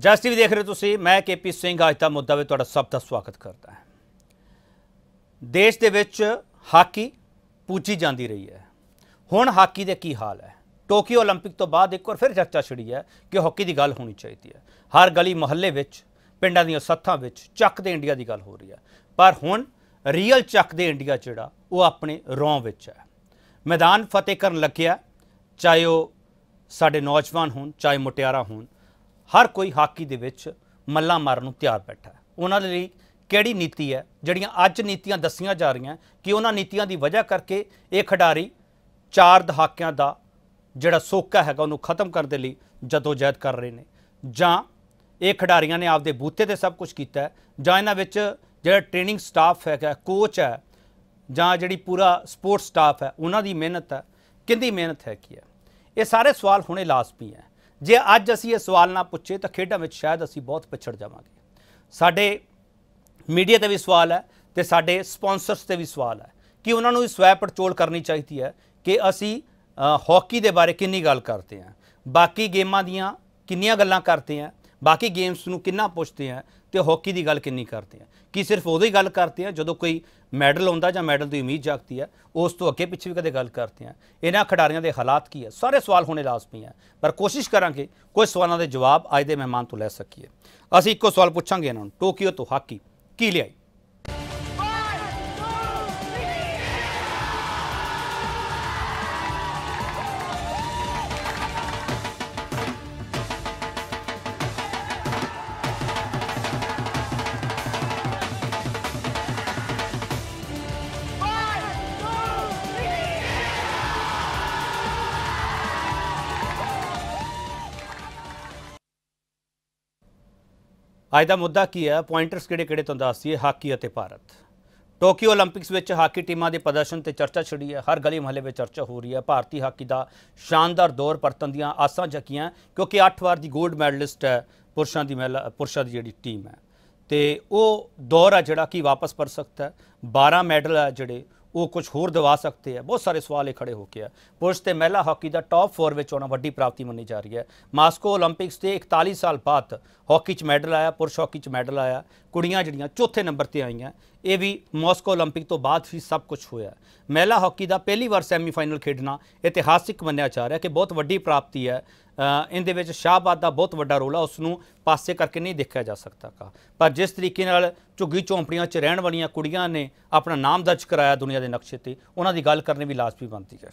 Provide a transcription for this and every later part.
Just ਵੀ ਦੇਖ ਰਹੇ ਤੁਸੀਂ ਮੈਂ ਕੇਪੀ ਸਿੰਘ ਅੱਜ ਦਾ ਮੁੱਦਾ ਵੀ ਤੁਹਾਡਾ ਸਭ ਦਾ ਸਵਾਗਤ ਕਰਦਾ ਹਾਂ ਦੇਸ਼ ਦੇ ਵਿੱਚ ਹਾਕੀ ਪੂਜੀ ਜਾਂਦੀ ਰਹੀ ਹੈ ਹੁਣ ਹਾਕੀ ਦੇ ਕੀ ਹਾਲ ਹੈ ਟੋਕੀਓ 올림픽 ਤੋਂ ਬਾਅਦ ਇੱਕ ਵਾਰ ਫਿਰ ਚਰਚਾ ਛਿੜੀ ਹੈ ਕਿ ਹਾਕੀ ਦੀ ਗੱਲ ਹੋਣੀ ਚਾਹੀਦੀ ਹੈ ਹਰ ਗਲੀ ਮੁਹੱਲੇ ਵਿੱਚ ਪਿੰਡਾਂ ਦੀਆਂ ਸੱਥਾਂ ਵਿੱਚ ਚੱਕ ਦੇ ਇੰਡੀਆ ਦੀ ਗੱਲ ਹੋ ਰਹੀ ਹੈ ਪਰ ਹੁਣ ਰੀਅਲ ਚੱਕ ਦੇ ਇੰਡੀਆ ਜਿਹੜਾ ਉਹ ਆਪਣੇ ਰੌਂ ਵਿੱਚ ਹੈ ਮੈਦਾਨ ਫਤਿਹ ਕਰਨ ਲੱਗਿਆ ਚਾਹੇ ਉਹ ਸਾਡੇ ਨੌਜਵਾਨ ਹੋਣ ਚਾਹੇ ਮੁਟਿਆਰਾ ਹੋਣ ਹਰ ਕੋਈ ਹਾਕੀ ਦੇ ਵਿੱਚ ਮੱਲਾ ਮਾਰਨ ਨੂੰ ਤਿਆਰ ਬੈਠਾ ਹੈ ਉਹਨਾਂ ਦੇ ਲਈ ਕਿਹੜੀ ਨੀਤੀ ਹੈ ਜਿਹੜੀਆਂ ਅੱਜ ਨੀਤੀਆਂ ਦੱਸੀਆਂ ਜਾ ਰਹੀਆਂ ਕਿ ਉਹਨਾਂ ਨੀਤੀਆਂ ਦੀ ਵਜ੍ਹਾ ਕਰਕੇ ਇਹ ਖਿਡਾਰੀ ਚਾਰ ਦਹਾਕਿਆਂ ਦਾ ਜਿਹੜਾ ਸੋਕਾ ਹੈਗਾ ਉਹਨੂੰ ਖਤਮ ਕਰਨ ਦੇ ਲਈ ਜਦੋਜਹਿਦ ਕਰ ਰਹੇ ਨੇ ਜਾਂ ਇਹ ਖਿਡਾਰੀਆਂ ਨੇ ਆਪਦੇ ਬੂਤੇ ਤੇ ਸਭ ਕੁਝ ਕੀਤਾ ਜਾਂ ਇਹਨਾਂ ਵਿੱਚ ਜਿਹੜਾ ਟ੍ਰੇਨਿੰਗ ਸਟਾਫ ਹੈਗਾ ਕੋਚ ਹੈ ਜਾਂ ਜਿਹੜੀ ਪੂਰਾ ਸਪੋਰਟ ਸਟਾਫ ਹੈ ਉਹਨਾਂ ਦੀ ਮਿਹਨਤ ਹੈ ਕਿੰਦੀ ਮਿਹਨਤ ਹੈ ਕੀ ਹੈ ਇਹ ਸਾਰੇ ਸਵਾਲ ਹੁਣੇ ਲਾਜ਼ਮੀ ਹੈ ਜੇ ਅੱਜ ਅਸੀਂ ਇਹ ਸਵਾਲ ਨਾ ਪੁੱਛੇ ਤਾਂ ਖੇਡਾਂ ਵਿੱਚ ਸ਼ਾਇਦ ਅਸੀਂ ਬਹੁਤ ਪਿਛੜ ਜਾਵਾਂਗੇ ਸਾਡੇ ਮੀਡੀਆ ਤੇ ਵੀ ਸਵਾਲ ਹੈ ਤੇ ਸਾਡੇ ਸਪਾਂਸਰਸ ਤੇ ਵੀ ਸਵਾਲ ਹੈ ਕਿ ਉਹਨਾਂ ਨੂੰ ਵੀ ਸਵੈ ਪੜਚੋਲ ਕਰਨੀ ਚਾਹੀਦੀ ਹੈ ਕਿ ਅਸੀਂ ਹਾਕੀ ਦੇ ਬਾਰੇ ਕਿੰਨੀ ਗੱਲ ਕਰਦੇ ਹਾਂ ਬਾਕੀ ਗੇਮਾਂ ਦੀਆਂ ਕਿੰਨੀਆਂ ਗੱਲਾਂ ਕਰਦੇ ਹਾਂ ਬਾਕੀ ਗੇਮਸ ਨੂੰ ਕਿੰਨਾ ਪੁੱਛਦੇ ਹਾਂ ਤੇ ਹਾਕੀ ਦੀ ਗੱਲ ਕਿੰਨੀ ਕਰਦੇ ਆ ਕੀ ਸਿਰਫ ਉਹਦੇ ਹੀ ਗੱਲ ਕਰਦੇ ਆ ਜਦੋਂ ਕੋਈ ਮੈਡਲ ਆਉਂਦਾ ਜਾਂ ਮੈਡਲ ਦੀ ਉਮੀਦ ਜਾਗਦੀ ਆ ਉਸ ਤੋਂ ਅੱਗੇ ਪਿੱਛੇ ਵੀ ਕਦੇ ਗੱਲ ਕਰਦੇ ਆ ਇਹਨਾਂ ਖਿਡਾਰੀਆਂ ਦੇ ਹਾਲਾਤ ਕੀ ਆ ਸਾਰੇ ਸਵਾਲ ਹੋਣੇ ਲਾਜ਼ਮੀ ਆ ਪਰ ਕੋਸ਼ਿਸ਼ ਕਰਾਂਗੇ ਕੁਝ ਸਵਾਲਾਂ ਦੇ ਜਵਾਬ ਅੱਜ ਦੇ ਮਹਿਮਾਨ ਤੋਂ ਲੈ ਸਕੀਏ ਅਸੀਂ ਇੱਕੋ ਸਵਾਲ ਪੁੱਛਾਂਗੇ ਇਹਨਾਂ ਨੂੰ ਟੋਕੀਓ ਤੋਂ ਹਾਕੀ ਕੀ ਲਿਆਈ ਅੱਜ ਦਾ ਮੁੱਦਾ ਕੀ ਹੈ ਪੁਆਇੰਟਰਸ ਕਿਹੜੇ ਕਿਹੜੇ ਤੋਂ ਦੱਸ ਹਾਕੀ ਅਤੇ ਭਾਰਤ ਟੋਕੀਓ 올림픽ਸ ਵਿੱਚ ਹਾਕੀ ਟੀਮਾਂ ਦੇ ਪ੍ਰਦਰਸ਼ਨ ਤੇ ਚਰਚਾ ਛਿੜੀ ਹੈ ਹਰ ਗਲੀ ਮਹੱਲੇ ਵਿੱਚ ਚਰਚਾ ਹੋ ਰਹੀ ਹੈ ਭਾਰਤੀ ਹਾਕੀ ਦਾ ਸ਼ਾਨਦਾਰ ਦੌਰ ਪਰਤਨ ਦੀਆਂ ਆਸਾਂ ਜਕੀਆਂ ਕਿਉਂਕਿ 8 ਵਾਰ ਦੀ 골ਡ ਮੈਡਲਿਸਟ ਹੈ ਪੁਰਸ਼ਾਂ ਦੀ ਮਹਿਲਾ ਪੁਰਸ਼ਾਂ ਦੀ ਜਿਹੜੀ ਟੀਮ ਹੈ ਤੇ ਉਹ ਦੌਰ ਆ ਜਿਹੜਾ ਕਿ ਵਾਪਸ ਪਰ ਸਕਦਾ ਹੈ 12 ਮੈਡਲ ਆ ਜਿਹੜੇ ਉਹ ਕੁਝ ਹੋਰ ਦਿਵਾ ਸਕਦੇ ਆ ਬਹੁਤ ਸਾਰੇ ਸਵਾਲ ਇਹ ਖੜੇ ਹੋ ਕੇ ਆ ਪੁਰਸ਼ ਤੇ ਮਹਿਲਾ ਹਾਕੀ ਦਾ ਟਾਪ 4 ਵਿੱਚ ਆਉਣਾ ਵੱਡੀ ਪ੍ਰਾਪਤੀ ਮੰਨੀ ਜਾ ਰਹੀ ਹੈ ਮਾਸਕੋ 올림픽ਸ ਤੇ 41 ਸਾਲ ਬਾਅਦ ਹਾਕੀ 'ਚ ਮੈਡਲ ਆਇਆ ਪੁਰਸ਼ ਹਾਕੀ 'ਚ ਮੈਡਲ ਆਇਆ ਕੁੜੀਆਂ ਜਿਹੜੀਆਂ ਚੌਥੇ ਨੰਬਰ ਤੇ ਆਈਆਂ ਇਹ ਵੀ ਮਾਸਕੋ 올림픽 ਤੋਂ ਬਾਅਦ ਹੀ ਸਭ ਕੁਝ ਹੋਇਆ ਮਹਿਲਾ ਹਾਕੀ ਦਾ ਪਹਿਲੀ ਵਾਰ ਸੈਮੀਫਾਈਨਲ ਖੇਡਣਾ ਇਤਿਹਾਸਿਕ ਮੰਨਿਆ ਜਾ ਰਿਹਾ ਕਿ ਬਹੁਤ ਵੱਡੀ ਪ੍ਰਾਪਤੀ ਹੈ ਇਹਦੇ ਵਿੱਚ ਸ਼ਾਹਬਾਦ ਦਾ ਬਹੁਤ ਵੱਡਾ ਰੋਲ ਹੈ ਉਸ ਨੂੰ ਪਾਸੇ ਕਰਕੇ ਨਹੀਂ ਦੇਖਿਆ ਜਾ ਸਕਦਾ ਪਰ ਜਿਸ ਤਰੀਕੇ ਨਾਲ ਝੁੱਗੀ ਝੌਂਪੜੀਆਂ 'ਚ ਰਹਿਣ ਵਾਲੀਆਂ ਕੁੜੀਆਂ ਨੇ ਆਪਣਾ ਨਾਮ ਦਰਜ ਕਰਾਇਆ ਦੁਨੀਆ ਦੇ ਨਕਸ਼ੇ ਤੇ ਉਹਨਾਂ ਦੀ ਗੱਲ ਕਰਨੀ ਵੀ ਲਾਜ਼ਮੀ ਬਣਦੀ ਹੈ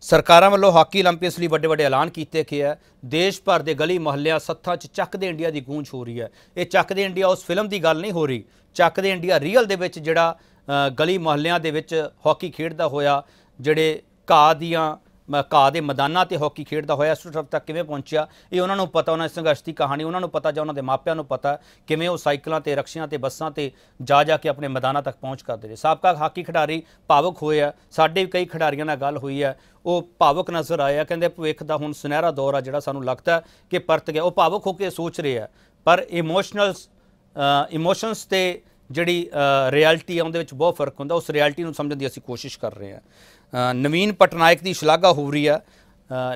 ਸਰਕਾਰਾਂ ਵੱਲੋਂ ਹਾਕੀ 올림픽ਸ ਲਈ ਵੱਡੇ ਵੱਡੇ ਐਲਾਨ ਕੀਤੇ ਗਏ ਆ ਦੇਸ਼ ਭਰ ਦੇ ਗਲੀ ਮੁਹੱਲਿਆਂ ਸੱਥਾਂ 'ਚ ਚੱਕ ਦੇ ਇੰਡੀਆ ਦੀ ਗੂੰਜ ਹੋ ਰਹੀ ਹੈ ਇਹ ਚੱਕ ਦੇ ਇੰਡੀਆ ਉਸ ਫਿਲਮ ਦੀ ਗੱਲ ਨਹੀਂ ਹੋ ਰਹੀ ਚੱਕ ਦੇ ਇੰਡੀਆ ਰੀਅਲ ਦੇ ਵਿੱਚ ਜਿਹੜਾ ਗਲੀ ਮੁਹੱਲਿਆਂ ਦੇ ਵਿੱਚ ਹਾਕੀ ਖੇਡਦਾ ਹੋਇਆ ਜਿਹੜੇ ਘਾਹ ਦੀਆਂ ਘਾਹ ਦੇ ਮੈਦਾਨਾਂ ਤੇ ਹਾਕੀ ਖੇਡਦਾ ਹੋਇਆ ਇਸ ਤੱਕ ਕਿਵੇਂ ਪਹੁੰਚਿਆ ਇਹ ਉਹਨਾਂ ਨੂੰ ਪਤਾ ਉਹਨਾਂ ਸੰਘਰਸ਼ ਦੀ ਕਹਾਣੀ ਉਹਨਾਂ ਨੂੰ ਪਤਾ ਜਾਂ ਉਹਨਾਂ ਦੇ ਮਾਪਿਆਂ ਨੂੰ ਪਤਾ ਕਿਵੇਂ ਉਹ ਸਾਈਕਲਾਂ ਤੇ ਰਕਸ਼ਿਆਂ ਤੇ ਬੱਸਾਂ ਤੇ ਜਾ ਜਾ ਕੇ ਆਪਣੇ ਮੈਦਾਨਾਂ ਤੱਕ ਪਹੁੰਚ ਕਰਦੇ ਨੇ ਸਾਬਕਾ ਹਾਕੀ ਖਿਡਾਰੀ ਭਾਵਕ ਹੋਏ ਆ ਸਾਡੇ ਵੀ ਕਈ ਖਿਡਾਰੀਆਂ ਨਾਲ ਗੱਲ ਹੋਈ ਆ ਉਹ ਭਾਵਕ ਨਜ਼ਰ ਆਇਆ ਕਹਿੰਦੇ ਭਵਿੱਖ ਦਾ ਹੁਣ ਸੁਨਹਿਰਾ ਦੌਰ ਆ ਜਿਹੜਾ ਸਾਨੂੰ ਲੱਗਦਾ ਕਿ ਪਰਤ ਗਿਆ ਉਹ ਭਾਵਕ ਹੋ ਕੇ ਸੋਚ ਰਿਹਾ ਪਰ ਇਮੋਸ਼ਨਲ ਇਮੋਸ਼ਨਸ ਤੇ ਜਿਹੜੀ ਰਿਐਲਿਟੀ ਆ ਉਹਦੇ ਵਿੱਚ ਬਹੁਤ ਫਰਕ ਹੁੰਦਾ ਉਸ ਰਿਐਲਿਟੀ ਨੂੰ ਸਮਝਣ ਦੀ ਅਸੀਂ ਕੋਸ਼ਿਸ਼ ਕਰ ਰਹੇ ਹਾਂ ਨਵੀਨ ਪਟਨਾਇਕ ਦੀ ਸ਼ਲਾਘਾ ਹੋ ਰਹੀ ਆ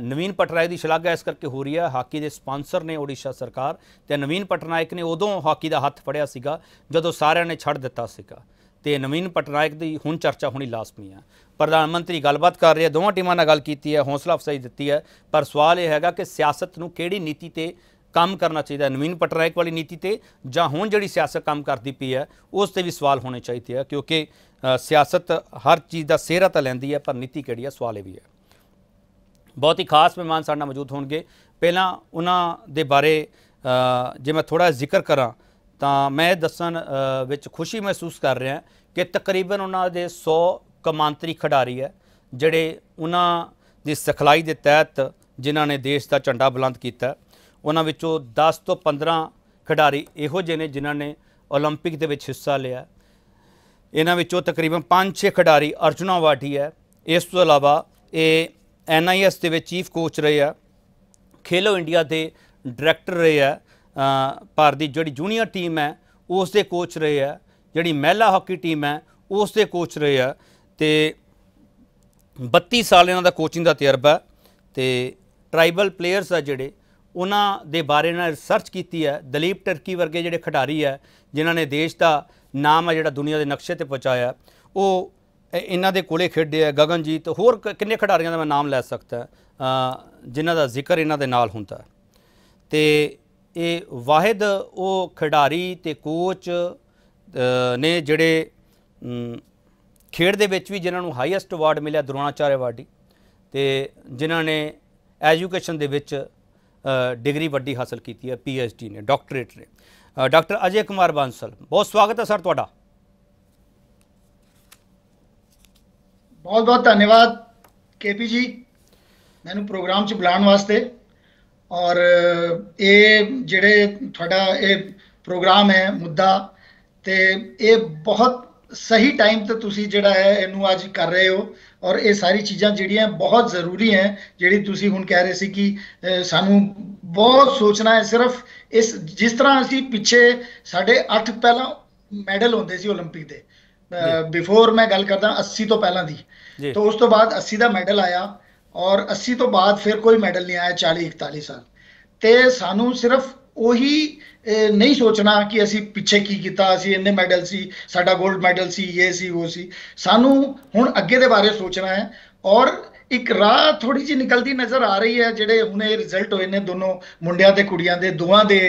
ਨਵੀਨ ਪਟਨਾਇਕ ਦੀ ਸ਼ਲਾਘਾ ਇਸ ਕਰਕੇ ਹੋ ਰਹੀ ਆ ਹਾਕੀ ਦੇ ਸਪਾਂਸਰ ਨੇ ਓਡੀਸ਼ਾ ਸਰਕਾਰ ਤੇ ਨਵੀਨ ਪਟਨਾਇਕ ਨੇ ਉਦੋਂ ਹਾਕੀ ਦਾ ਹੱਥ ਫੜਿਆ ਸੀਗਾ ਜਦੋਂ ਸਾਰਿਆਂ ਨੇ ਛੱਡ ਦਿੱਤਾ ਸੀਗਾ ਤੇ ਨਵੀਨ ਪਟਨਾਇਕ ਦੀ ਹੁਣ ਚਰਚਾ ਹੋਣੀ ਲਾਜ਼ਮੀ ਆ ਪ੍ਰਧਾਨ ਮੰਤਰੀ ਗੱਲਬਾਤ ਕਰ ਰਹੇ ਦੋਵਾਂ ਟੀਮਾਂ ਨਾਲ ਗੱਲ ਕੀਤੀ ਹੈ ਹੌਸਲਾ ਅਫਸਾਈ ਦਿੱਤੀ ਹੈ ਪਰ ਸਵਾਲ ਇਹ ਹੈਗਾ ਕਿ ਸਿਆਸਤ ਨੂੰ ਕਿਹੜੀ ਨੀਤੀ ਤੇ ਕੰਮ ਕਰਨਾ ਚਾਹੀਦਾ ਨਵੀਨ ਪਟਰਾਇਕ ਵਾਲੀ ਨੀਤੀ ਤੇ ਜਾਂ ਹੁਣ ਜਿਹੜੀ ਸਿਆਸਤ ਕੰਮ ਕਰਦੀ ਪਈ ਹੈ ਉਸ ਤੇ ਵੀ ਸਵਾਲ ਹੋਣੇ ਚਾਹੀਦੇ ਆ ਕਿਉਂਕਿ ਸਿਆਸਤ ਹਰ ਚੀਜ਼ ਦਾ ਸਿਹਰਾ ਤਾਂ ਲੈਂਦੀ ਹੈ ਪਰ ਨੀਤੀ ਕਿਹੜੀ ਹੈ ਸਵਾਲ ਇਹ ਵੀ ਹੈ ਬਹੁਤ ਹੀ ਖਾਸ ਮਹਿਮਾਨ ਸਾਡੇ ਨਾਲ ਮੌਜੂਦ ਹੋਣਗੇ ਪਹਿਲਾਂ ਉਹਨਾਂ ਦੇ ਬਾਰੇ ਜੇ ਮੈਂ ਥੋੜਾ ਜ਼ਿਕਰ ਕਰਾਂ ਤਾਂ ਮੈਂ ਦੱਸਣ ਵਿੱਚ ਖੁਸ਼ੀ ਮਹਿਸੂਸ ਕਰ ਰਿਹਾ ਕਿ ਤਕਰੀਬਨ ਉਹਨਾਂ ਦੇ 100 ਕਮਾਂਤਰੀ ਖਿਡਾਰੀ ਹੈ ਜਿਹੜੇ ਉਹਨਾਂ ਦੀ ਸਖਲਾਈ ਦੇ ਤਹਿਤ ਜਿਨ੍ਹਾਂ ਨੇ ਦੇਸ਼ ਦਾ ਝੰਡਾ ਬੁਲੰਦ ਕੀਤਾ ਉਹਨਾਂ ਵਿੱਚੋਂ 10 ਤੋਂ 15 ਖਿਡਾਰੀ ਇਹੋ ਜਿਹੇ ਨੇ ਜਿਨ੍ਹਾਂ ਨੇ 올림픽 ਦੇ ਵਿੱਚ ਹਿੱਸਾ ਲਿਆ ਇਹਨਾਂ ਵਿੱਚੋਂ ਤਕਰੀਬਨ 5-6 ਖਿਡਾਰੀ ਅਰਜੁਨਾ ਵਾਟੀ ਹੈ ਇਸ ਤੋਂ ਇਲਾਵਾ ਇਹ ਐਨਆਈਐਸ ਦੇ ਵਿੱਚ ਚੀਫ ਕੋਚ ਰਹੇ ਆ ਖੇਲੋ ਇੰਡੀਆ ਦੇ ਡਾਇਰੈਕਟਰ ਰਹੇ ਆ ਭਾਰਤ ਦੀ ਜਿਹੜੀ ਜੂਨੀਅਰ ਟੀਮ ਹੈ ਉਸ ਦੇ ਕੋਚ ਰਹੇ ਆ ਜਿਹੜੀ ਮਹਿਲਾ ਹਾਕੀ ਟੀਮ ਹੈ ਉਸ ਦੇ ਕੋਚ ਰਹੇ ਆ ਤੇ 32 ਸਾਲ ਇਹਨਾਂ ਦਾ ਕੋਚਿੰਗ ਦਾ ਤਜਰਬਾ ਤੇ ਟ੍ਰਾਈਬਲ ਪਲੇਅਰਸ ਆ ਜਿਹੜੇ ਉਹਨਾਂ ਦੇ ਬਾਰੇ ਨਾਲ ਰਿਸਰਚ ਕੀਤੀ ਹੈ ਦਲੀਪ ਟਰਕੀ ਵਰਗੇ ਜਿਹੜੇ ਖਿਡਾਰੀ ਹੈ ਜਿਨ੍ਹਾਂ ਨੇ ਦੇਸ਼ ਦਾ ਨਾਮ ਹੈ ਜਿਹੜਾ ਦੁਨੀਆ ਦੇ ਨਕਸ਼ੇ ਤੇ ਪਹੁੰਚਾਇਆ ਉਹ ਇਹਨਾਂ ਦੇ ਕੋਲੇ ਖੇਡੇ ਹੈ ਗਗਨਜੀਤ ਹੋਰ ਕਿੰਨੇ ਖਿਡਾਰੀਆਂ ਦਾ ਮੈਂ ਨਾਮ ਲੈ ਸਕਦਾ ਜਿਨ੍ਹਾਂ ਦਾ ਜ਼ਿਕਰ ਇਹਨਾਂ ਦੇ ਨਾਲ ਹੁੰਦਾ ਤੇ ਇਹ ਵਾਹਿਦ ਉਹ ਖਿਡਾਰੀ ਤੇ ਕੋਚ ਨੇ ਜਿਹੜੇ ਖੇਡ ਦੇ ਵਿੱਚ ਵੀ ਜਿਨ੍ਹਾਂ ਨੂੰ ਹਾਈਐਸਟ ਅਵਾਰਡ ਮਿਲਿਆ ਦਰੋਣਾਚਾਰਿਆ ਅਵਾਰਡ ਤੇ ਜਿਨ੍ਹਾਂ ਨੇ ਐਜੂਕੇਸ਼ਨ ਦੇ ਵਿੱਚ ਡਿਗਰੀ ਵੱਡੀ ਹਾਸਲ ਕੀਤੀ ਹੈ ਪੀ ਐਚ ਡੀ ਨੇ ਡਾਕਟਰੇਟ ਨੇ ਡਾਕਟਰ ਅਜੇ ਕੁਮਾਰ ਬਾਂਸਲ ਬਹੁਤ ਸਵਾਗਤ ਹੈ ਸਰ ਤੁਹਾਡਾ ਬਹੁਤ ਬਹੁਤ ਧੰਨਵਾਦ ਕੇਪੀ ਜੀ ਮੈਨੂੰ ਪ੍ਰੋਗਰਾਮ 'ਚ ਬੁਲਾਉਣ ਵਾਸਤੇ ਔਰ ਇਹ ਜਿਹੜੇ ਤੁਹਾਡਾ ਇਹ ਪ੍ਰੋਗਰਾਮ ਹੈ ਮੁੱਦਾ ਤੇ ਇਹ ਬਹੁਤ ਸਹੀ ਟਾਈਮ ਤੇ ਤੁਸੀਂ ਜਿਹੜਾ ਹੈ ਇਹਨੂੰ ਅੱਜ ਕਰ ਰਹੇ ਹੋ ਔਰ ਇਹ ਸਾਰੀ ਚੀਜ਼ਾਂ ਜਿਹੜੀਆਂ ਬਹੁਤ ਜ਼ਰੂਰੀ ਹੈ ਜਿਹੜੀ ਤੁਸੀਂ ਹੁਣ ਕਹਿ ਰਹੇ ਸੀ ਕਿ ਸਾਨੂੰ ਬਹੁਤ ਸੋਚਣਾ ਹੈ ਸਿਰਫ ਇਸ ਜਿਸ ਤਰ੍ਹਾਂ ਅਸੀਂ ਪਿੱਛੇ ਸਾਡੇ 8 ਪਹਿਲਾਂ ਮੈਡਲ ਹੁੰਦੇ ਸੀ 올림픽 ਦੇ ਬਿਫੋਰ ਮੈਂ ਗੱਲ ਕਰਦਾ 80 ਤੋਂ ਪਹਿਲਾਂ ਦੀ ਤਾਂ ਉਸ ਤੋਂ ਬਾਅਦ 80 ਦਾ ਮੈਡਲ ਆਇਆ ਔਰ 80 ਤੋਂ ਬਾਅਦ ਫਿਰ ਕੋਈ ਮੈਡਲ ਨਹੀਂ ਆਇਆ 40 41 ਸਾਲ ਤੇ ਸਾਨੂੰ ਸਿਰਫ ਉਹੀ ਨਹੀਂ ਸੋਚਣਾ ਕਿ ਅਸੀਂ ਪਿੱਛੇ ਕੀ ਕੀਤਾ ਅਸੀਂ ਇੰਨੇ ਮੈਡਲ ਸੀ ਸਾਡਾ 골ਡ ਮੈਡਲ ਸੀ ਇਹ ਸੀ ਉਹ ਸੀ ਸਾਨੂੰ ਹੁਣ ਅੱਗੇ ਦੇ ਬਾਰੇ ਸੋਚਣਾ ਹੈ ਔਰ ਇੱਕ ਰਾਹ ਥੋੜੀ ਜਿਹੀ ਨਿਕਲਦੀ ਨਜ਼ਰ ਆ ਰਹੀ ਹੈ ਜਿਹੜੇ ਹੁਣੇ ਰਿਜ਼ਲਟ ਹੋਏ ਨੇ ਦੋਨੋਂ ਮੁੰਡਿਆਂ ਤੇ ਕੁੜੀਆਂ ਦੇ ਦੋਵਾਂ ਦੇ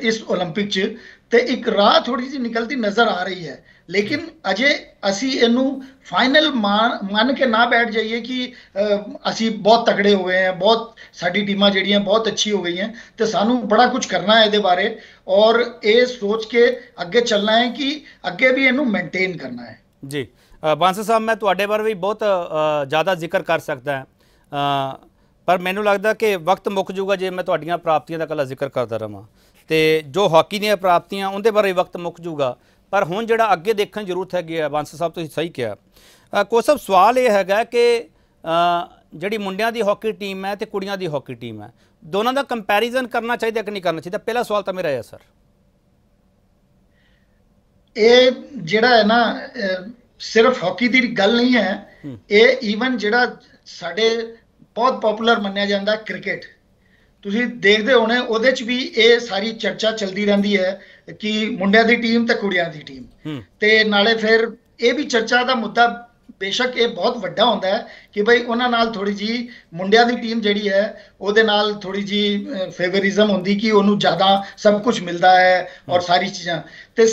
ਇਸ 올림픽 'ਚ ਤੇ ਇੱਕ ਰਾਹ ਥੋੜੀ ਜਿਹੀ ਨਿਕਲਦੀ ਨਜ਼ਰ ਆ ਰਹੀ ਹੈ ਲੇਕਿਨ ਅਜੇ ਅਸੀਂ ਇਹਨੂੰ ਫਾਈਨਲ ਮੰਨ ਕੇ ਨਾ ਬੈਠ ਜਾਈਏ ਕਿ ਅਸੀਂ ਬਹੁਤ ਤਕੜੇ ਹੋ ਗਏ ਹਾਂ ਬਹੁਤ ਸਾਡੀ ਟੀਮਾਂ ਜਿਹੜੀਆਂ ਬਹੁਤ ਅੱਛੀ ਹੋ ਗਈਆਂ ਤੇ ਸਾਨੂੰ ਬੜਾ ਕੁਝ ਕਰਨਾ ਹੈ ਇਹਦੇ ਬਾਰੇ ਔਰ ਇਹ ਸੋਚ ਕੇ ਅੱਗੇ ਚੱਲਣਾ ਹੈ ਕਿ ਅੱਗੇ ਵੀ ਇਹਨੂੰ ਮੇਨਟੇਨ ਕਰਨਾ ਹੈ ਜੀ ਬਾਂਸਰ ਸਾਹਿਬ ਮੈਂ ਤੁਹਾਡੇ ਬਾਰੇ ਵੀ ਬਹੁਤ ਜ਼ਿਆਦਾ ਜ਼ਿਕਰ ਕਰ ਸਕਦਾ ਪਰ ਮੈਨੂੰ ਲੱਗਦਾ ਕਿ ਵਕਤ ਮੁੱਕ ਜਾਊਗਾ ਜੇ ਮੈਂ ਤੁਹਾਡੀਆਂ ਪ੍ਰਾਪਤੀਆਂ ਦਾ ਕੱਲਾ ਜ਼ਿਕਰ ਕਰਦਾ ਰਵਾਂ ਤੇ ਜੋ ਹਾਕੀ ਦੀਆਂ ਪ੍ਰਾਪਤੀਆਂ ਉਹਦੇ ਬਾਰੇ ਵਕਤ ਮੁੱਕ ਜਾਊਗਾ ਪਰ ਹੁਣ ਜਿਹੜਾ ਅੱਗੇ ਦੇਖਣ ਜ਼ਰੂਰਤ ਹੈਗੀ ਹੈ ਬਾਂਸਲ ਸਾਹਿਬ ਤੁਸੀਂ ਸਹੀ ਕਿਹਾ ਕੋਸਬ ਸਵਾਲ ਇਹ ਹੈਗਾ ਕਿ ਜਿਹੜੀ ਮੁੰਡਿਆਂ ਦੀ ਹਾਕੀ ਟੀਮ ਹੈ ਤੇ ਕੁੜੀਆਂ ਦੀ ਹਾਕੀ ਟੀਮ ਹੈ ਦੋਨਾਂ ਦਾ ਕੰਪੈਰੀਜ਼ਨ ਕਰਨਾ ਚਾਹੀਦਾ ਕਿ ਨਹੀਂ ਕਰਨਾ ਚਾਹੀਦਾ ਪਹਿਲਾ ਸਵਾਲ ਤਾਂ ਮੇਰਾ ਹੈ ਸਰ ਇਹ ਜਿਹੜਾ ਹੈ ਨਾ ਸਿਰਫ ਹਾਕੀ ਦੀ ਗੱਲ ਨਹੀਂ ਹੈ ਇਹ ਈਵਨ ਜਿਹੜਾ ਸਾਡੇ ਬਹੁਤ ਪਪੂਲਰ ਮੰਨਿਆ ਜਾਂਦਾ ਕ੍ਰਿਕਟ ਤੁਸੀਂ ਦੇਖਦੇ ਹੋਣੇ ਉਹਦੇ 'ਚ ਵੀ ਇਹ ਸਾਰੀ ਚਰਚਾ ਚੱਲਦੀ ਰਹਿੰਦੀ ਹੈ ਕਿ ਮੁੰਡਿਆਂ ਦੀ ਟੀਮ ਤੇ ਕੁੜੀਆਂ ਦੀ ਟੀਮ ਤੇ ਨਾਲੇ ਫਿਰ ਇਹ ਵੀ ਚਰਚਾ ਦਾ ਮੁੱਦਾ ਬੇਸ਼ੱਕ ਇਹ ਬਹੁਤ ਵੱਡਾ ਹੁੰਦਾ ਹੈ ਕਿ ਭਾਈ ਉਹਨਾਂ ਨਾਲ ਥੋੜੀ ਜੀ ਮੁੰਡਿਆਂ ਦੀ ਟੀਮ ਜਿਹੜੀ ਹੈ ਉਹਦੇ ਨਾਲ ਥੋੜੀ ਜੀ ਫੇਵਰਿਜ਼ਮ ਹੁੰਦੀ ਕਿ ਉਹਨੂੰ ਜ਼ਿਆਦਾ ਸਭ ਕੁਝ ਮਿਲਦਾ ਹੈ ਔਰ ਸਾਰੀ ਚੀਜ਼ਾਂ ਤੇ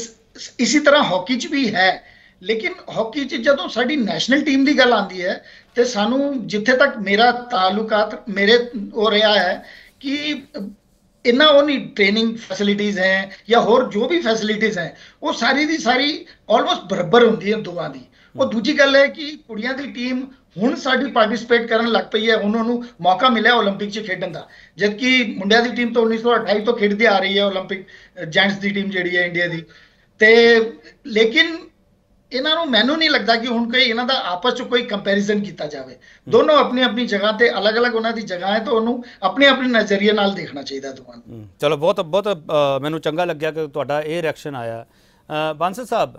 ਇਸੇ ਤਰ੍ਹਾਂ ਹਾਕੀ 'ਚ ਵੀ ਹੈ ਲੇਕਿਨ ਹਾਕੀ 'ਚ ਜਦੋਂ ਸਾਡੀ ਨੈਸ਼ਨਲ ਟੀਮ ਦੀ ਗੱਲ ਆਉਂਦੀ ਹੈ ਤੇ ਸਾਨੂੰ ਜਿੱਥੇ ਤੱਕ ਮੇਰਾ ਤਾਲੁਕਾਤ ਮੇਰੇ ਹੋ ਰਿਹਾ ਹੈ ਕਿ ਇਨਾ ਉਹਨੀ ਟ੍ਰੇਨਿੰਗ ਫੈਸਿਲਿਟੀਆਂ ਹੈ ਜਾਂ ਹੋਰ ਜੋ ਵੀ ਫੈਸਿਲਿਟੀਆਂ ਹੈ ਉਹ ਸਾਰੀ ਦੀ ਸਾਰੀ ਆਲਮੋਸਟ ਬਰਾਬਰ ਹੁੰਦੀ ਹੈ ਦੋਵਾਂ ਦੀ ਉਹ ਦੂਜੀ ਗੱਲ ਹੈ ਕਿ ਕੁੜੀਆਂ ਦੀ ਟੀਮ ਹੁਣ ਸਾਡੀ ਪਾਰਟਿਸਿਪੇਟ ਕਰਨ ਲੱਗ ਪਈ ਹੈ ਉਹਨਾਂ ਨੂੰ ਮੌਕਾ ਮਿਲਿਆ 올림픽 'ਚ ਖੇਡਣ ਦਾ ਜਦਕਿ ਮੁੰਡਿਆਂ ਦੀ ਟੀਮ ਤਾਂ 1928 ਤੋਂ ਖੇਡਦੀ ਆ ਰਹੀ ਹੈ 올림픽 ਜੈਂਟਸ ਦੀ ਟੀਮ ਜਿਹੜੀ ਹੈ ਇੰਡੀਆ ਦੀ ਤੇ ਲੇਕਿਨ ਇਹਨਾਂ ਨੂੰ ਮੈਨੂੰ ਨਹੀਂ ਲੱਗਦਾ ਕਿ ਹੁਣ ਕੋਈ ਇਹਨਾਂ ਦਾ ਆਪਸ ਵਿੱਚ ਕੋਈ ਕੰਪੈਰੀਜ਼ਨ ਕੀਤਾ ਜਾਵੇ ਦੋਨੋਂ ਆਪਣੀ ਆਪਣੀ ਜਗ੍ਹਾ ਤੇ ਅਲੱਗ-ਅਲੱਗ ਉਹਨਾਂ ਦੀ ਜਗ੍ਹਾ ਹੈ ਤਾਂ ਉਹਨੂੰ ਆਪਣੇ ਆਪਣੇ ਨਜ਼ਰੀਏ ਨਾਲ ਦੇਖਣਾ ਚਾਹੀਦਾ ਤੁਹਾਨੂੰ ਚਲੋ ਬਹੁਤ ਬਹੁਤ ਮੈਨੂੰ ਚੰਗਾ ਲੱਗਿਆ ਕਿ ਤੁਹਾਡਾ ਇਹ ਰਿਐਕਸ਼ਨ ਆਇਆ ਬੰਸ ਸਾਹਿਬ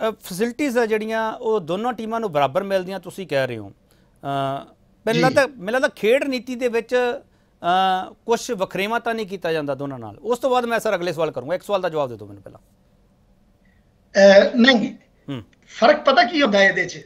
ਫੈਸਿਲਿਟੀਆਂ ਜਿਹੜੀਆਂ ਉਹ ਦੋਨੋਂ ਟੀਮਾਂ ਨੂੰ ਬਰਾਬਰ ਮਿਲਦੀਆਂ ਤੁਸੀਂ ਕਹਿ ਰਹੇ ਹੋ ਪਹਿਲਾਂ ਤਾਂ ਮੇਰਾ ਤਾਂ ਖੇਡ ਨੀਤੀ ਦੇ ਵਿੱਚ ਕੁਝ ਵਖਰੇਵਾਂ ਤਾਂ ਨਹੀਂ ਕੀਤਾ ਜਾਂਦਾ ਦੋਨਾਂ ਨਾਲ ਉਸ ਤੋਂ ਬਾਅਦ ਮੈਂ ਸਰ ਅਗਲੇ ਸਵਾਲ ਕਰੂੰਗਾ ਇੱਕ ਸਵਾਲ ਦਾ ਜਵਾਬ ਦੇ ਦਿਓ ਮੈਨੂੰ ਪਹਿਲਾਂ ਨਹੀਂ ਫਰਕ ਪਤਾ ਕੀ ਹੁੰਦਾ ਇਹਦੇ ਚ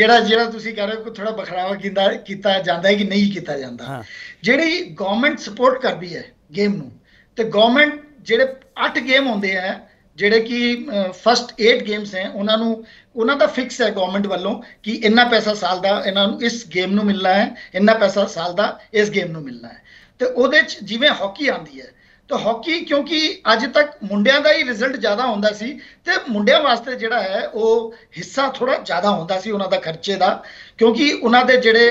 ਜਿਹੜਾ ਜਿਹੜਾ ਤੁਸੀਂ ਕਹ ਰਹੇ ਹੋ ਕਿ ਥੋੜਾ ਬਖਰਾਵਾ ਕੀਤਾ ਕੀਤਾ ਜਾਂਦਾ ਹੈ ਕਿ ਨਹੀਂ ਕੀਤਾ ਜਾਂਦਾ ਜਿਹੜੀ ਗਵਰਨਮੈਂਟ ਸਪੋਰਟ ਕਰਦੀ ਹੈ ਗੇਮ ਨੂੰ ਤੇ ਗਵਰਨਮੈਂਟ ਜਿਹੜੇ 8 ਗੇਮ ਹੁੰਦੇ ਆ ਜਿਹੜੇ ਕਿ ਫਸਟ 8 ਗੇਮਸ ਹੈ ਉਹਨਾਂ ਨੂੰ ਉਹਨਾਂ ਦਾ ਫਿਕਸ ਹੈ ਗਵਰਨਮੈਂਟ ਵੱਲੋਂ ਕਿ ਇੰਨਾ ਪੈਸਾ ਸਾਲ ਦਾ ਇਹਨਾਂ ਨੂੰ ਇਸ ਗੇਮ ਨੂੰ ਮਿਲਣਾ ਹੈ ਇੰਨਾ ਪੈਸਾ ਸਾਲ ਦਾ ਇਸ ਗੇਮ ਨੂੰ ਮਿਲਣਾ ਹੈ ਤੇ ਉਹਦੇ ਚ ਜਿਵੇਂ ਹਾਕੀ ਆਂਦੀ ਹੈ ਤਾਂ ਹਾਕੀ ਕਿਉਂਕਿ ਅੱਜ ਤੱਕ ਮੁੰਡਿਆਂ ਦਾ ਹੀ ਰਿਜ਼ਲਟ ਜ਼ਿਆਦਾ ਹੁੰਦਾ ਸੀ ਤੇ ਮੁੰਡਿਆਂ ਵਾਸਤੇ ਜਿਹੜਾ ਹੈ ਉਹ ਹਿੱਸਾ ਥੋੜਾ ਜ਼ਿਆਦਾ ਹੁੰਦਾ ਸੀ ਉਹਨਾਂ ਦਾ ਖਰਚੇ ਦਾ ਕਿਉਂਕਿ ਉਹਨਾਂ ਦੇ ਜਿਹੜੇ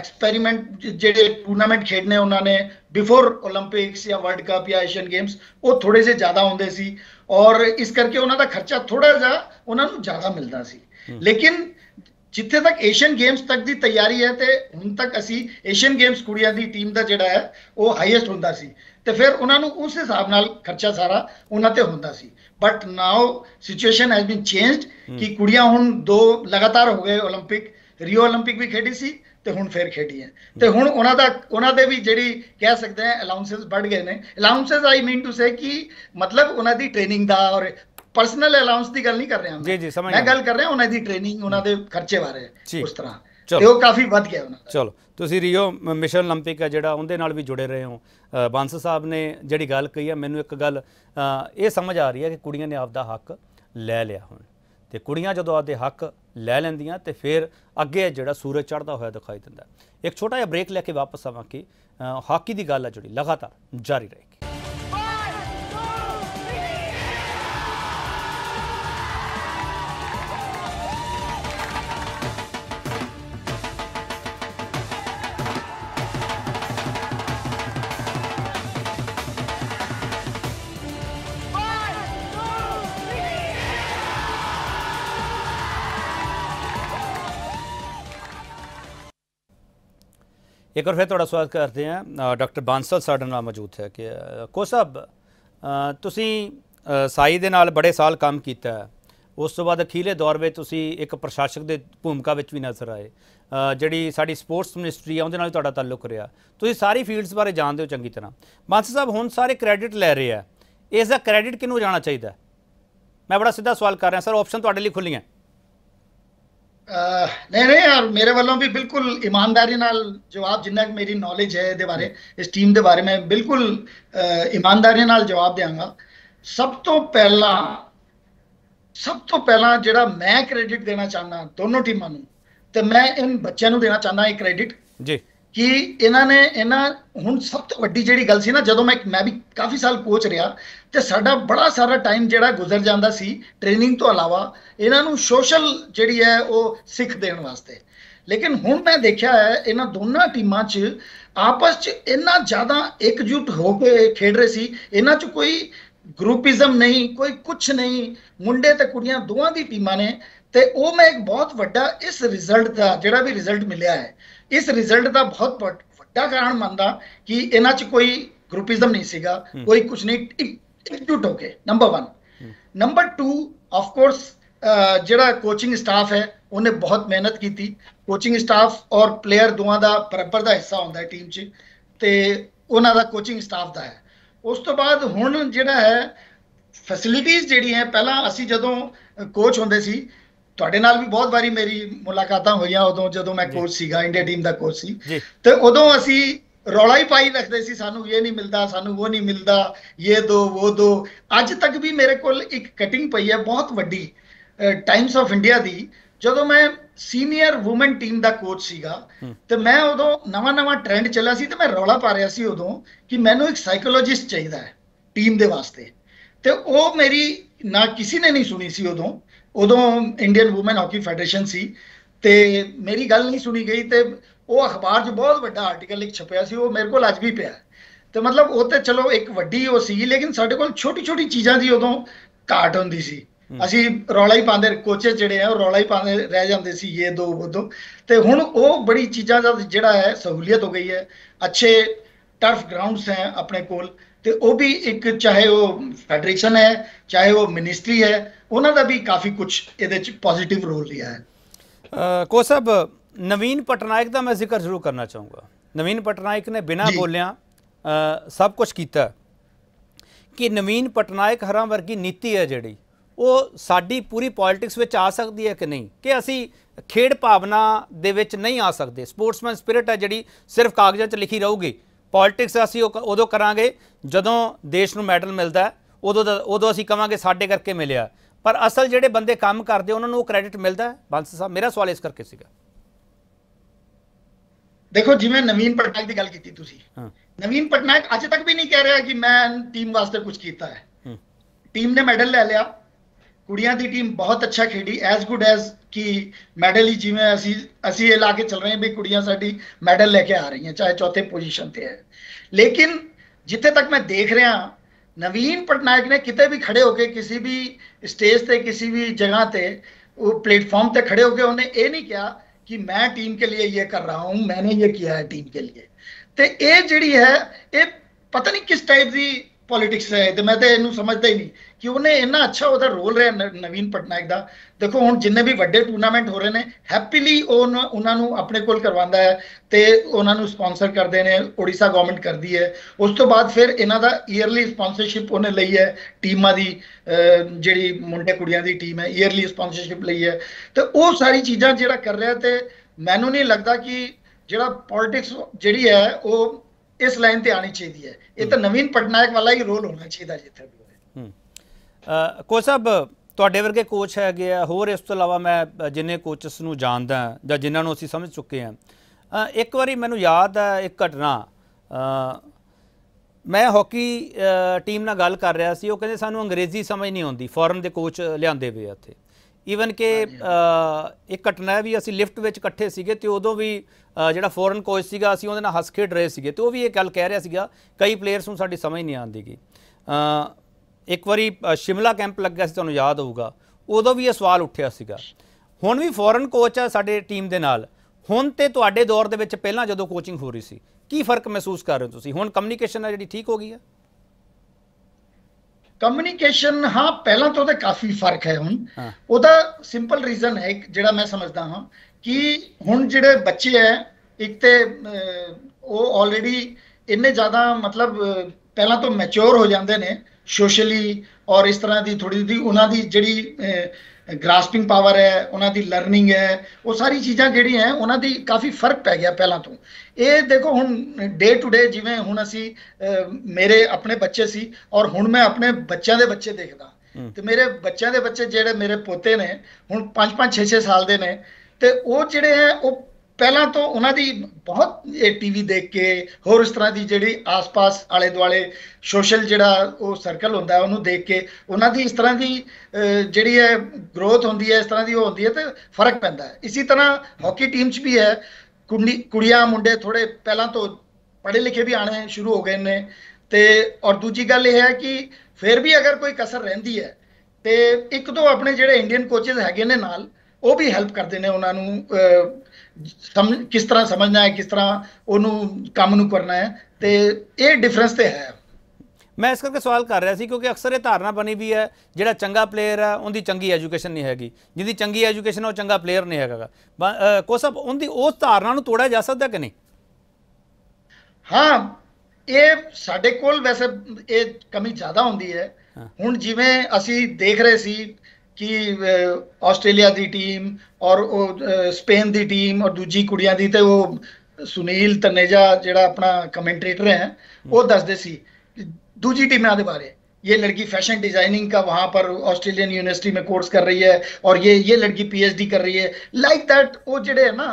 ਐਕਸਪੈਰੀਮੈਂਟ ਜਿਹੜੇ ਟੂਰਨਾਮੈਂਟ ਖੇਡਨੇ ਉਹਨਾਂ ਨੇ ਬਿਫੋਰ 올림픽ਸ ਜਾਂ ਵਰਲਡ ਕੱਪ ਜਾਂ ਏਸ਼ੀਅਨ ਗੇਮਸ ਉਹ ਥੋੜੇ ਜਿਹਾ ਜ਼ਿਆਦਾ ਹੁੰਦੇ ਸੀ ਔਰ ਇਸ ਕਰਕੇ ਉਹਨਾਂ ਦਾ ਖਰਚਾ ਥੋੜਾ ਜਿਹਾ ਉਹਨਾਂ ਨੂੰ ਜ਼ਿਆਦਾ ਮਿਲਦਾ ਸੀ ਲੇਕਿਨ ਜਿੱਥੇ ਤੱਕ ਏਸ਼ੀਅਨ ਗੇਮਸ ਤੱਕ ਦੀ ਤਿਆਰੀ ਹੈ ਤੇ ਹੁਣ ਤੱਕ ਅਸੀਂ ਏਸ਼ੀਅਨ ਗੇਮਸ ਕੁੜੀਆਂ ਦੀ ਟੀਮ ਦਾ ਜਿਹੜਾ ਹੈ ਉਹ ਹਾਈਐਸਟ ਹੁੰਦਾ ਸੀ ਤੇ ਫਿਰ ਉਹਨਾਂ ਨੂੰ ਉਸ ਹਿਸਾਬ ਨਾਲ ਖਰਚਾ ਸਾਰਾ ਉਹਨਾਂ ਤੇ ਹੁੰਦਾ ਸੀ but now situation has been changed ਕਿ ਕੁੜੀਆਂ ਹੁਣ ਦੋ ਲਗਾਤਾਰ ਹੋ ਗਏ 올림픽 ਰਿਓ 올림픽 ਵੀ ਖੇਡੀ ਸੀ ਤੇ ਹੁਣ ਫੇਰ ਖੇਡੀ ਹੈ ਤੇ ਹੁਣ ਉਹਨਾਂ ਦਾ ਉਹਨਾਂ ਦੇ ਵੀ ਜਿਹੜੀ ਕਹਿ ਸਕਦੇ ਆ ਅਲਾਉਂਸਸ ਵੱਧ ਗਏ ਨੇ allowances I mean to say ਕਿ ਮਤਲਬ ਉਹਨਾਂ ਦੀ ਟ੍ਰੇਨਿੰਗ ਦਾ ਔਰ ਪਰਸਨਲ ਅਲਾਉਂਸ ਦੀ ਗੱਲ ਨਹੀਂ ਕਰ ਰਿਹਾ ਮੈਂ ਜੀ ਜੀ ਸਮਝ ਮੈਂ ਗੱਲ ਕਰ ਰਿਹਾ ਉਹਨਾਂ ਦੀ ਟ੍ਰੇਨਿੰਗ ਉਹਨਾਂ ਦੇ ਖਰਚੇ ਬਾਰੇ ਉਸ ਤਰ੍ਹਾਂ ਤੇ ਉਹ ਕਾਫੀ ਵੱਧ ਗਿਆ ਉਹਨਾਂ ਦਾ ਚਲੋ ਤੁਸੀਂ ਰਿਓ ਮਿਸ਼ਨ 올림픽 ਆ ਜਿਹੜਾ ਉਹਦੇ ਨਾਲ ਵੀ ਜੁੜੇ ਰਹੇ ਹੋ ਬਾਂਸ ਸਾਹਿਬ ਨੇ ਜਿਹੜੀ ਗੱਲ ਕਹੀ ਆ ਮੈਨੂੰ ਇੱਕ ਗੱਲ ਇਹ ਸਮਝ ਆ ਰਹੀ ਹੈ ਕਿ ਕੁੜੀਆਂ ਨੇ ਆਪਦਾ ਹੱਕ ਲੈ ਲਿਆ ਹੁਣ ਤੇ ਕੁੜੀਆਂ ਜਦੋਂ ਆਪਦੇ ਹੱਕ ਲੈ ਲੈਂਦੀਆਂ ਤੇ ਫਿਰ ਅੱਗੇ ਜਿਹੜਾ ਸੂਰਜ ਚੜ੍ਹਦਾ ਹੋਇਆ ਦਿਖਾਈ ਦਿੰਦਾ ਇੱਕ ਛੋਟਾ ਜਿਹਾ ਬ੍ਰੇਕ ਲੈ ਕੇ ਵਾਪਸ ਆਵਾਂਗੇ ਹਾਕੀ ਦੀ ਗੱਲ ਆ ਜੁੜੀ ਲਗਾਤਾਰ ਜਾਰੀ ਰਹੇ ਇੱਕ ਵਾਰ ਫਿਰ ਤੁਹਾਡਾ ਸਵਾਗਤ ਕਰਦੇ ਹਾਂ ਡਾਕਟਰ ਬਾਂਸਲ ਸਾਡੇ ਨਾਲ ਮੌਜੂਦ ਹੈ ਕਿ ਕੋ ਸਾਹਿਬ ਤੁਸੀਂ ਸਾਈ ਦੇ ਨਾਲ ਬੜੇ ਸਾਲ ਕੰਮ ਕੀਤਾ ਉਸ ਤੋਂ ਬਾਅਦ ਅਖੀਲੇ ਦੌਰ ਵਿੱਚ ਤੁਸੀਂ ਇੱਕ ਪ੍ਰਸ਼ਾਸਕ ਦੇ ਭੂਮਿਕਾ ਵਿੱਚ ਵੀ ਨਜ਼ਰ ਆਏ ਜਿਹੜੀ ਸਾਡੀ ਸਪੋਰਟਸ ਮਿਨਿਸਟਰੀ ਆ ਉਹਦੇ ਨਾਲ ਤੁਹਾਡਾ ਤਾਲੁਕ ਰਿਹਾ ਤੁਸੀਂ ਸਾਰੀ ਫੀਲਡਸ ਬਾਰੇ ਜਾਣਦੇ ਹੋ ਚੰਗੀ ਤਰ੍ਹਾਂ ਬਾਂਸਲ ਸਾਹਿਬ ਹੁਣ ਸਾਰੇ ਕ੍ਰੈਡਿਟ ਲੈ ਰਹੇ ਆ ਇਸ ਦਾ ਕ੍ਰੈਡਿਟ ਕਿਨੂੰ ਜਾਣਾ ਚਾਹੀਦਾ ਮੈਂ ਬੜਾ ਸਿੱਧਾ ਸਵਾਲ ਕਰ ਰਿਹਾ ਸਰ ਆਪਸ਼ਨ ਤੁਹਾਡੇ ਲਈ ਖੁੱਲੀਆਂ ਨਹੀਂ ਨਹੀਂ ਯਾਰ ਮੇਰੇ ਵੱਲੋਂ ਵੀ ਬਿਲਕੁਲ ਇਮਾਨਦਾਰੀ ਨਾਲ ਜਵਾਬ ਜਿੰਨਾ ਕਿ ਮੇਰੀ ਨੌਲੇਜ ਹੈ ਇਹਦੇ ਬਾਰੇ ਇਸ ਟੀਮ ਦੇ ਬਾਰੇ ਮੈਂ ਬਿਲਕੁਲ ਇਮਾਨਦਾਰੀ ਨਾਲ ਜਵਾਬ ਦੇਵਾਂਗਾ ਸਭ ਤੋਂ ਪਹਿਲਾਂ ਸਭ ਤੋਂ ਪਹਿਲਾਂ ਜਿਹੜਾ ਮੈਂ ਕ੍ਰੈਡਿਟ ਦੇਣਾ ਚਾਹੁੰਦਾ ਦੋਨੋਂ ਟੀਮਾਂ ਨੂੰ ਤੇ ਮੈਂ ਇਹਨਾਂ ਬੱਚਿਆਂ ਨੂੰ ਦੇਣਾ ਚਾਹੁੰਦਾ ਇਹ ਕ੍ਰੈਡਿਟ ਜੀ ਕਿ ਇਹਨਾਂ ਨੇ ਇਹਨਾਂ ਹੁਣ ਸਭ ਤੋਂ ਵੱਡੀ ਜਿਹੜੀ ਗੱਲ ਸੀ ਨਾ ਜਦੋਂ ਮੈਂ ਮੈਂ ਵੀ ਕਾਫੀ ਸਾਲ ਕੋਚ ਰਿਹਾ ਤੇ ਸਾਡਾ ਬੜਾ ਸਾਰਾ ਟਾਈਮ ਜਿਹੜਾ ਗੁਜ਼ਰ ਜਾਂਦਾ ਸੀ ਟ੍ਰੇਨਿੰਗ ਤੋਂ ਇਲਾਵਾ ਇਹਨਾਂ ਨੂੰ ਸੋਸ਼ਲ ਜਿਹੜੀ ਹੈ ਉਹ ਸਿੱਖ ਦੇਣ ਵਾਸਤੇ ਲੇਕਿਨ ਹੁਣ ਮੈਂ ਦੇਖਿਆ ਹੈ ਇਹਨਾਂ ਦੋਨਾਂ ਟੀਮਾਂ 'ਚ ਆਪਸ 'ਚ ਇੰਨਾ ਜ਼ਿਆਦਾ ਇਕਜੁੱਟ ਹੋ ਕੇ ਖੇਡ ਰਹੇ ਸੀ ਇਹਨਾਂ 'ਚ ਕੋਈ ਗਰੁੱਪਿਜ਼ਮ ਨਹੀਂ ਕੋਈ ਕੁਝ ਨਹੀਂ ਮੁੰਡੇ ਤੇ ਕੁੜੀਆਂ ਦੋਵਾਂ ਦੀ ਟੀਮਾਂ ਨੇ ਤੇ ਉਹ ਮੈਂ ਇੱਕ ਬਹੁਤ ਵੱਡਾ ਇਸ ਰਿਜ਼ਲਟ ਦਾ ਜਿਹੜਾ ਵੀ ਰਿਜ਼ਲਟ ਮਿਲਿਆ ਹੈ ਇਸ ਰਿਜ਼ਲਟ ਦਾ ਬਹੁਤ ਵੱਡਾ ਕਾਰਨ ਮੰਨਦਾ ਕਿ ਇਹਨਾਂ 'ਚ ਕੋਈ ਗਰੁੱਪਿਜ਼ਮ ਨਹੀਂ ਸੀਗਾ ਕੋਈ ਕੁਝ ਨਹੀਂ ਇੰਸਟੀਚਿਊਟ ਹੋ ਕੇ ਨੰਬਰ 1 ਨੰਬਰ 2 ਆਫ ਕੋਰਸ ਜਿਹੜਾ ਕੋਚਿੰਗ ਸਟਾਫ ਹੈ ਉਹਨੇ ਬਹੁਤ ਮਿਹਨਤ ਕੀਤੀ ਕੋਚਿੰਗ ਸਟਾਫ ਔਰ ਪਲੇਅਰ ਦੋਵਾਂ ਦਾ ਬਰਾਬਰ ਦਾ ਹਿੱਸਾ ਹੁੰਦਾ ਹੈ ਟੀਮ 'ਚ ਤੇ ਉਹਨਾਂ ਦਾ ਕੋਚਿੰਗ ਸਟਾਫ ਦਾ ਹੈ ਉਸ ਤੋਂ ਬਾਅਦ ਹੁਣ ਜਿਹੜਾ ਹੈ ਫੈਸਿਲਿਟੀਆਂ ਜਿਹੜੀਆਂ ਪਹਿਲਾਂ ਅਸੀਂ ਜਦੋਂ ਕੋਚ ਹੁੰਦੇ ਸੀ ਤੁਹਾਡੇ ਨਾਲ ਵੀ ਬਹੁਤ ਵਾਰੀ ਮੇਰੀ ਮੁਲਾਕਾਤਾਂ ਹੋਈਆਂ ਉਦੋਂ ਜਦੋਂ ਮੈਂ ਕੋਚ ਸੀਗਾ ਇੰਡੀਆ ਟੀਮ ਦਾ ਕੋਚ ਸੀ ਤੇ ਉਦੋਂ ਅਸੀਂ ਰੌਲਾ ਹੀ ਪਾਈ ਰੱਖਦੇ ਸੀ ਸਾਨੂੰ ਇਹ ਨਹੀਂ ਮਿਲਦਾ ਸਾਨੂੰ ਉਹ ਨਹੀਂ ਮਿਲਦਾ ਇਹ ਦੋ ਉਹ ਦੋ ਅੱਜ ਤੱਕ ਵੀ ਮੇਰੇ ਕੋਲ ਇੱਕ ਕਟਿੰਗ ਪਈ ਹੈ ਬਹੁਤ ਵੱਡੀ ਟਾਈਮਸ ਆਫ ਇੰਡੀਆ ਦੀ ਜਦੋਂ ਮੈਂ ਸੀਨੀਅਰ ਔਮਨ ਟੀਮ ਦਾ ਕੋਚ ਸੀਗਾ ਤੇ ਮੈਂ ਉਦੋਂ ਨਵਾਂ-ਨਵਾਂ ਟ੍ਰੈਂਡ ਚੱਲਿਆ ਸੀ ਤੇ ਮੈਂ ਰੌਲਾ ਪਾ ਰਿਹਾ ਸੀ ਉਦੋਂ ਕਿ ਮੈਨੂੰ ਇੱਕ ਸਾਈਕੋਲੋਜਿਸਟ ਚਾਹੀਦਾ ਹੈ ਟੀਮ ਦੇ ਵਾਸਤੇ ਤੇ ਉਹ ਮੇਰੀ ਨਾ ਕਿਸੇ ਨੇ ਨਹੀਂ ਸੁਣੀ ਸੀ ਉਦੋਂ ਉਦੋਂ ਇੰਡੀਅਨ ਔਮਨ ਹਾਕੀ ਫੈਡਰੇਸ਼ਨ ਸੀ ਤੇ ਮੇਰੀ ਗੱਲ ਨਹੀਂ ਸੁਣੀ ਗਈ ਤੇ ਉਹ ਅਖਬਾਰ 'ਚ ਬਹੁਤ ਵੱਡਾ ਆਰਟੀਕਲ ਇੱਕ ਛਪਿਆ ਸੀ ਉਹ ਮੇਰੇ ਕੋਲ ਅੱਜ ਵੀ ਪਿਆ ਤੇ ਮਤਲਬ ਉਹ ਤੇ ਚਲੋ ਇੱਕ ਵੱਡੀ ਉਹ ਸੀ ਲੇਕਿਨ ਸਾਡੇ ਕੋਲ ਛੋਟੀ ਛੋਟੀ ਚੀਜ਼ਾਂ ਦੀ ਉਦੋਂ ਘਾਟ ਹੁੰਦੀ ਸੀ ਅਸੀਂ ਰੌਲਾ ਹੀ ਪਾਉਂਦੇ ਕੋਚੇ ਜਿਹੜੇ ਆ ਉਹ ਰੌਲਾ ਹੀ ਪਾਉਂਦੇ ਰਹਿ ਜਾਂਦੇ ਸੀ ਇਹ ਦੋ ਉਦੋਂ ਤੇ ਹੁਣ ਉਹ ਬੜੀ ਚੀਜ਼ਾਂ ਦਾ ਜਿਹੜਾ ਹੈ ਸਹੂਲੀਅਤ ਹੋ ਗਈ ਹੈ ਅੱਛੇ ਟਰਫ ਗਰਾਊਂਡਸ ਹੈ ਆਪਣੇ ਕੋਲ ਤੇ ਉਹ ਵੀ ਇੱਕ ਚਾਹੇ ਉਹ ਫੈਡਰੇਸ਼ਨ ਹੈ ਚਾਹੇ ਉਹ ਮਿਨਿਸਟਰੀ ਹੈ ਉਹਨਾਂ ਦਾ ਵੀ ਕਾਫੀ ਕੁਝ ਇਹਦੇ ਚ ਪੋਜ਼ਿਟਿਵ ਰੋਲ ਲਿਆ ਹੈ ਕੋ ਸਭ ਨਵੀਨ ਪਟਨਾਇਕ ਦਾ ਮੈਂ ਜ਼ਿਕਰ ਜ਼ਰੂਰ ਕਰਨਾ ਚਾਹੂੰਗਾ ਨਵੀਨ ਪਟਨਾਇਕ ਨੇ ਬਿਨਾਂ ਬੋਲਿਆਂ ਸਭ ਕੁਝ ਕੀਤਾ ਕਿ ਨਵੀਨ ਪਟਨਾਇਕ ਹਰਾਂ ਵਰਗੀ ਨੀਤੀ ਹੈ ਜਿਹੜੀ ਉਹ ਸਾਡੀ ਪੂਰੀ ਪੋਲਿਟਿਕਸ ਵਿੱਚ ਆ ਸਕਦੀ ਹੈ ਕਿ ਨਹੀਂ ਕਿ ਅਸੀਂ ਖੇਡ ਭਾਵਨਾ ਦੇ ਵਿੱਚ ਨਹੀਂ ਆ ਸਕਦੇ ਸਪੋਰਟਸਮੈਨ ਸਪਿਰਿਟ ਹੈ ਜਿਹੜੀ ਸਿਰਫ ਕਾਗਜ਼ਾਂ 'ਚ ਲਿਖੀ ਰਹੂਗੀ ਪੋਲਿਟਿਕਸ ਅਸੀਂ ਉਦੋਂ ਕਰਾਂਗੇ ਜਦੋਂ ਦੇਸ਼ ਨੂੰ ਮੈਡਲ ਮਿਲਦਾ ਹੈ ਉਦੋਂ ਉਦੋਂ ਅਸੀਂ ਕਵਾਂਗੇ ਸਾਡੇ ਕਰਕੇ ਮਿਲਿਆ ਪਰ ਅਸਲ ਜਿਹੜੇ ਬੰਦੇ ਕੰਮ ਕਰਦੇ ਉਹਨਾਂ ਨੂੰ ਉਹ ਕ੍ਰੈਡਿਟ ਮਿਲਦਾ ਹੈ ਬੰਸ ਸਾਹਿਬ ਮੇਰਾ ਸਵਾਲ ਇਸ ਕਰਕੇ ਸੀਗਾ ਦੇਖੋ ਜਿਵੇਂ ਨਵੀਨ ਪਟਨਾਇਕ ਦੀ ਗੱਲ ਕੀਤੀ ਤੁਸੀਂ ਹਾਂ ਨਵੀਨ ਪਟਨਾਇਕ ਅਜੇ ਤੱਕ ਵੀ ਨਹੀਂ ਕਹਿ ਰਿਹਾ ਕਿ ਮੈਂ ਟੀਮ ਵਾਸਤੇ ਕੁਝ ਕੀਤਾ ਹੈ ਟੀਮ ਨੇ ਮੈਡਲ ਲੈ ਲਿਆ ਕੁੜੀਆਂ ਦੀ ਟੀਮ ਬਹੁਤ ਅੱਛਾ ਖੇਡੀ ਐਸ ਗੁੱਡ ਐਸ ਕਿ ਮੈਡਲ ਹੀ ਜਿਵੇਂ ਅਸੀਂ ਅਸੀਂ ਇਹ ਲਾ ਕੇ ਚੱਲ ਰਹੇ ਹਾਂ ਵੀ ਕੁੜੀਆਂ ਸਾਡੀ ਮੈਡਲ ਲੈ ਕੇ ਆ ਰਹੀਆਂ ਚਾਹੇ ਚੌਥੇ ਪੋਜੀਸ਼ਨ ਤੇ ਹੈ ਲੇਕਿਨ ਜਿੱਥੇ ਤੱਕ ਮੈਂ ਦੇਖ ਰਿਹਾ ਨਵੀਨ ਪਟਨਾਇਕ ਨੇ ਕਿਤੇ ਵੀ ਖੜੇ ਹੋ ਕੇ ਕਿਸੇ ਵੀ ਸਟੇਜ ਤੇ ਕਿਸੇ ਵੀ ਜਗ੍ਹਾ ਤੇ ਉਹ ਪਲੇਟਫਾਰਮ ਤੇ ਖੜੇ ਹੋ ਕੇ ਉਹਨੇ ਇਹ ਨਹੀਂ ਕਿਹਾ ਕਿ ਮੈਂ ਟੀਮ ਕੇ ਲਈ ਇਹ ਕਰ ਰਹਾ ਹੂੰ ਮੈਨੇ ਇਹ ਕੀਆ ਹੈ ਟੀਮ ਕੇ ਲਈ ਤੇ ਇਹ ਜਿਹੜੀ ਹੈ ਇਹ ਪਤਾ ਨਹੀਂ ਕਿਸ ਟਾਈਪ ਦੀ ਪੋਲਿਟਿਕਸ ਹੈ ਤੇ ਮੈਂ ਤਾਂ ਇਹਨੂੰ ਸਮਝਦਾ ਹੀ ਨਹੀਂ ਕਿ ਉਹਨੇ ਇੰਨਾ ਅੱਛਾ ਉਹਦਾ ਰੋਲ ਰਿਹਾ ਨਵੀਨ ਪਟਨਾਇਕ ਦਾ ਦੇਖੋ ਹੁਣ ਜਿੰਨੇ ਵੀ ਵੱਡੇ ਟੂਰਨਾਮੈਂਟ ਹੋ ਰਹੇ ਨੇ ਹੈਪੀਲੀ ਉਹ ਉਹਨਾਂ ਨੂੰ ਆਪਣੇ ਕੋਲ ਕਰਵਾਉਂਦਾ ਹੈ ਤੇ ਉਹਨਾਂ ਨੂੰ ਸਪான்ਸਰ ਕਰਦੇ ਨੇ ਓਡੀਸ਼ਾ ਗਵਰਨਮੈਂਟ ਕਰਦੀ ਹੈ ਉਸ ਤੋਂ ਬਾਅਦ ਫਿਰ ਇਹਨਾਂ ਦਾ ਈਅਰਲੀ ਸਪான்ਸਰਸ਼ਿਪ ਉਹਨੇ ਲਈ ਹੈ ਟੀਮਾਂ ਦੀ ਜਿਹੜੀ ਮੁੰਡੇ ਕੁੜੀਆਂ ਦੀ ਟੀਮ ਹੈ ਈਅਰਲੀ ਸਪான்ਸਰਸ਼ਿਪ ਲਈ ਹੈ ਤੇ ਉਹ ਸਾਰੀ ਚੀਜ਼ਾਂ ਜਿਹੜਾ ਕਰ ਰਿਹਾ ਤੇ ਮੈਨੂੰ ਨਹੀਂ ਲੱਗਦਾ ਕਿ ਜਿਹੜਾ ਪੋਲਿਟਿਕਸ ਜਿਹੜੀ ਹੈ ਉਹ ਇਸ ਲਾਈਨ ਤੇ ਆਣੀ ਚਾਹੀਦੀ ਹੈ ਇਹ ਤਾਂ ਨਵੀਨ ਪਟਨਾਇਕ ਵਾਲਾ ਹੀ ਰੋਲ ਹੋਣਾ ਚਾਹੀਦਾ ਜਿੱਥੇ ਹੂੰ ਕੋਚ ਸਾਹਿਬ ਤੁਹਾਡੇ ਵਰਗੇ ਕੋਚ ਹੈਗੇ ਆ ਹੋਰ ਇਸ ਤੋਂ ਇਲਾਵਾ ਮੈਂ ਜਿੰਨੇ ਕੋਚਸ ਨੂੰ ਜਾਣਦਾ ਜਾਂ ਜਿਨ੍ਹਾਂ ਨੂੰ ਅਸੀਂ ਸਮਝ ਚੁੱਕੇ ਆ ਇੱਕ ਵਾਰੀ ਮੈਨੂੰ ਯਾਦ ਹੈ ਇੱਕ ਘਟਨਾ ਮੈਂ ਹਾਕੀ ਟੀਮ ਨਾਲ ਗੱਲ ਕਰ ਰਿਹਾ ਸੀ ਉਹ ਕਹਿੰਦੇ ਸਾਨੂੰ ਅੰਗਰੇਜ਼ੀ ਸਮਝ ਨਹੀਂ ਆਉਂਦੀ ਫੋਰਨ ਦੇ ਕੋਚ ਲਿਆਂਦੇ ਵੇ ਇੱਥੇ ਈਵਨ ਕਿ ਇੱਕ ਘਟਨਾ ਵੀ ਅਸੀਂ ਲਿਫਟ ਵਿੱਚ ਇਕੱਠੇ ਸੀਗੇ ਤੇ ਉਦੋਂ ਵੀ ਜਿਹੜਾ ਫੋਰਨ ਕੋਚ ਸੀਗਾ ਅਸੀਂ ਉਹਦੇ ਨਾਲ ਹੱਸ ਖੇਡ ਰਹੇ ਸੀਗੇ ਤੇ ਉਹ ਵੀ ਇਹ ਗੱਲ ਕਹਿ ਰਿਹਾ ਸੀਗਾ ਕਈ ਪਲੇਅਰਸ ਨੂੰ ਸਾਡੀ ਸਮਝ ਨਹੀਂ ਆਉਂਦੀਗੀ ਇੱਕ ਵਾਰੀ ਸ਼ਿਮਲਾ ਕੈਂਪ ਲੱਗਿਆ ਸੀ ਤੁਹਾਨੂੰ ਯਾਦ ਹੋਊਗਾ ਉਦੋਂ ਵੀ ਇਹ ਸਵਾਲ ਉੱਠਿਆ ਸੀਗਾ ਹੁਣ ਵੀ ਫੋਰਨ ਕੋਚ ਆ ਸਾਡੇ ਟੀਮ ਦੇ ਨਾਲ ਹੁਣ ਤੇ ਤੁਹਾਡੇ ਦੌਰ ਦੇ ਵਿੱਚ ਪਹਿਲਾਂ ਜਦੋਂ ਕੋਚਿੰਗ ਹੋ ਰਹੀ ਸੀ ਕੀ ਫਰਕ ਮਹਿਸੂਸ ਕਰ ਰਹੇ ਹੋ ਤੁਸੀਂ ਹੁਣ ਕਮਿਊਨੀਕੇਸ਼ਨ ਆ ਜਿਹੜੀ ਠੀਕ ਹੋ ਗਈ ਹੈ ਕਮਿਊਨੀਕੇਸ਼ਨ ਹਾਂ ਪਹਿਲਾਂ ਤੋਂ ਤਾਂ ਕਾਫੀ ਫਰਕ ਹੈ ਹੁਣ ਉਹਦਾ ਸਿੰਪਲ ਰੀਜ਼ਨ ਹੈ ਜਿਹੜਾ ਮੈਂ ਸਮਝਦਾ ਹਾਂ ਕਿ ਹੁਣ ਜਿਹੜੇ ਬੱਚੇ ਐ ਇੱਕ ਤੇ ਉਹ ਆਲਰੇਡੀ ਇੰਨੇ ਜ਼ਿਆਦਾ ਮਤਲਬ ਪਹਿਲਾਂ ਤੋਂ ਮੈਚੁਰ ਹੋ ਜਾਂਦੇ ਨੇ ਸੋਸ਼ਲੀ ਔਰ ਇਸ ਤਰ੍ਹਾਂ ਦੀ ਥੋੜੀ ਜਿਹੀ ਉਹਨਾਂ ਦੀ ਜਿਹੜੀ ਗ੍ਰਾਸਪਿੰਗ ਪਾਵਰ ਹੈ ਉਹਨਾਂ ਦੀ ਲਰਨਿੰਗ ਹੈ ਉਹ ਸਾਰੀ ਚੀਜ਼ਾਂ ਜਿਹੜੀਆਂ ਹੈ ਉਹਨਾਂ ਦੀ ਕਾਫੀ ਫਰਕ ਪੈ ਗਿਆ ਪਹਿਲਾਂ ਤੋਂ ਇਹ ਦੇਖੋ ਹੁਣ ਡੇ ਟੂ ਡੇ ਜਿਵੇਂ ਹੁਣ ਅਸੀਂ ਮੇਰੇ ਆਪਣੇ ਬੱਚੇ ਸੀ ਔਰ ਹੁਣ ਮੈਂ ਆਪਣੇ ਬੱਚਿਆਂ ਦੇ ਬੱਚੇ ਦੇਖਦਾ ਤੇ ਮੇਰੇ ਬੱਚਿਆਂ ਦੇ ਬੱਚੇ ਜਿਹੜੇ ਮੇਰੇ ਪੋਤੇ ਨੇ ਹੁਣ 5 5 6 6 ਸਾਲ ਦੇ ਨੇ ਤੇ ਉਹ ਜਿਹੜੇ ਹੈ ਉਹ ਪਹਿਲਾਂ ਤੋਂ ਉਹਨਾਂ ਦੀ ਬਹੁਤ ਇਹ ਟੀਵੀ ਦੇਖ ਕੇ ਹੋਰ ਇਸ ਤਰ੍ਹਾਂ ਦੀ ਜਿਹੜੀ ਆਸ-ਪਾਸ ਆਲੇ ਦੁਆਲੇ ਸੋਸ਼ਲ ਜਿਹੜਾ ਉਹ ਸਰਕਲ ਹੁੰਦਾ ਉਹਨੂੰ ਦੇਖ ਕੇ ਉਹਨਾਂ ਦੀ ਇਸ ਤਰ੍ਹਾਂ ਦੀ ਜਿਹੜੀ ਹੈ ਗਰੋਥ ਹੁੰਦੀ ਹੈ ਇਸ ਤਰ੍ਹਾਂ ਦੀ ਉਹ ਹੁੰਦੀ ਹੈ ਤੇ ਫਰਕ ਪੈਂਦਾ ਹੈ ਇਸੇ ਤਰ੍ਹਾਂ ਹਾਕੀ ਟੀਮ 'ਚ ਵੀ ਹੈ ਕੁੜੀਆਂ ਮੁੰਡੇ ਥੋੜੇ ਪਹਿਲਾਂ ਤੋਂ ਪੜ੍ਹੇ ਲਿਖੇ ਵੀ ਆਣੇ ਸ਼ੁਰੂ ਹੋ ਗਏ ਨੇ ਤੇ ਔਰ ਦੂਜੀ ਗੱਲ ਇਹ ਹੈ ਕਿ ਫਿਰ ਵੀ ਅਗਰ ਕੋਈ ਕਸਰ ਰਹਿੰਦੀ ਹੈ ਤੇ ਇੱਕ ਦੋ ਆਪਣੇ ਜਿਹੜੇ ਇੰਡੀਅਨ ਕੋਚਸ ਹੈਗੇ ਨੇ ਨਾਲ ਉਹ ਵੀ ਹੈਲਪ ਕਰਦੇ ਨੇ ਉਹਨਾਂ ਨੂੰ ਸਮ ਕਿਸ ਤਰ੍ਹਾਂ ਸਮਝਣਾ ਹੈ ਕਿਸ ਤਰ੍ਹਾਂ ਉਹਨੂੰ ਕੰਮ ਨੂੰ ਕਰਨਾ ਹੈ ਤੇ ਇਹ ਡਿਫਰੈਂਸ ਤੇ ਹੈ ਮੈਂ ਇਸ ਕਰਕੇ ਸਵਾਲ ਕਰ ਰਿਹਾ ਸੀ ਕਿਉਂਕਿ ਅਕਸਰ ਇਹ ਧਾਰਨਾ ਬਣੀ ਵੀ ਹੈ ਜਿਹੜਾ ਚੰਗਾ ਪਲੇਅਰ ਹੈ ਉਹਦੀ ਚੰਗੀ ਐਜੂਕੇਸ਼ਨ ਨਹੀਂ ਹੈਗੀ ਜਿਹਦੀ ਚੰਗੀ ਐਜੂਕੇਸ਼ਨ ਉਹ ਚੰਗਾ ਪਲੇਅਰ ਨਹੀਂ ਹੈਗਾ ਕੋਸਬ ਉਹਦੀ ਉਸ ਧਾਰਨਾ ਨੂੰ ਤੋੜਿਆ ਜਾ ਸਕਦਾ ਕਿ ਨਹੀਂ ਹਾਂ ਇਹ ਸਾਡੇ ਕੋਲ ਵੈਸੇ ਇਹ ਕਮੀ ਜ਼ਿਆਦਾ ਹੁੰਦੀ ਹੈ ਹੁਣ ਜਿਵੇਂ ਅਸੀਂ ਦੇਖ ਰਹੇ ਸੀ ਕਿ ਆਸਟ੍ਰੇਲੀਆ ਦੀ ਟੀਮ ਔਰ ਸਪੇਨ ਦੀ ਟੀਮ ਔਰ ਦੂਜੀ ਕੁੜੀਆਂ ਦੀ ਤੇ ਉਹ ਸੁਨੀਲ ਤਨੇਜਾ ਜਿਹੜਾ ਆਪਣਾ ਕਮੈਂਟੇਟਰ ਹੈ ਉਹ ਦੱਸਦੇ ਸੀ ਦੂਜੀ ਟੀਮਾਂ ਦੇ ਬਾਰੇ ये लड़की फैशन डिजाइनिंग का वहां पर ऑस्ट्रेलियन यूनिवर्सिटी में कोर्स कर रही है और ये ये लड़की पीएचडी ਕਰ ਰਹੀ ਹੈ ਲਾਈਕ ਥੈਟ ਉਹ ਜਿਹੜੇ ਹੈ ਨਾ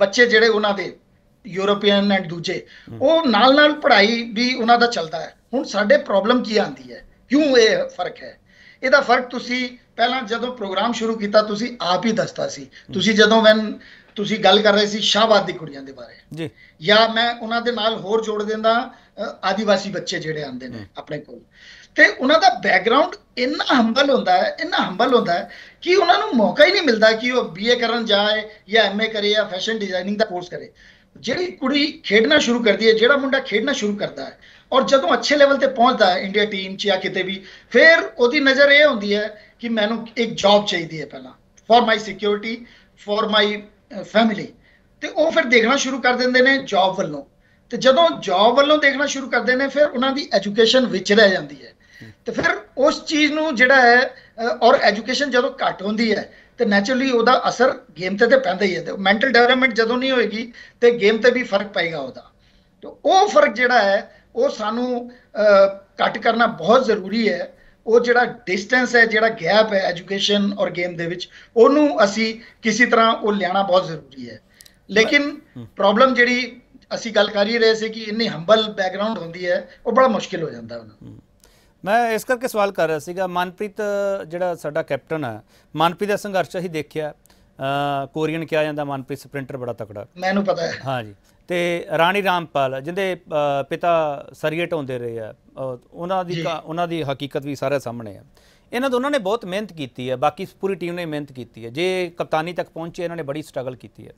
ਬੱਚੇ ਜਿਹੜੇ ਉਹਨਾਂ ਦੇ ਯੂਰੋਪੀਅਨ ਐਂਡ ਦੂਜੇ ਉਹ ਨਾਲ ਨਾਲ ਪੜ੍ਹਾਈ ਵੀ ਉਹਨਾਂ ਦਾ ਚੱਲਦਾ ਹੈ ਹੁਣ ਸਾਡੇ ਪ੍ਰੋਬਲਮ ਕੀ ਆਂਦੀ ਹੈ ਕਿਉਂ ਇਹ ਫਰਕ ਹੈ ਇਹਦਾ ਫਰਕ ਤੁਸੀਂ ਪਹਿਲਾਂ ਜਦੋਂ ਪ੍ਰੋਗਰਾਮ ਸ਼ੁਰੂ ਕੀਤਾ ਤੁਸੀਂ ਆਪ ਹੀ ਦੱਸਤਾ ਸੀ ਤੁਸੀਂ ਜਦੋਂ ਵੈਨ ਤੁਸੀਂ ਗੱਲ ਕਰ ਰਹੇ ਸੀ ਸ਼ਾਹਬਾਦ ਦੀ ਕੁੜੀਆਂ ਦੇ ਬਾਰੇ ਜੀ ਜਾਂ ਮੈਂ ਉਹਨਾਂ ਦੇ ਨਾਲ ਹੋਰ ਜੋੜ ਦਿੰਦਾ ਆਦੀਵਾਸੀ ਬੱਚੇ ਜਿਹੜੇ ਆਉਂਦੇ ਨੇ ਆਪਣੇ ਕੋਲ ਤੇ ਉਹਨਾਂ ਦਾ ਬੈਕਗ੍ਰਾਉਂਡ ਇੰਨਾ ਹੰਬਲ ਹੁੰਦਾ ਹੈ ਇੰਨਾ ਹੰਬਲ ਹੁੰਦਾ ਹੈ ਕਿ ਉਹਨਾਂ ਨੂੰ ਮੌਕਾ ਹੀ ਨਹੀਂ ਮਿਲਦਾ ਕਿ ਉਹ ਬੀਏ ਕਰਨ ਜਾਏ ਜਾਂ ਐਮਏ ਕਰੇ ਜਾਂ ਫੈਸ਼ਨ ਡਿਜ਼ਾਈਨਿੰਗ ਦਾ ਕੋਰਸ ਕਰੇ ਜਿਹੜੀ ਕੁੜੀ ਖੇਡਣਾ ਸ਼ੁਰੂ ਕਰਦੀ ਹੈ ਜਿਹੜਾ ਮੁੰਡਾ ਖੇਡਣਾ ਸ਼ੁਰੂ ਕਰਦਾ ਹੈ ਔਰ ਜਦੋਂ ਅੱਛੇ ਲੈਵਲ ਤੇ ਪਹੁੰਚਦਾ ਹੈ ਇੰਡੀਆ ਟੀਮ 'ਚ ਜਾਂ ਕਿਤੇ ਵੀ ਫਿਰ ਉਹਦੀ ਨਜ਼ਰ ਇਹ ਹੁੰਦੀ ਹੈ ਕਿ ਮੈਨੂੰ ਇੱਕ ਜੌਬ ਚਾਹੀਦੀ ਹੈ ਪਹਿਲਾਂ for my security for my family ਤੇ ਉਹ ਫਿਰ ਦੇਖਣਾ ਸ਼ੁਰੂ ਕਰ ਦਿੰਦੇ ਨੇ ਜੌਬ ਵੱਲੋਂ ਤੇ ਜਦੋਂ ਜੌਬ ਵੱਲੋਂ ਦੇਖਣਾ ਸ਼ੁਰੂ ਕਰਦੇ ਨੇ ਫਿਰ ਉਹਨਾਂ ਦੀ ਐਜੂਕੇਸ਼ਨ ਵਿੱਚ ਰਹਿ ਜਾਂਦੀ ਹੈ ਤੇ ਫਿਰ ਉਸ ਚੀਜ਼ ਨੂੰ ਜਿਹੜਾ ਹੈ ਔਰ ਐਜੂਕੇਸ਼ਨ ਜਦੋਂ ਘੱਟ ਹੁੰਦੀ ਹੈ ਤੇ ਨੇਚਰਲੀ ਉਹਦਾ ਅਸਰ ਗੇਮ ਤੇ ਤੇ ਪੈਂਦਾ ਹੀ ਹੈ ਤੇ ਮੈਂਟਲ ਡਿਵੈਲਪਮੈਂਟ ਜਦੋਂ ਨਹੀਂ ਹੋਏਗੀ ਤੇ ਗੇਮ ਤੇ ਵੀ ਫਰਕ ਪਏਗਾ ਉਹਦਾ ਤੇ ਉਹ ਫਰਕ ਜਿਹੜਾ ਹੈ ਉਹ ਸਾਨੂੰ ਕੱਟ ਕਰਨਾ ਬਹੁਤ ਜ਼ਰੂਰੀ ਹੈ ਉਹ ਜਿਹੜਾ ਡਿਸਟੈਂਸ ਹੈ ਜਿਹੜਾ ਗੈਪ ਹੈ ਐਜੂਕੇਸ਼ਨ ਔਰ ਗੇਮ ਦੇ ਵਿੱਚ ਉਹਨੂੰ ਅਸੀਂ ਕਿਸੇ ਤਰ੍ਹਾਂ ਉਹ ਲਿਆਣਾ ਬਹੁਤ ਜ਼ਰੂਰੀ ਹੈ ਲੇਕਿਨ ਪ੍ਰੋਬਲਮ ਜਿਹੜੀ ਅਸੀਂ ਗੱਲ ਕਰ ਹੀ ਰਹੇ ਸੀ ਕਿ ਇੰਨੀ ਹੰਬਲ ਬੈਕਗ੍ਰਾਉਂਡ ਹੁੰਦੀ ਹੈ ਉਹ ਬੜਾ ਮੁਸ਼ਕਿਲ ਹੋ ਜਾਂਦਾ ਉਹਨਾਂ ਨੂੰ ਮੈਂ ਇਸ ਕਰਕੇ ਸਵਾਲ ਕਰ ਰਿਹਾ ਸੀਗਾ ਮਨਪ੍ਰੀਤ ਜਿਹੜਾ ਸਾਡਾ ਕੈਪਟਨ ਹੈ ਮਨਪ੍ਰੀਤ ਦਾ ਸੰਘਰਸ਼ ਅਸੀਂ ਦੇਖਿਆ ਕੋਰੀਅਨ ਕਿਹਾ ਜਾਂਦਾ ਮਨਪ੍ਰੀਤ ਸਪ੍ਰਿੰਟਰ ਬੜਾ ਤਕੜਾ ਮੈਨੂੰ ਪਤਾ ਹੈ ਹਾਂਜੀ ਤੇ ਰਾਣੀ ਰਾਮਪਾਲ ਜਿੰਦੇ ਪਿਤਾ ਸਰੀਏ ਢੋਂਦੇ ਰਹੇ ਆ ਉਹਨਾਂ ਦੀ ਉਹਨਾਂ ਦੀ ਹਕੀਕਤ ਵੀ ਸਾਰੇ ਸਾਹਮਣੇ ਆ ਇਹਨਾਂ ਦੋਨਾਂ ਨੇ ਬਹੁਤ ਮਿਹਨਤ ਕੀਤੀ ਹੈ ਬਾਕੀ ਪੂਰੀ ਟੀਮ ਨੇ ਮਿਹਨਤ ਕੀਤੀ ਹੈ ਜੇ ਕਪਤਾਨੀ ਤੱਕ ਪਹੁੰਚੇ ਇਹਨਾਂ ਨੇ ਬੜੀ ਸਟਰਗਲ ਕੀਤੀ ਹੈ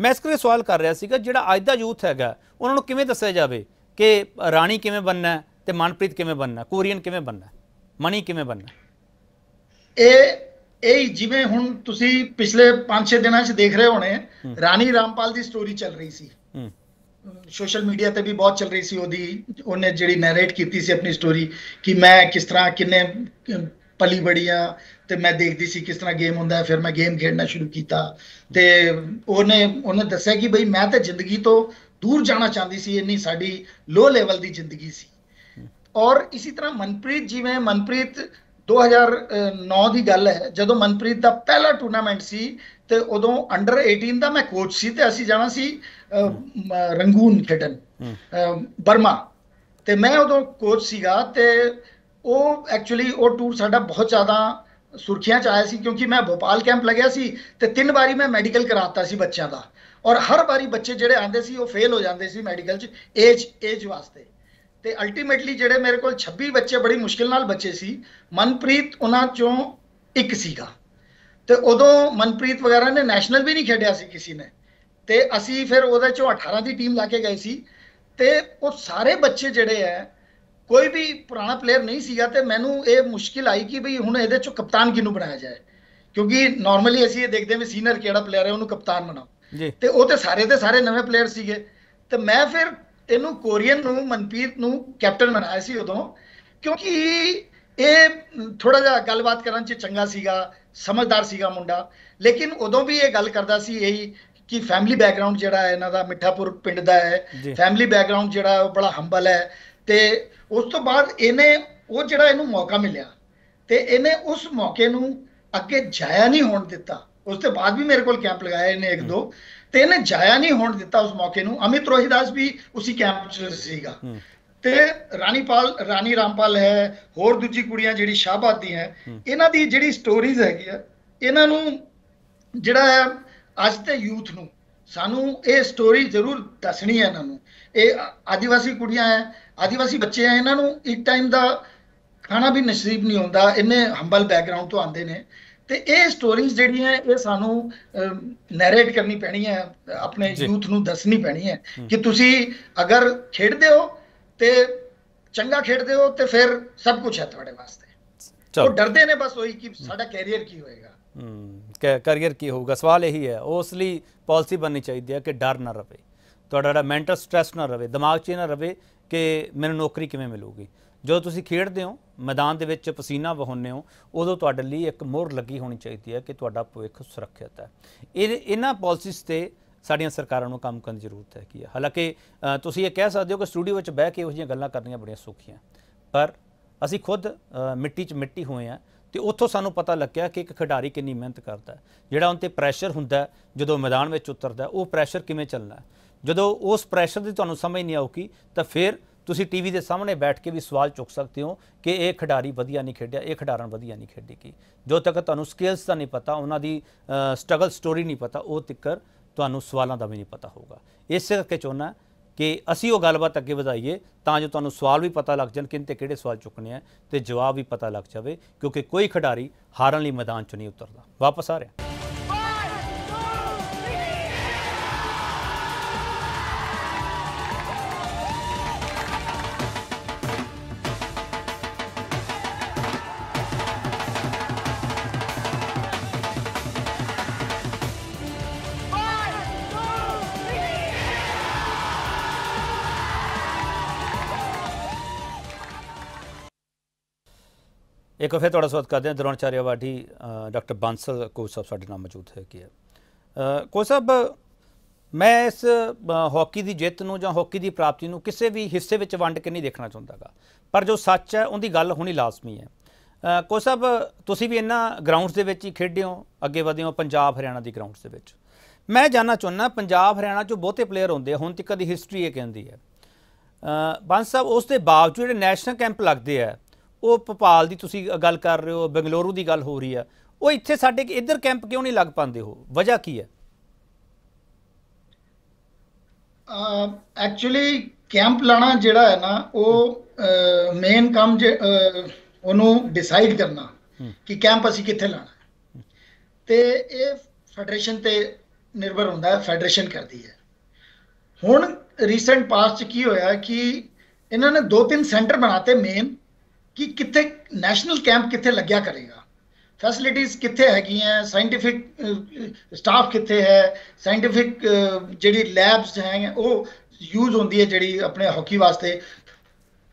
ਮੈਂ ਇਸ ਕਰਕੇ ਸਵਾਲ ਕਰ ਰਿਹਾ ਸੀਗਾ ਜਿਹੜਾ ਅੱਜ ਦਾ ਯੂਥ ਹੈਗਾ ਉਹਨਾਂ ਨੂੰ ਕਿਵੇਂ ਦੱਸਿਆ ਜਾਵੇ ਕਿ ਰਾਣੀ ਕਿਵੇਂ ਬੰਨਣਾ ਤੇ ਮਨਪ੍ਰੀਤ ਕਿਵੇਂ ਬੰਨਣਾ ਕੋਰੀਅਨ ਕਿਵੇਂ ਬੰਨਣਾ ਮਣੀ ਕਿਵੇਂ ਬੰਨਣਾ ਇਹ ਇਹ ਜਿਵੇਂ ਹੁਣ ਤੁਸੀਂ ਪਿਛਲੇ 5-6 ਦਿਨਾਂ 'ਚ ਦੇਖ ਰਹੇ ਹੋਣੇ ਰਾਣੀ ਰਾਮਪਾਲ ਦੀ ਸਟੋਰੀ ਚੱਲ ਰਹੀ ਸੀ ਸੋਸ਼ਲ ਮੀਡੀਆ ਤੇ ਵੀ ਬਹੁਤ ਚੱਲ ਰਹੀ ਸੀ ਉਹਦੀ ਉਹਨੇ ਜਿਹੜੀ ਨੈਰੇਟ ਕੀਤੀ ਸੀ ਆਪਣੀ ਸਟੋਰੀ ਕਿ ਮੈਂ ਕਿਸ ਤਰ੍ਹਾਂ ਕਿੰਨੇ ਪਲੀ ਬੜੀਆਂ ਤੇ ਮੈਂ ਦੇਖਦੀ ਸੀ ਕਿਸ ਤਰ੍ਹਾਂ ਗੇਮ ਹੁੰਦਾ ਹੈ ਫਿਰ ਮੈਂ ਗੇਮ ਖੇਡਣਾ ਸ਼ੁਰੂ ਕੀਤਾ ਤੇ ਉਹਨੇ ਉਹਨੇ ਦੱਸਿਆ ਕਿ ਬਈ ਮੈਂ ਤਾਂ ਜ਼ਿੰਦਗੀ ਤੋਂ ਦੂਰ ਜਾਣਾ ਚਾਹੁੰਦੀ ਸੀ ਇੰਨੀ ਸਾਡੀ ਲੋ ਲੈਵਲ ਦੀ ਜ਼ਿੰਦਗੀ ਸੀ ਔਰ ਇਸੇ ਤਰ੍ਹਾਂ ਮਨਪ੍ਰੀਤ ਜਿਵੇਂ ਮਨਪ੍ਰੀਤ 2009 ਦੀ ਗੱਲ ਹੈ ਜਦੋਂ ਮਨਪ੍ਰੀਤ ਦਾ ਪਹਿਲਾ ਟੂਰਨਾਮੈਂਟ ਸੀ ਤੇ ਉਦੋਂ ਅੰਡਰ 18 ਦਾ ਮੈਂ ਕੋਚ ਸੀ ਤੇ ਅਸੀਂ ਜਾਣਾ ਸੀ ਰੰਗੂਨ ਖੇਡਣ ਬਰਮਾ ਤੇ ਮੈਂ ਉਦੋਂ ਕੋਚ ਸੀਗਾ ਤੇ ਉਹ ਐਕਚੁਅਲੀ ਉਹ ਟੂਰ ਸਾਡਾ ਬਹੁਤ ਜ਼ਿਆਦਾ ਸੁਰਖੀਆਂ ਚ ਆਇਆ ਸੀ ਕਿਉਂਕਿ ਮੈਂ ਭੋਪਾਲ ਕੈਂਪ ਲਗਿਆ ਸੀ ਤੇ ਤਿੰਨ ਵਾਰੀ ਮੈਂ ਮੈਡੀਕਲ ਕਰਾਤਾ ਸੀ ਬੱਚਿਆਂ ਦਾ ਔਰ ਹਰ ਵਾਰੀ ਬੱਚੇ ਜਿਹੜੇ ਆਂਦੇ ਸੀ ਉਹ ਫੇਲ ਹੋ ਜਾਂਦੇ ਸੀ ਮੈਡੀਕਲ ਚ ਏਜ ਏਜ ਵਾਸਤੇ ਤੇ ਅਲਟੀਮੇਟਲੀ ਜਿਹੜੇ ਮੇਰੇ ਕੋਲ 26 ਬੱਚੇ ਬੜੀ ਮੁਸ਼ਕਿਲ ਨਾਲ ਬੱਚੇ ਸੀ ਮਨਪ੍ਰੀਤ ਉਹਨਾਂ ਚੋਂ ਇੱਕ ਸੀਗਾ ਤੇ ਉਦੋਂ ਮਨਪ੍ਰੀਤ ਵਗੈਰਾ ਨੇ ਨੈਸ਼ਨਲ ਵੀ ਨਹੀਂ ਖੇਡਿਆ ਸੀ ਕਿਸੇ ਨੇ ਤੇ ਅਸੀਂ ਫਿਰ ਉਹਦੇ ਚੋਂ 18 ਦੀ ਟੀਮ ਲਾ ਕੇ ਗਏ ਸੀ ਤੇ ਉਹ ਸਾਰੇ ਬੱਚੇ ਜਿਹੜੇ ਐ ਕੋਈ ਵੀ ਪੁਰਾਣਾ ਪਲੇਅਰ ਨਹੀਂ ਸੀਗਾ ਤੇ ਮੈਨੂੰ ਇਹ ਮੁਸ਼ਕਿਲ ਆਈ ਕਿ ਭਈ ਹੁਣ ਇਹਦੇ ਚੋਂ ਕਪਤਾਨ ਕਿਹਨੂੰ ਬਣਾਇਆ ਜਾਏ ਕਿਉਂਕਿ ਨਾਰਮਲੀ ਅਸੀਂ ਇਹ ਦੇਖਦੇ ਹਾਂ ਵੀ ਸੀਨੀਅਰ ਕਿਹੜਾ ਪਲੇਅਰ ਹੈ ਉਹਨੂੰ ਕਪਤਾਨ ਬਣਾਓ ਤੇ ਉਹ ਤੇ ਸਾਰੇ ਦੇ ਸਾਰੇ ਨਵੇਂ ਪਲੇਅਰ ਸੀਗੇ ਤੇ ਮੈਂ ਫਿਰ ਇਹਨੂੰ ਕੋਰੀਅਨ ਨੂੰ ਮਨਪ੍ਰੀਤ ਨੂੰ ਕੈਪਟਨ ਬਣਾਇਆ ਸੀ ਉਦੋਂ ਕਿਉਂਕਿ ਇਹ ਥੋੜਾ ਜਿਹਾ ਗੱਲਬਾਤ ਕਰਨ ਚ ਚੰਗਾ ਸੀਗਾ ਸਮਝਦਾਰ ਸੀਗਾ ਮੁੰਡਾ ਲੇਕਿਨ ਉਦੋਂ ਵੀ ਇਹ ਗੱਲ ਕਰਦਾ ਸੀ ਇਹੀ ਕਿ ਫੈਮਿਲੀ ਬੈਕਗ੍ਰਾਉਂਡ ਜਿਹੜਾ ਹੈ ਇਹਨਾਂ ਦਾ ਮਿੱਠਾਪੁਰ ਪਿੰਡ ਦਾ ਹੈ ਫੈਮਿਲੀ ਬੈਕਗ੍ਰਾਉਂਡ ਜਿਹੜਾ ਉਹ ਬੜਾ ਹੰਬਲ ਹੈ ਤੇ ਉਸ ਤੋਂ ਬਾਅਦ ਇਹਨੇ ਉਹ ਜਿਹੜਾ ਇਹਨੂੰ ਮੌਕਾ ਮਿਲਿਆ ਤੇ ਇਹਨੇ ਉਸ ਮੌਕੇ ਨੂੰ ਅੱਗੇ ਜਾਇਆ ਨਹੀਂ ਹੋਣ ਦਿੱਤਾ ਉਸ ਤੋਂ ਬਾਅਦ ਵੀ ਮੇਰੇ ਕੋਲ ਕੈਂਪ ਲਗਾਇਆ ਇਹਨੇ ਇੱਕ ਦੋ ਤੇ ਇਹਨੇ ਜਾਇਆ ਨਹੀਂ ਹੋਣ ਦਿੱਤਾ ਉਸ ਮੌਕੇ ਨੂੰ ਅਮਿਤ ਰੋਹਿਦਾਸ ਵੀ ਉਸੇ ਕੈਂਪ 'ਚ ਸੀਗਾ ਤੇ ਰਾਣੀਪਾਲ ਰਾਣੀ ਰਾਮਪਾਲ ਹੈ ਹੋਰ ਦੂਜੀ ਕੁੜੀਆਂ ਜਿਹੜੀ ਸ਼ਾਬਾਦ ਦੀ ਹੈ ਇਹਨਾਂ ਦੀ ਜਿਹੜੀ ਸਟੋਰੀਜ਼ ਹੈਗੀ ਆ ਇਹਨਾਂ ਨੂੰ ਜਿਹੜਾ ਹੈ ਅੱਜ ਤੇ ਯੂਥ ਨੂੰ ਸਾਨੂੰ ਇਹ ਸਟੋਰੀ ਜ਼ਰੂਰ ਦੱਸਣੀ ਹੈ ਇਹਨਾਂ ਨੂੰ ਇਹ ਆਦੀਵਾਸੀ ਕੁੜੀਆਂ ਹੈ ਆਦੀਵਾਸੀ ਬੱਚੇ ਆ ਇਹਨਾਂ ਨੂੰ ਇੱਕ ਟਾਈਮ ਦਾ ਖਾਣਾ ਵੀ ਨਸੀਬ ਨਹੀਂ ਹੁੰਦਾ ਇਹਨੇ ਹੰਬਲ ਬੈਕਗ੍ਰਾਉਂਡ ਤੋਂ ਆਉਂਦੇ ਨੇ ਤੇ ਇਹ ਸਟੋਰੀਜ਼ ਜਿਹੜੀਆਂ ਇਹ ਸਾਨੂੰ ਨੈਰੇਟ ਕਰਨੀ ਪੈਣੀ ਹੈ ਆਪਣੇ ਯੂਥ ਨੂੰ ਦੱਸਣੀ ਪੈਣੀ ਹੈ ਕਿ ਤੁਸੀਂ ਅਗਰ ਖੇਡਦੇ ਹੋ ਤੇ ਚੰਗਾ ਖੇਡਦੇ ਹੋ ਤੇ ਫਿਰ ਸਭ ਕੁਝ ਹੈ ਤੁਹਾਡੇ ਵਾਸਤੇ ਉਹ ਡਰਦੇ ਨੇ ਬਸ ਉਹੀ ਕਿ ਸਾਡਾ ਕੈਰੀਅਰ ਕੀ ਹੋਏਗਾ ਹੂੰ ਕੈਰੀਅਰ ਕੀ ਹੋਊਗਾ ਸਵਾਲ ਇਹੀ ਹੈ ਉਸ ਲਈ ਪਾਲਿਸੀ ਬਣਨੀ ਚਾਹੀਦੀ ਹੈ ਕਿ ਡਰ ਨਾ ਰਵੇ ਤੁਹਾਡਾ ਮੈਂਟਲ ਸਟ्रेस ਨਾ ਰਵੇ ਦਿਮਾਗ 'ਚ ਨਾ ਰਵੇ ਕਿ ਮੈਨੂੰ ਨੌਕਰੀ ਕਿਵੇਂ ਮਿਲੂਗੀ ਜਦੋਂ ਤੁਸੀਂ ਖੇਡਦੇ ਹੋ ਮੈਦਾਨ ਦੇ ਵਿੱਚ ਪਸੀਨਾ ਵਹਾਉਂਦੇ ਹੋ ਉਦੋਂ ਤੁਹਾਡੇ ਲਈ ਇੱਕ ਮੋਹਰ ਲੱਗੀ ਹੋਣੀ ਚਾਹੀਦੀ ਹੈ ਕਿ ਤੁਹਾਡਾ ਭਵਿੱਖ ਸੁਰੱਖਿਅਤ ਹੈ ਇਹ ਇਹਨਾਂ ਪਾਲਿਸੀਸ ਤੇ ਸਾਡੀਆਂ ਸਰਕਾਰਾਂ ਨੂੰ ਕੰਮ ਕਰਨ ਦੀ ਜ਼ਰੂਰਤ ਹੈ ਕਿ ਹਾਲਾਂਕਿ ਤੁਸੀਂ ਇਹ ਕਹਿ ਸਕਦੇ ਹੋ ਕਿ ਸਟੂਡੀਓ ਵਿੱਚ ਬਹਿ ਕੇ ਉਹ ਜੀਆਂ ਗੱਲਾਂ ਕਰਨੀਆਂ ਬੜੀਆਂ ਸੌਖੀਆਂ ਪਰ ਅਸੀਂ ਖੁਦ ਮਿੱਟੀ 'ਚ ਮਿੱਟੀ ਹੋਏ ਆ ਤੇ ਉੱਥੋਂ ਸਾਨੂੰ ਪਤਾ ਲੱਗਿਆ ਕਿ ਇੱਕ ਖਿਡਾਰੀ ਕਿੰਨੀ ਮਿਹਨਤ ਕਰਦਾ ਜਿਹੜਾ ਉਹਨ ਤੇ ਪ੍ਰੈਸ਼ਰ ਹੁੰਦਾ ਜਦੋਂ ਮੈਦਾਨ ਵਿੱਚ ਉਤਰਦਾ ਉਹ ਪ੍ਰੈਸ਼ਰ ਕਿਵੇਂ ਚੱਲਣਾ ਜਦੋਂ ਉਸ ਪ੍ਰੈਸ਼ਰ ਦੀ ਤੁਹਾਨੂੰ ਸਮਝ ਨਹੀਂ ਆਉਗੀ ਤਾਂ ਫਿਰ ਤੁਸੀਂ ਟੀਵੀ ਦੇ ਸਾਹਮਣੇ ਬੈਠ ਕੇ ਵੀ ਸਵਾਲ ਚੁੱਕ ਸਕਦੇ ਹੋ ਕਿ ਇਹ ਖਿਡਾਰੀ ਵਧੀਆ ਨਹੀਂ ਖੇਡਿਆ ਇਹ ਖਿਡਾਰਨ ਵਧੀਆ ਨਹੀਂ ਖੇਡੀ ਕੀ ਜੋ ਤੱਕ ਤੁਹਾਨੂੰ ਸਕਿਲਸ ਦਾ ਨਹੀਂ ਪਤਾ ਉਹਨਾਂ ਦੀ ਸਟਰਗਲ ਸਟੋਰੀ ਨਹੀਂ ਪਤਾ ਉਹ ਤਿੱਕਰ ਤੁਹਾਨੂੰ ਸਵਾਲਾਂ ਦਾ ਵੀ ਨਹੀਂ ਪਤਾ ਹੋਊਗਾ ਇਸੇ ਕਰਕੇ ਚਾਹੁੰਦਾ ਕਿ ਅਸੀਂ ਉਹ ਗੱਲਬਾਤ ਅੱਗੇ ਵਧਾਈਏ ਤਾਂ ਜੋ ਤੁਹਾਨੂੰ ਸਵਾਲ ਵੀ ਪਤਾ ਲੱਗ ਜਾਣ ਕਿੰਤੇ ਕਿਹੜੇ ਸਵਾਲ ਚੁੱਕਣੇ ਆ ਤੇ ਜਵਾਬ ਵੀ ਪਤਾ ਲੱਗ ਜਾਵੇ ਕਿਉਂਕਿ ਕੋਈ ਖਿਡਾਰੀ ਹਾਰਨ ਲਈ ਮੈਦਾਨ 'ਚ ਨਹੀਂ ਉਤਰਦਾ ਵਾਪਸ ਆ ਰਿਹਾ ਇੱਕ ਵਾਰ ਫਿਰ ਤੁਹਾਡਾ ਸਵਾਗਤ ਕਰਦੇ ਹਾਂ ਦਰੋਣਚਾਰਿਆ ਵਾਢੀ ਡਾਕਟਰ ਬਾਂਸਲ ਕੋਚ ਸਾਹਿਬ ਸਾਡੇ ਨਾਲ ਮੌਜੂਦ ਹੈ ਕੀ ਕੋਚ ਸਾਹਿਬ ਮੈਂ ਇਸ ਹਾਕੀ ਦੀ ਜਿੱਤ ਨੂੰ ਜਾਂ ਹਾਕੀ ਦੀ ਪ੍ਰਾਪਤੀ ਨੂੰ ਕਿਸੇ ਵੀ ਹਿੱਸੇ ਵਿੱਚ ਵੰਡ ਕੇ ਨਹੀਂ ਦੇਖਣਾ ਚਾਹੁੰਦਾਗਾ ਪਰ ਜੋ ਸੱਚ ਹੈ ਉਹਦੀ ਗੱਲ ਹੋਣੀ ਲਾਜ਼ਮੀ ਹੈ ਕੋਚ ਸਾਹਿਬ ਤੁਸੀਂ ਵੀ ਇਹਨਾਂ ਗਰਾਊਂਡਸ ਦੇ ਵਿੱਚ ਹੀ ਖੇਡੇ ਹੋ ਅੱਗੇ ਵਧੇ ਹੋ ਪੰਜਾਬ ਹਰਿਆਣਾ ਦੀ ਗਰਾਊਂਡਸ ਦੇ ਵਿੱਚ ਮੈਂ ਜਾਨਣਾ ਚਾਹੁੰਦਾ ਪੰਜਾਬ ਹਰਿਆਣਾ ਚੋਂ ਬਹੁਤੇ ਪਲੇਅਰ ਹੁੰਦੇ ਹੁਣ ਤੱਕ ਦੀ ਹਿਸਟਰੀ ਇਹ ਕਹਿੰਦੀ ਹੈ ਬੰਸ ਸਾਹਿਬ ਉਸ ਦੇ ਬਾਵਜੂਦ ਜਿਹੜੇ ਨੈਸ਼ਨਲ ਕੈਂਪ ਲੱਗਦੇ ਆ ਉਹ ਪਪਾਲ ਦੀ ਤੁਸੀਂ ਗੱਲ ਕਰ ਰਹੇ ਹੋ ਬੰਗਲੌਰੂ ਦੀ ਗੱਲ ਹੋ ਰਹੀ ਆ ਉਹ ਇੱਥੇ ਸਾਡੇ ਇੱਧਰ ਕੈਂਪ ਕਿਉਂ ਨਹੀਂ ਲੱਗ ਪਾਉਂਦੇ ਹੋ ਵਜ੍ਹਾ ਕੀ ਹੈ ਐਕਚੁਅਲੀ ਕੈਂਪ ਲਾਣਾ ਜਿਹੜਾ ਹੈ ਨਾ ਉਹ ਮੇਨ ਕੰਮ ਜੇ ਉਹਨੂੰ ਡਿਸਾਈਡ ਕਰਨਾ ਕਿ ਕੈਂਪ ਅਸੀਂ ਕਿੱਥੇ ਲਾਣਾ ਤੇ ਇਹ ਫੈਡਰੇਸ਼ਨ ਤੇ ਨਿਰਭਰ ਹੁੰਦਾ ਹੈ ਫੈਡਰੇਸ਼ਨ ਕਰਦੀ ਹੈ ਹੁਣ ਰੀਸੈਂਟ ਪਾਸਟ ਕੀ ਹੋਇਆ ਕਿ ਇਹਨਾਂ ਨੇ ਦੋ ਤਿੰਨ ਸੈਂਟਰ ਬਣਾਤੇ ਮੇਨ ਕਿ ਕਿੱਥੇ ਨੈਸ਼ਨਲ ਕੈਂਪ ਕਿੱਥੇ ਲੱਗਿਆ ਕਰੇਗਾ ਫੈਸਿਲਿਟੀਆਂ ਕਿੱਥੇ ਹੈਗੀਆਂ ਸਾਇੰਟਿਫਿਕ ਸਟਾਫ ਕਿੱਥੇ ਹੈ ਸਾਇੰਟਿਫਿਕ ਜਿਹੜੀ ਲੈਬਸ ਹੈ ਉਹ ਯੂਜ਼ ਹੁੰਦੀ ਹੈ ਜਿਹੜੀ ਆਪਣੇ ਹਾਕੀ ਵਾਸਤੇ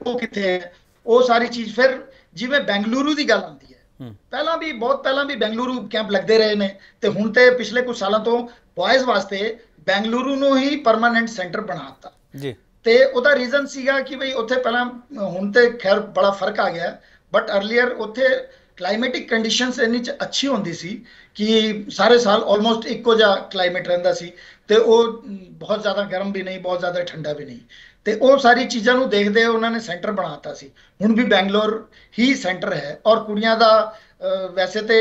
ਉਹ ਕਿੱਥੇ ਹੈ ਉਹ ਸਾਰੀ ਚੀਜ਼ ਫਿਰ ਜਿਵੇਂ ਬੈਂਗਲੁਰੂ ਦੀ ਗੱਲ ਆਉਂਦੀ ਹੈ ਪਹਿਲਾਂ ਵੀ ਬਹੁਤ ਪਹਿਲਾਂ ਵੀ ਬੈਂਗਲੁਰੂ ਕੈਂਪ ਲੱਗਦੇ ਰਹੇ ਨੇ ਤੇ ਹੁਣ ਤੇ ਪਿਛਲੇ ਕੁਝ ਸਾਲਾਂ ਤੋਂ ਬॉयਜ਼ ਵਾਸਤੇ ਬੈਂਗਲੁਰੂ ਨੂੰ ਹੀ ਪਰਮਨੈਂਟ ਸੈਂਟਰ ਬਣਾਤਾ ਜੀ ਤੇ ਉਹਦਾ ਰੀਜ਼ਨ ਸੀਗਾ ਕਿ ਭਈ ਉੱਥੇ ਪਹਿਲਾਂ ਹੁਣ ਤੇ ਖੈਰ ਬੜਾ ਫਰਕ ਆ ਗਿਆ ਬਟ ਅਰਲੀਅਰ ਉੱਥੇ ਕਲਾਈਮੈਟਿਕ ਕੰਡੀਸ਼ਨਸ ਇੰਨੀ ਚ ਅੱਛੀ ਹੁੰਦੀ ਸੀ ਕਿ ਸਾਰੇ ਸਾਲ ਆਲਮੋਸਟ ਇੱਕੋ ਜਿਹਾ ਕਲਾਈਮੇਟ ਰਹਿੰਦਾ ਸੀ ਤੇ ਉਹ ਬਹੁਤ ਜ਼ਿਆਦਾ ਗਰਮ ਵੀ ਨਹੀਂ ਬਹੁਤ ਜ਼ਿਆਦਾ ਠੰਡਾ ਵੀ ਨਹੀਂ ਤੇ ਉਹ ਸਾਰੀ ਚੀਜ਼ਾਂ ਨੂੰ ਦੇਖਦੇ ਉਹਨਾਂ ਨੇ ਸੈਂਟਰ ਬਣਾਤਾ ਸੀ ਹੁਣ ਵੀ ਬੈਂਗਲੌਰ ਹੀ ਸੈਂਟਰ ਹੈ ਔਰ ਕੁੜੀਆਂ ਦਾ ਵੈਸੇ ਤੇ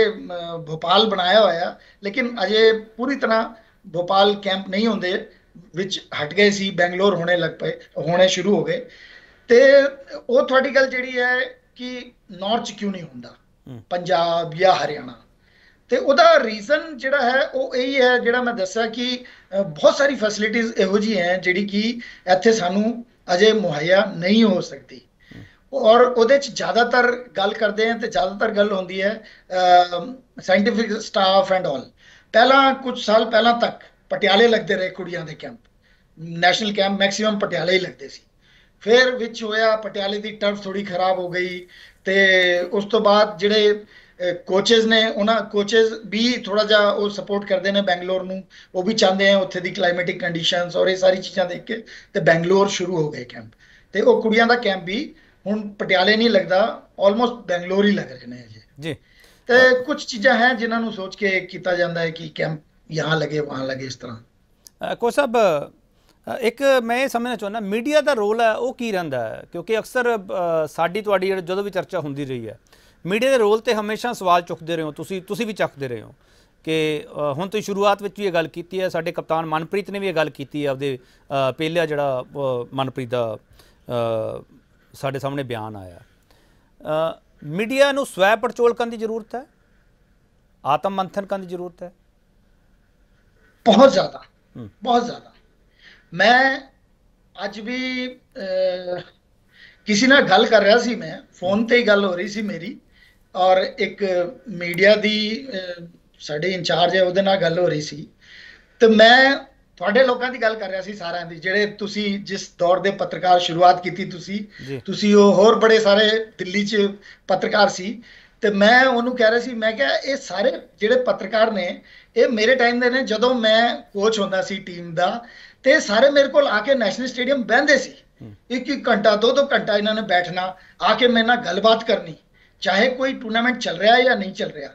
ਭੋਪਾਲ ਬਣਾਇਆ ਹੋਇਆ ਲੇਕਿਨ ਅਜੇ ਪੂਰੀ ਤਰ੍ਹਾਂ ਭੋਪਾਲ ਕੈਂਪ ਨਹੀਂ ਹੁੰਦੇ ਵਿੱਚ ਹਟ ਗਏ ਸੀ ਬੈਂਗਲੌਰ ਹੋਣੇ ਲੱਗ ਪਏ ਹੋਣੇ ਸ਼ੁਰੂ ਹੋ ਗਏ ਤੇ ਉਹ ਤੁਹਾਡੀ ਗੱਲ ਜਿਹੜੀ ਹੈ ਕਿ ਨਾਰਥ ਕਿਉਂ ਨਹੀਂ ਹੁੰਦਾ ਪੰਜਾਬ ਜਾਂ ਹਰਿਆਣਾ ਤੇ ਉਹਦਾ ਰੀਜ਼ਨ ਜਿਹੜਾ ਹੈ ਉਹ ਇਹੀ ਹੈ ਜਿਹੜਾ ਮੈਂ ਦੱਸਿਆ ਕਿ ਬਹੁਤ ਸਾਰੀ ਫੈਸਿਲਿਟੀਆਂ ਇਹੋ ਜੀ ਹੈ ਜਿਹੜੀ ਕਿ ਇੱਥੇ ਸਾਨੂੰ ਅਜੇ ਮੁਹੱਈਆ ਨਹੀਂ ਹੋ ਸਕਦੀ ਔਰ ਉਹਦੇ ਚ ਜ਼ਿਆਦਾਤਰ ਗੱਲ ਕਰਦੇ ਆ ਤੇ ਜ਼ਿਆਦਾਤਰ ਗੱਲ ਹੁੰਦੀ ਹੈ ਸਾਇੰਟਿਫਿਕ ਸਟਾਫ ਐਂਡ ਆਲ ਪਹਿਲਾਂ ਕੁਝ ਸਾਲ ਪਹਿਲਾਂ ਤੱਕ ਪਟਿਆਲੇ ਲੱਗਦੇ ਰਹੇ ਕੁੜੀਆਂ ਦੇ ਕੈਂਪ ਨੈਸ਼ਨਲ ਕੈਂਪ ਮੈਕਸਿਮਮ ਪਟਿਆਲੇ ਹੀ ਲੱਗਦੇ ਸੀ ਫਿਰ ਵਿੱਚ ਹੋਇਆ ਪਟਿਆਲੇ ਦੀ ਟਰਫ ਥੋੜੀ ਖਰਾਬ ਹੋ ਗਈ ਤੇ ਉਸ ਤੋਂ ਬਾਅਦ ਜਿਹੜੇ ਕੋਚਸ ਨੇ ਉਹਨਾਂ ਕੋਚਸ ਵੀ ਥੋੜਾ ਜਿਹਾ ਉਹ ਸਪੋਰਟ ਕਰਦੇ ਨੇ ਬੈਂਗਲੌਰ ਨੂੰ ਉਹ ਵੀ ਚਾਹੁੰਦੇ ਆ ਉੱਥੇ ਦੀ ਕਲਾਈਮੈਟਿਕ ਕੰਡੀਸ਼ਨਸ ਔਰ ਇਹ ਸਾਰੀ ਚੀਜ਼ਾਂ ਦੇਖ ਕੇ ਤੇ ਬੈਂਗਲੌਰ ਸ਼ੁਰੂ ਹੋ ਗਏ ਕੈਂਪ ਤੇ ਉਹ ਕੁੜੀਆਂ ਦਾ ਕੈਂਪ ਵੀ ਹੁਣ ਪਟਿਆਲੇ ਨਹੀਂ ਲੱਗਦਾ ਆਲਮੋਸਟ ਬੈਂਗਲੌਰ ਹੀ ਲੱਗ ਰਹੇ ਨੇ ਜੀ ਜੀ ਤੇ ਕੁਝ ਚੀਜ਼ਾਂ ਹੈ ਜਿਨ੍ਹਾਂ ਨੂੰ ਸੋਚ ਕੇ ਕੀਤਾ ਜਾਂਦਾ ਹੈ ਕਿ ਕੈਂਪ ਯਹਾਂ ਲਗੇ ਵਹਾਂ ਲਗੇ ਇਸ ਤਰ੍ਹਾਂ ਕੋ ਸਭ ਇੱਕ ਮੈਂ ਇਹ ਸਮਝਣਾ ਚਾਹੁੰਦਾ ਮੀਡੀਆ ਦਾ ਰੋਲ ਹੈ ਉਹ ਕੀ ਰਹਿੰਦਾ ਹੈ ਕਿਉਂਕਿ ਅਕਸਰ ਸਾਡੀ ਤੁਹਾਡੀ ਜਦੋਂ ਵੀ ਚਰਚਾ ਹੁੰਦੀ ਰਹੀ ਹੈ ਮੀਡੀਆ ਦੇ ਰੋਲ ਤੇ ਹਮੇਸ਼ਾ ਸਵਾਲ ਚੁੱਕਦੇ ਰਹੇ ਹੋ ਤੁਸੀਂ ਤੁਸੀਂ ਵੀ ਚੱਕਦੇ ਰਹੇ ਹੋ ਕਿ ਹੁਣ ਤੁਸੀਂ ਸ਼ੁਰੂਆਤ ਵਿੱਚ ਵੀ ਇਹ ਗੱਲ ਕੀਤੀ ਹੈ ਸਾਡੇ ਕਪਤਾਨ ਮਨਪ੍ਰੀਤ ਨੇ ਵੀ ਇਹ ਗੱਲ ਕੀਤੀ ਹੈ ਆਪਦੇ ਪਹਿਲਾ ਜਿਹੜਾ ਮਨਪ੍ਰੀਤ ਦਾ ਸਾਡੇ ਸਾਹਮਣੇ ਬਿਆਨ ਆਇਆ ਮੀਡੀਆ ਨੂੰ ਸਵੈ ਪਰਚੋਲ ਕਰਨ ਦੀ ਜ਼ਰੂਰਤ ਹੈ ਆਤਮ ਮੰਥਨ ਕਰਨ ਦੀ ਜ਼ਰੂਰਤ ਹੈ ਬਹੁਤ ਜ਼ਿਆਦਾ ਬਹੁਤ ਜ਼ਿਆਦਾ ਮੈਂ ਅੱਜ ਵੀ ਕਿਸੇ ਨਾਲ ਗੱਲ ਕਰ ਰਿਹਾ ਸੀ ਮੈਂ ਫੋਨ ਤੇ ਹੀ ਗੱਲ ਹੋ ਰਹੀ ਸੀ ਮੇਰੀ ਔਰ ਇੱਕ ਮੀਡੀਆ ਦੀ ਸਾਡੇ ਇੰਚਾਰਜ ਹੈ ਉਹਦੇ ਨਾਲ ਗੱਲ ਹੋ ਰਹੀ ਸੀ ਤੇ ਮੈਂ ਤੁਹਾਡੇ ਲੋਕਾਂ ਦੀ ਗੱਲ ਕਰ ਰਿਹਾ ਸੀ ਸਾਰਿਆਂ ਦੀ ਜਿਹੜੇ ਤੁਸੀਂ ਜਿਸ ਦੌਰ ਦੇ ਪੱਤਰਕਾਰ ਸ਼ੁਰੂਆਤ ਕੀਤੀ ਤੁਸੀਂ ਤੁਸੀਂ ਉਹ ਹੋਰ ਬੜੇ ਸਾਰੇ ਦਿੱਲੀ 'ਚ ਪੱਤਰਕਾਰ ਸੀ ਤੇ ਮੈਂ ਉਹਨੂੰ ਕਹਿ ਰਿਹਾ ਸੀ ਮੈਂ ਕਿਹਾ ਇਹ ਸਾਰੇ ਜਿਹੜੇ ਪੱਤਰਕਾਰ ਨੇ ਇਹ ਮੇਰੇ ਟਾਈਮ ਦੇ ਨੇ ਜਦੋਂ ਮੈਂ ਕੋਚ ਹੁੰਦਾ ਸੀ ਟੀਮ ਦਾ ਤੇ ਸਾਰੇ ਮੇਰੇ ਕੋਲ ਆ ਕੇ ਨੈਸ਼ਨਲ ਸਟੇਡੀਅਮ ਬੈੰਦੇ ਸੀ ਇੱਕ ਇੱਕ ਘੰਟਾ ਦੋ ਦੋ ਘੰਟਾ ਇਹਨਾਂ ਨੇ ਬੈਠਣਾ ਆ ਕੇ ਮੇਰੇ ਨਾਲ ਗੱਲਬਾਤ ਕਰਨੀ ਚਾਹੇ ਕੋਈ ਟੂਰਨਾਮੈਂਟ ਚੱਲ ਰਿਹਾ ਹੈ ਜਾਂ ਨਹੀਂ ਚੱਲ ਰਿਹਾ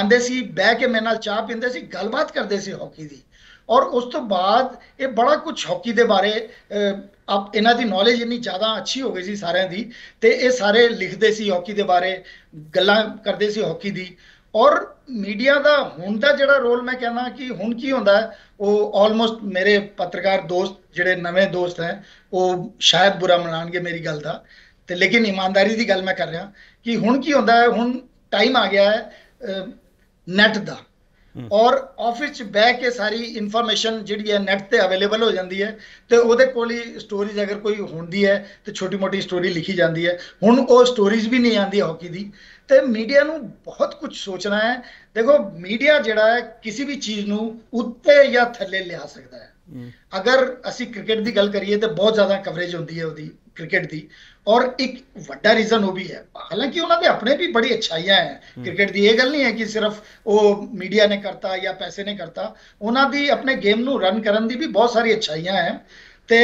ਆਂਦੇ ਸੀ ਬਹਿ ਕੇ ਮੇਰੇ ਨਾਲ ਚਾਹ ਪੀਂਦੇ ਸੀ ਗੱਲਬਾਤ ਕਰਦੇ ਸੀ ਹਾਕੀ ਦੀ ਔਰ ਉਸ ਤੋਂ ਬਾਅਦ ਇਹ ਬੜਾ ਕੁਝ ਹਾਕੀ ਦੇ ਬਾਰੇ ਆਪ ਇਹਨਾਂ ਦੀ ਨੌਲੇਜ ਇੰਨੀ ਜ਼ਿਆਦਾ ਅੱਛੀ ਹੋ ਗਈ ਸੀ ਸਾਰਿਆਂ ਦੀ ਤੇ ਇਹ ਸਾਰੇ ਲਿਖਦੇ ਸੀ ਹਾਕੀ ਦੇ ਬਾਰੇ ਗੱਲਾਂ ਕਰਦੇ ਸੀ ਹਾਕੀ ਦੀ ਔਰ ਮੀਡੀਆ ਦਾ ਹੁਣ ਦਾ ਜਿਹੜਾ ਰੋਲ ਮੈਂ ਕਹਿੰਦਾ ਕਿ ਹੁਣ ਕੀ ਹੁੰਦਾ ਉਹ ਆਲਮੋਸਟ ਮੇਰੇ ਪੱਤਰਕਾਰ ਦੋਸਤ ਜਿਹੜੇ ਨਵੇਂ ਦੋਸਤ ਹੈ ਉਹ ਸ਼ਾਇਦ ਬੁਰਾ ਮਨਾਣਗੇ ਮੇਰੀ ਗੱਲ ਦਾ ਤੇ ਲੇਕਿਨ ਇਮਾਨਦਾਰੀ ਦੀ ਗੱਲ ਮੈਂ ਕਰ ਰਿਹਾ ਕਿ ਹੁਣ ਕੀ ਹੁੰਦਾ ਹੈ ਹੁਣ ਟਾਈਮ ਆ ਗਿਆ ਹੈ ਨੈਟ ਦਾ ਔਰ ਆਫਿਸ ਚ ਬਹਿ ਕੇ ਸਾਰੀ ਇਨਫੋਰਮੇਸ਼ਨ ਜਿਹੜੀ ਹੈ ਨੈਟ ਤੇ ਅਵੇਲੇਬਲ ਹੋ ਜਾਂਦੀ ਹੈ ਤੇ ਉਹਦੇ ਕੋਲ ਹੀ ਸਟੋਰੀਜ਼ ਅਗਰ ਕੋਈ ਹੁੰਦੀ ਹੈ ਤੇ ਛੋਟੀ ਮੋਟੀ ਸਟੋਰੀ ਲਿਖੀ ਜਾਂਦੀ ਹੈ ਹੁਣ ਉਹ ਸਟੋਰੀਜ਼ ਵੀ ਨਹੀਂ ਆਂਦੀ ਹਾਕੀ ਦੀ ਤੇ ਮੀਡੀਆ ਨੂੰ ਬਹੁਤ ਕੁਝ ਸੋਚਣਾ ਹੈ ਦੇਖੋ ਮੀਡੀਆ ਜਿਹੜਾ ਹੈ ਕਿਸੇ ਵੀ ਚੀਜ਼ ਨੂੰ ਉੱਤੇ ਜਾਂ ਥੱਲੇ ਲਿਆ ਸਕਦਾ ਹੈ ਅਗਰ ਅਸੀਂ ਕ੍ਰਿਕਟ ਦੀ ਗੱਲ ਕਰੀਏ ਤੇ ਬਹੁਤ ਜ਼ਿਆਦਾ ਕਵਰੇਜ ਹੁੰਦੀ ਹੈ ਉਹਦੀ ਕ੍ਰਿਕਟ ਦੀ ਔਰ ਇੱਕ ਵੱਡਾ ਰੀਜ਼ਨ ਉਹ ਵੀ ਹੈ ਹਾਲਾਂਕਿ ਉਹਨਾਂ ਦੇ ਆਪਣੇ ਵੀ ਬੜੀ ਅਛਾਈਆਂ ਹੈ ਕ੍ਰਿਕਟ ਦੀ ਇਹ ਗੱਲ ਨਹੀਂ ਹੈ ਕਿ ਸਿਰਫ ਉਹ ਮੀਡੀਆ ਨੇ ਕਰਤਾ ਜਾਂ ਪੈਸੇ ਨੇ ਕਰਤਾ ਉਹਨਾਂ ਦੀ ਆਪਣੇ ਗੇਮ ਨੂੰ ਰਨ ਕਰਨ ਦੀ ਵੀ ਬਹੁਤ ਸਾਰੀ ਅਛਾਈਆਂ ਹੈ ਤੇ